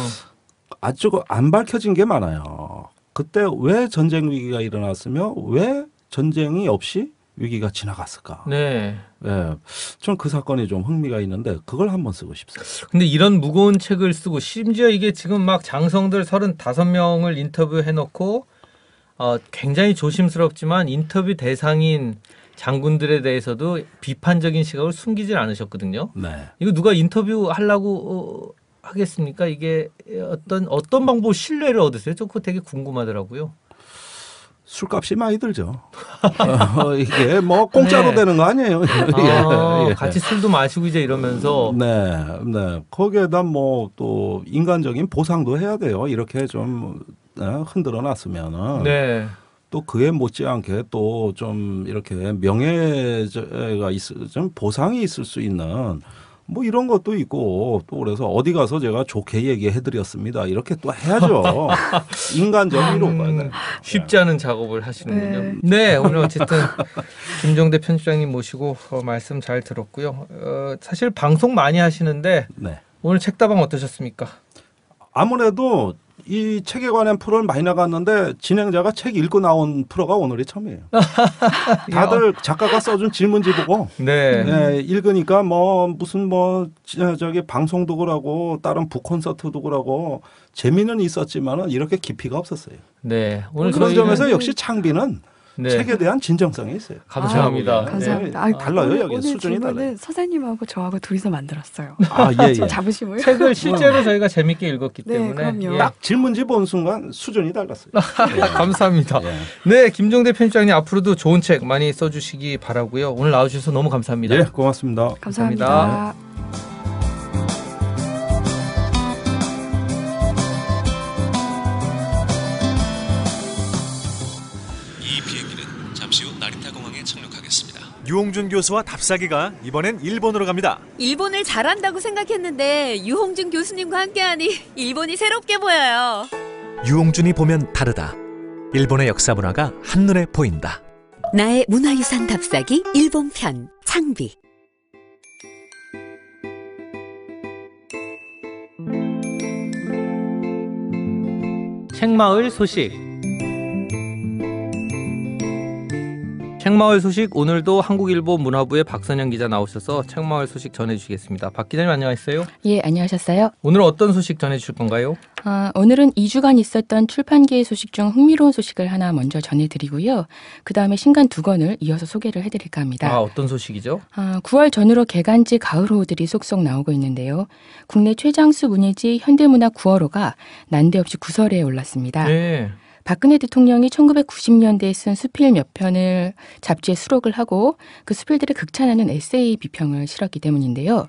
Speaker 4: 아주 안 밝혀진 게 많아요. 그때 왜 전쟁 위기가 일어났으며 왜 전쟁이 없이 위기가 지나갔을까? 네. 예. 저는 그 사건이 좀 흥미가 있는데 그걸 한번 쓰고 싶습니다.
Speaker 2: 근데 이런 무거운 책을 쓰고 심지어 이게 지금 막 장성들 35명을 인터뷰해 놓고 어, 굉장히 조심스럽지만 인터뷰 대상인 장군들에 대해서도 비판적인 시각을 숨기질 않으셨거든요. 네. 이거 누가 인터뷰 하려고 어, 하겠습니까? 이게 어떤 어떤 방법 신뢰를 얻으세요? 저그 거 되게 궁금하더라고요. 술값이 많이 들죠.
Speaker 4: 어, 이게 뭐 공짜로 네. 되는 거 아니에요. 아, 예, 예, 같이 술도
Speaker 2: 마시고 이제 이러면서.
Speaker 4: 네, 네. 거기에다 뭐 또 인간적인 보상도 해야 돼요. 이렇게 좀 어, 흔들어 놨으면은. 네. 또 그에 못지않게 또 좀 이렇게 명예가 있을 좀 보상이 있을 수 있는 뭐 이런 것도 있고 또 그래서 어디 가서 제가 좋게 얘기해 드렸습니다. 이렇게 또 해야죠. 인간적 위로 음, 쉽지 않은 작업을 하시는군요. 네, 네
Speaker 2: 오늘 어쨌든 김종대 편집장님 모시고 어, 말씀 잘 들었고요. 어, 사실 방송 많이 하시는데 네. 오늘 책다방 어떠셨습니까?
Speaker 4: 아무래도 이 책에 관한 프로를 많이 나갔는데 진행자가 책 읽고 나온 프로가 오늘이 처음이에요. 다들 작가가 써준 질문지 보고 네. 네, 읽으니까 뭐 무슨 뭐 저기 방송도 그러고 다른 북 콘서트도 그러고 재미는 있었지만은 이렇게 깊이가 없었어요. 네. 오늘 그런 점에서 역시 창비는 네. 책에 대한 진정성이 있어요. 감사합니다. 아, 네. 감사합니다. 네. 아, 달라요 여기 수준이 달라요.
Speaker 3: 사장님하고 저하고 둘이서 만들었어요. 아 예. 예. 자부심을. 책을 실제로 음.
Speaker 4: 저희가 재밌게 읽었기 네, 때문에 예. 딱 질문지 본 순간 수준이 달랐어요.
Speaker 2: 감사합니다. 예. 네 김종대 편집장님 앞으로도 좋은 책 많이 써주시기 바라고요. 오늘 나와주셔서 너무 감사합니다. 예, 고맙습니다. 감사합니다.
Speaker 5: 감사합니다.
Speaker 4: 유홍준 교수와 답사기가 이번엔 일본으로 갑니다.
Speaker 1: 일본을 잘한다고 생각했는데 유홍준 교수님과 함께하니 일본이 새롭게 보여요.
Speaker 2: 유홍준이 보면 다르다. 일본의 역사 문화가 한눈에 보인다.
Speaker 1: 나의 문화유산 답사기 일본 편 창비
Speaker 2: 책마을 소식 책마을 소식 오늘도 한국일보 문화부의 박선영 기자 나오셔서 책마을 소식 전해주시겠습니다. 박 기자님 안녕하세요.
Speaker 6: 예, 안녕하셨어요.
Speaker 2: 오늘 어떤 소식 전해주실 건가요?
Speaker 6: 아, 오늘은 2주간 있었던 출판계의 소식 중 흥미로운 소식을 하나 먼저 전해드리고요. 그 다음에 신간 두 권을 이어서 소개를 해드릴까 합니다. 아,
Speaker 2: 어떤 소식이죠?
Speaker 6: 아, 어, 9월 전후로 개간지 가을호우들이 속속 나오고 있는데요. 국내 최장수 문예지 현대문화 9월호가 난데없이 구설에 올랐습니다. 네. 박근혜 대통령이 1990년대에 쓴 수필 몇 편을 잡지에 수록을 하고 그 수필들을 극찬하는 에세이 비평을 실었기 때문인데요.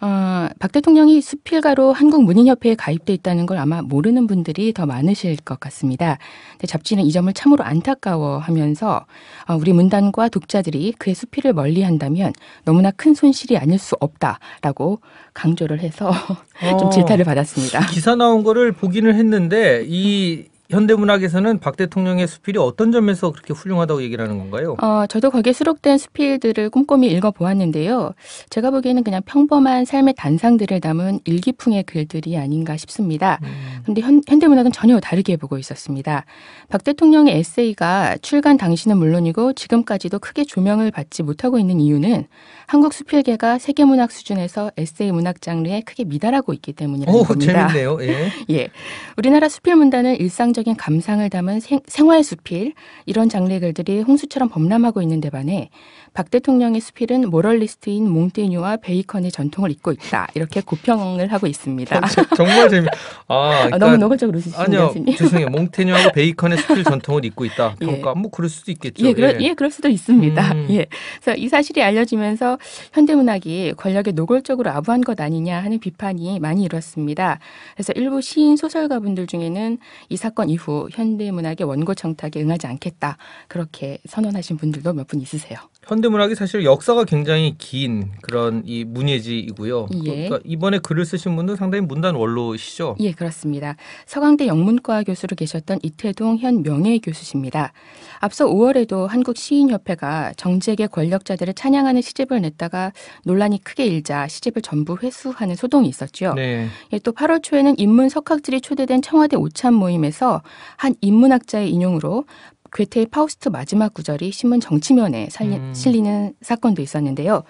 Speaker 6: 어, 박 대통령이 수필가로 한국문인협회에 가입돼 있다는 걸 아마 모르는 분들이 더 많으실 것 같습니다. 근데 잡지는 이 점을 참으로 안타까워하면서 어, 우리 문단과 독자들이 그의 수필을 멀리한다면 너무나 큰 손실이 아닐 수 없다라고 강조를 해서 어, 좀 질타를 받았습니다.
Speaker 2: 기사 나온 거를 보기는 했는데 이 현대문학에서는 박 대통령의 수필이 어떤 점에서 그렇게 훌륭하다고 얘기를 하는 건가요?
Speaker 6: 어, 저도 거기에 수록된 수필들을 꼼꼼히 읽어보았는데요. 제가 보기에는 그냥 평범한 삶의 단상들을 담은 일기풍의 글들이 아닌가 싶습니다. 그런데 음. 현대문학은 전혀 다르게 보고 있었습니다. 박 대통령의 에세이가 출간 당시는 물론이고 지금까지도 크게 조명을 받지 못하고 있는 이유는 한국 수필계가 세계 문학 수준에서 에세이 문학 장르에 크게 미달하고 있기 때문이라는 오, 니다 재밌네요. 예. 예. 우리나라 수필 문단은 일상적인 감상을 담은 생, 생활 수필 이런 장르의 글들이 홍수처럼 범람하고 있는 데 반해 박 대통령의 수필은 모럴리스트인 몽테뉴와 베이컨의 전통을 잇고 있다. 이렇게 고평을 하고 있습니다. 아, 정말 재미. 아, 어, 그러니까, 아, 너무 노골적으로 쓰시네 아니요, 죄송해요.
Speaker 2: 몽테뉴하고 베이컨의 수필 전통을 잇고 있다. 평가 예. 그러니까 뭐 그럴 수도 있겠죠. 예, 그러, 예. 예
Speaker 6: 그럴 수도 있습니다. 음. 예, 그래서 이 사실이 알려지면서 현대문학이 권력에 노골적으로 아부한 것 아니냐 하는 비판이 많이 일었습니다. 그래서 일부 시인 소설가분들 중에는 이 사건 이후 현대문학의 원고 청탁에 응하지 않겠다 그렇게 선언하신 분들도 몇 분 있으세요.
Speaker 2: 현 현대문학이 사실 역사가 굉장히 긴 그런 이 문예지이고요. 예. 그러니까 이번에 글을 쓰신 분도 상당히 문단 원로시죠.
Speaker 6: 예, 그렇습니다. 서강대 영문과 교수로 계셨던 이태동 현 명예 교수십니다. 앞서 5월에도 한국 시인협회가 정재계 권력자들을 찬양하는 시집을 냈다가 논란이 크게 일자 시집을 전부 회수하는 소동이 있었죠. 네. 예, 또 8월 초에는 인문 석학들이 초대된 청와대 오찬 모임에서 한 인문학자의 인용으로 괴테의 파우스트 마지막 구절이 신문 정치면에 살리, 음. 실리는 사건도 있었는데요.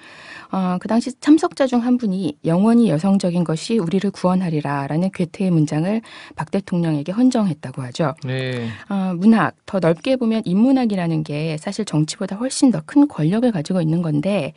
Speaker 6: 어, 그 당시 참석자 중 한 분이 영원히 여성적인 것이 우리를 구원하리라라는 괴테의 문장을 박 대통령에게 헌정했다고 하죠. 네. 어, 문학 더 넓게 보면 인문학이라는 게 사실 정치보다 훨씬 더 큰 권력을 가지고 있는 건데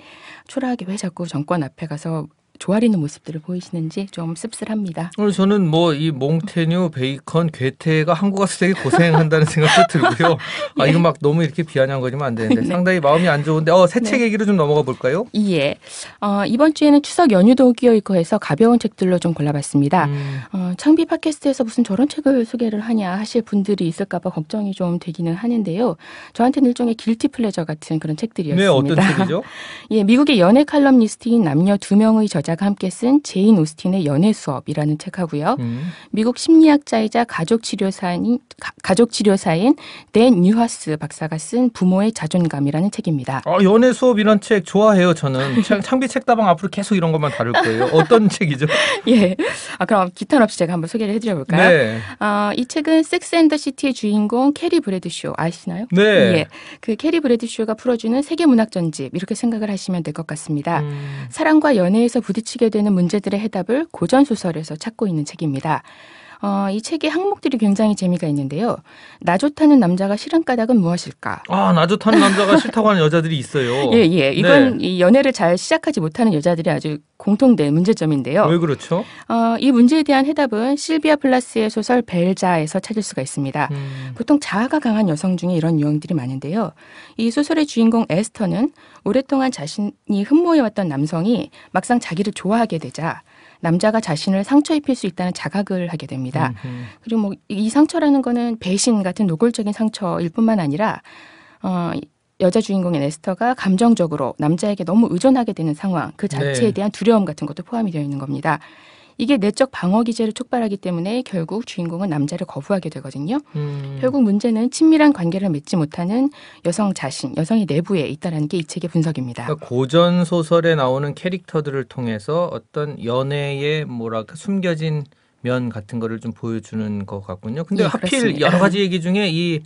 Speaker 6: 초라하게 왜 자꾸 정권 앞에 가서 조아리는 모습들을 보이시는지 좀 씁쓸합니다.
Speaker 2: 오늘 어, 저는 뭐 이 몽테뉴, 베이컨, 괴테가 한국 와서 되게 고생한다는 생각도 들고요. 아, 예. 이거 막 너무 이렇게 비아냥 거리면 안 되는데 네. 상당히 마음이 안 좋은데 어, 새책 네. 얘기로 좀 넘어가 볼까요?
Speaker 6: 예. 어, 이번 주에는 추석 연휴도 끼어 있고 해서 가벼운 책들로 좀 골라봤습니다. 음. 어, 창비 팟캐스트에서 무슨 저런 책을 소개를 하냐 하실 분들이 있을까봐 걱정이 좀 되기는 하는데요. 저한테는 일종의 길티 플레저 같은 그런 책들이었습니다. 네, 어떤 책이죠? 예, 미국의 연애 칼럼니스트인 남녀 두 명의 저자 저자가 함께 쓴 제인 오스틴의 연애 수업이라는 책하고요. 음. 미국 심리학자이자 가족 치료사인 가족 치료사인 댄 뉴하스 박사가 쓴 부모의 자존감이라는 책입니다. 아,
Speaker 2: 연애 수업이란 책 좋아해요. 저는 창비 책다방 앞으로 계속 이런 것만 다룰 거예요. 어떤 책이죠?
Speaker 6: 예. 아, 그럼 기탄 없이 제가 한번 소개를 해드려 볼까요? 네. 아, 이 책은 섹스 앤더 시티의 주인공 캐리 브래드쇼 아시나요? 네. 예. 그 캐리 브래드쇼가 풀어주는 세계 문학 전집 이렇게 생각을 하시면 될 것 같습니다. 음. 사랑과 연애에서 부 부딪히게 되는 문제들의 해답을 고전소설에서 찾고 있는 책입니다. 어, 이 책의 항목들이 굉장히 재미가 있는데요. 나 좋다는 남자가 싫은 까닭은 무엇일까?
Speaker 2: 아, 나 좋다는 남자가 싫다고 하는 여자들이 있어요. 예, 예. 네. 이건
Speaker 6: 네. 이 연애를 잘 시작하지 못하는 여자들이 아주 공통된 문제점인데요. 왜 그렇죠? 어, 이 문제에 대한 해답은 실비아 플라스의 소설 벨자에서 찾을 수가 있습니다. 음. 보통 자아가 강한 여성 중에 이런 유형들이 많은데요. 이 소설의 주인공 에스터는 오랫동안 자신이 흠모해왔던 남성이 막상 자기를 좋아하게 되자 남자가 자신을 상처 입힐 수 있다는 자각을 하게 됩니다. 음흠. 그리고 뭐 이 상처라는 거는 배신 같은 노골적인 상처일 뿐만 아니라 어 여자 주인공인 에스터가 감정적으로 남자에게 너무 의존하게 되는 상황 그 자체에 네. 대한 두려움 같은 것도 포함이 되어 있는 겁니다. 이게 내적 방어 기제를 촉발하기 때문에 결국 주인공은 남자를 거부하게 되거든요. 음. 결국 문제는 친밀한 관계를 맺지 못하는 여성 자신, 여성의 내부에 있다라는 게 이 책의 분석입니다. 그러니까
Speaker 2: 고전 소설에 나오는 캐릭터들을 통해서 어떤 연애의 뭐랄까 숨겨진 면 같은 거를 좀 보여주는 것 같군요. 근데 예, 하필 그렇습니다. 여러 가지 얘기 중에 이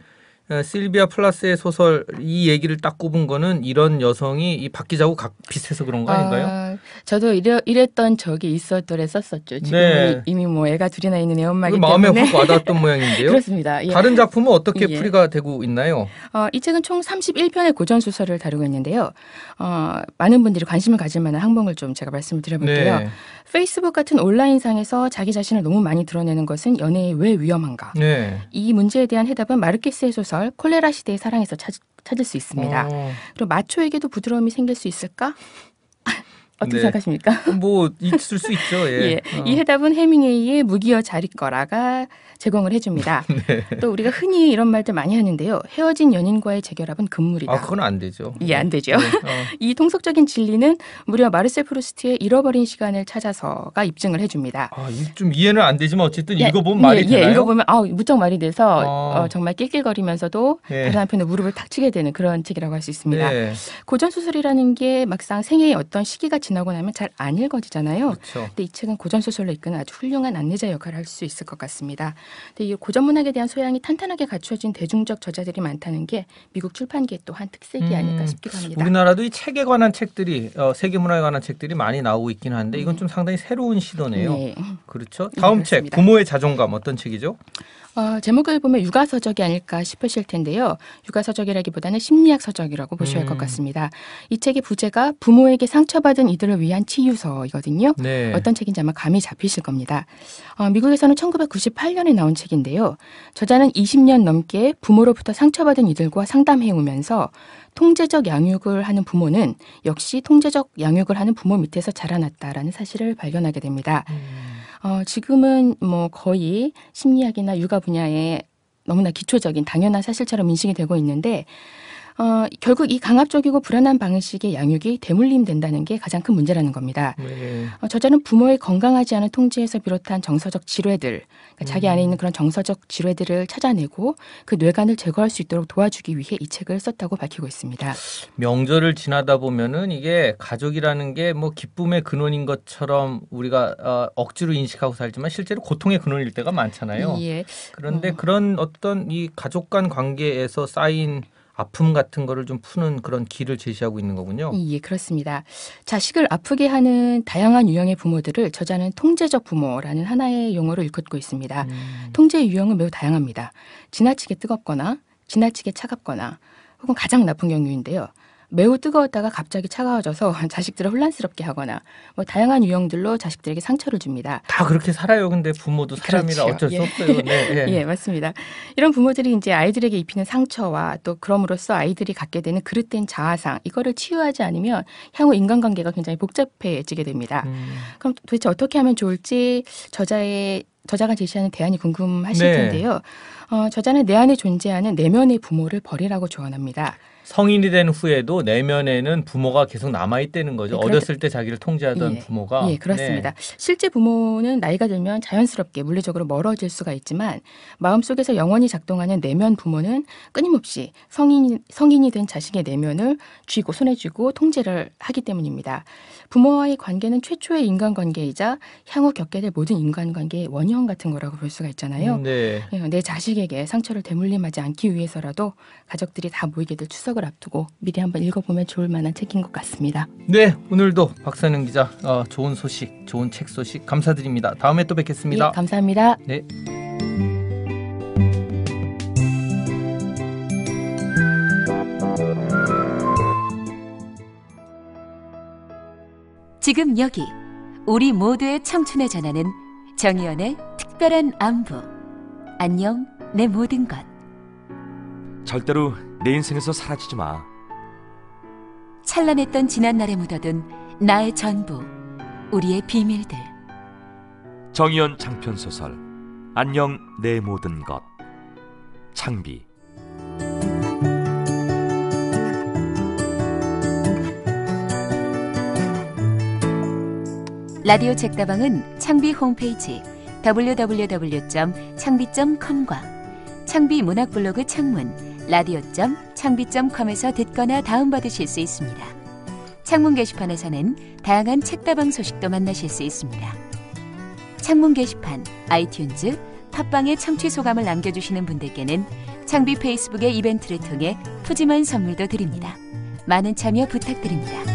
Speaker 2: 어, 실비아 플라스의 소설 이 얘기를 딱 꼽은 거는 이런 여성이 이바뀌자고각 비슷해서 그런 거 아닌가요? 아,
Speaker 6: 저도 이래, 이랬던 적이 있었더래 썼었죠. 지금 네. 이미 뭐 애가 둘이나 있는 애엄마기 그 때문에 마음에 확 와닿았던
Speaker 2: 모양인데요. 그렇습니다. 예. 다른 작품은 어떻게 예. 풀이가 되고 있나요?
Speaker 6: 어, 이 책은 총 31편의 고전 소설을 다루고 있는데요. 어, 많은 분들이 관심을 가질 만한 항목을 좀 제가 말씀을 드려볼게요. 네. 페이스북 같은 온라인상에서 자기 자신을 너무 많이 드러내는 것은 연애에 왜 위험한가? 네. 이 문제에 대한 해답은 마르케스의 소설 콜레라 시대의 사랑에서 찾, 찾을 수 있습니다. 어. 그리 마초에게도 부드러움이 생길 수 있을까? 어떻게 네. 생각하십니까? 뭐 있을 수 있죠. 예. 예. 어. 이 해답은 해밍웨이의 무기여 자리 거라가 제공을 해줍니다. 네. 또 우리가 흔히 이런 말들 많이 하는데요. 헤어진 연인과의 재결합은 금물이다. 아, 그건 안 되죠. 이게 예, 안 되죠. 네, 어. 이 통속적인 진리는 무려 마르셀 프루스트의 잃어버린 시간을 찾아서가 입증을 해줍니다. 아,
Speaker 2: 좀 이해는 안 되지만 어쨌든 예, 읽어보면 말이 예, 예 되나요? 예, 읽어보면
Speaker 6: 아, 무척 말이 돼서 아. 어, 정말 낄낄거리면서도 다른 예. 한편에 무릎을 탁 치게 되는 그런 책이라고 할 수 있습니다. 네. 고전 소설이라는 게 막상 생애의 어떤 시기가 지나고 나면 잘 안 읽어지잖아요. 그렇 근데 이 책은 고전 소설로 이끄는 아주 훌륭한 안내자 역할을 할 수 있을 것 같습니다. 근데 이 고전 문학에 대한 소양이 탄탄하게 갖춰진 대중적 저자들이 많다는 게 미국 출판계 또한 특색이 음, 아닐까 싶기도 합니다.
Speaker 2: 우리나라도 이 책에 관한 책들이 어, 세계 문화에 관한 책들이 많이 나오고 있긴 한데 이건 음. 좀 상당히 새로운 시도네요. 네. 그렇죠. 음, 다음 네, 책 부모의 자존감 어떤 책이죠?
Speaker 6: 어, 제목을 보면 육아 서적이 아닐까 싶으실 텐데요. 육아 서적이라기보다는 심리학 서적이라고 보셔야 할것 음. 같습니다. 이 책의 부제가 부모에게 상처받은 이들을 위한 치유서이거든요. 네. 어떤 책인지 아마 감이 잡히실 겁니다. 어, 미국에서는 1998년에 나온 책인데요. 저자는 20년 넘게 부모로부터 상처받은 이들과 상담해 오면서 통제적 양육을 하는 부모는 역시 통제적 양육을 하는 부모 밑에서 자라났다라는 사실을 발견하게 됩니다. 음. 어, 지금은 뭐 거의 심리학이나 육아 분야에 너무나 기초적인 당연한 사실처럼 인식이 되고 있는데 어, 결국 이 강압적이고 불안한 방식의 양육이 대물림된다는 게 가장 큰 문제라는 겁니다. 네. 어, 저자는 부모의 건강하지 않은 통지에서 비롯한 정서적 지뢰들 그러니까 자기 음. 안에 있는 그런 정서적 지뢰들을 찾아내고 그 뇌관을 제거할 수 있도록 도와주기 위해 이 책을 썼다고 밝히고 있습니다.
Speaker 2: 명절을 지나다 보면은 이게 가족이라는 게 뭐 기쁨의 근원인 것처럼 우리가 어, 억지로 인식하고 살지만 실제로 고통의 근원일 때가 많잖아요. 예. 그런데 어. 그런 어떤 이 가족 간 관계에서 쌓인 아픔 같은 거를
Speaker 6: 좀 푸는 그런 길을 제시하고 있는 거군요. 예, 그렇습니다. 자식을 아프게 하는 다양한 유형의 부모들을 저자는 통제적 부모라는 하나의 용어로 일컫고 있습니다. 음. 통제 유형은 매우 다양합니다. 지나치게 뜨겁거나 지나치게 차갑거나 혹은 가장 나쁜 경우인데요. 매우 뜨거웠다가 갑자기 차가워져서 자식들을 혼란스럽게 하거나 뭐 다양한 유형들로 자식들에게 상처를 줍니다. 다
Speaker 2: 그렇게 살아요. 근데 부모도 그렇죠. 사람이라 그렇죠. 어쩔 예. 수 없어요. 네.
Speaker 6: 예. 예, 맞습니다. 이런 부모들이 이제 아이들에게 입히는 상처와 또 그럼으로써 아이들이 갖게 되는 그릇된 자아상 이거를 치유하지 않으면 향후 인간관계가 굉장히 복잡해지게 됩니다. 음. 그럼 도대체 어떻게 하면 좋을지 저자의 저자가 제시하는 대안이 궁금하실 네. 텐데요. 어, 저자는 내 안에 존재하는 내면의 부모를 버리라고 조언합니다.
Speaker 2: 성인이 된 후에도 내면에는 부모가 계속 남아 있다는 거죠. 네, 어렸을 때 자기를 통제하던 예, 부모가. 예, 그렇습니다. 네.
Speaker 6: 실제 부모는 나이가 들면 자연스럽게 물리적으로 멀어질 수가 있지만 마음속에서 영원히 작동하는 내면 부모는 끊임없이 성인 성인이 된 자식의 내면을 쥐고 손에 쥐고 통제를 하기 때문입니다. 부모와의 관계는 최초의 인간관계이자 향후 겪게 될 모든 인간관계의 원형 같은 거라고 볼 수가 있잖아요. 음, 네. 예, 내 자식에게 상처를 대물림하지 않기 위해서라도 가족들이 다 모이게 될 추석을 앞두고 미리 한번 읽어보면 좋을 만한 책인 것 같습니다.
Speaker 2: 네, 오늘도 박선영 기자 어, 좋은 소식, 좋은 책 소식 감사드립니다. 다음에 또 뵙겠습니다. 예,
Speaker 6: 감사합니다.
Speaker 2: 네.
Speaker 1: 지금 여기 우리 모두의 청춘에 전하는 정의연의 특별한 안부 안녕 내 모든 것
Speaker 4: 절대로 내 인생에서 사라지지 마
Speaker 1: 찬란했던 지난날에 묻어둔 나의 전부 우리의 비밀들
Speaker 2: 정의연 장편소설 안녕 내 모든 것 창비
Speaker 1: 라디오 책다방은 창비 홈페이지 www.창비.com과 창비 문학 블로그 창문 라디오.창비.com에서 듣거나 다운받으실 수 있습니다. 창문 게시판에서는 다양한 책다방 소식도 만나실 수 있습니다. 창문 게시판, 아이튠즈, 팟빵의 청취 소감을 남겨주시는 분들께는 창비 페이스북의 이벤트를 통해 푸짐한 선물도 드립니다. 많은 참여 부탁드립니다.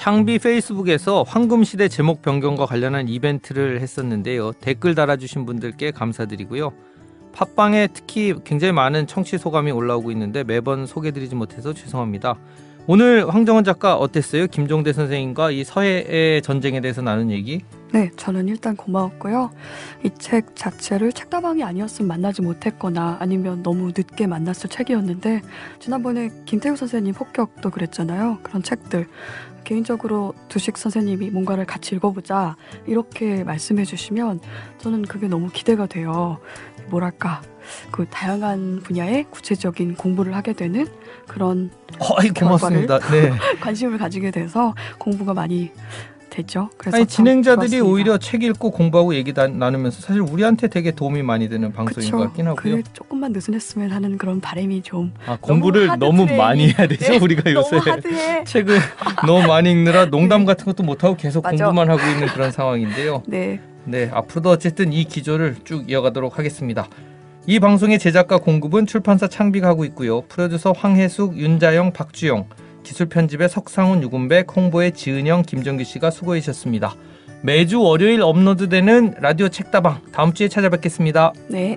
Speaker 2: 상비 페이스북에서 황금시대 제목 변경과 관련한 이벤트를 했었는데요. 댓글 달아주신 분들께 감사드리고요. 팟빵에 특히 굉장히 많은 청취 소감이 올라오고 있는데 매번 소개드리지 못해서 죄송합니다. 오늘 황정원 작가 어땠어요? 김종대 선생님과 이 서해의 전쟁에 대해서 나눈 얘기?
Speaker 3: 네, 저는 일단 고마웠고요. 이 책 자체를 책다방이 아니었으면 만나지 못했거나 아니면 너무 늦게 만났을 책이었는데 지난번에 김태우 선생님 폭격도 그랬잖아요. 그런 책들 개인적으로 두식 선생님이 뭔가를 같이 읽어보자 이렇게 말씀해 주시면 저는 그게 너무 기대가 돼요. 뭐랄까 그 다양한 분야의 구체적인 공부를 하게 되는 그런 어, 아이, 고맙습니다. 네. 관심을 가지게 돼서 공부가 많이 되죠. 그래서 아니, 진행자들이 오히려 책 읽고
Speaker 2: 공부하고 얘기 나, 누면서 사실 우리한테 되게 도움이 많이 되는 방송인 그쵸. 것 같긴 하고요. 그
Speaker 3: 조금만 느슨했으면 하는 그런 바람이 좀. 아 공부를 너무, 너무 많이 해야 되죠. 네. 우리가 요새 책을
Speaker 2: 너무 많이 읽느라 농담 네. 같은 것도 못 하고 계속 맞아. 공부만 하고 있는 그런 상황인데요. 네. 네 앞으로도 어쨌든 이 기조를 쭉 이어가도록 하겠습니다. 이 방송의 제작과 공급은 출판사 창비가 하고 있고요. 프로듀서 황혜숙, 윤자영, 박주영. 기술 편집의 석상훈 유군백, 콩보의 지은영, 김정규 씨가 수고하셨습니다 매주 월요일 업로드되는 라디오 책다방 다음 주에 찾아뵙겠습니다.
Speaker 3: 네.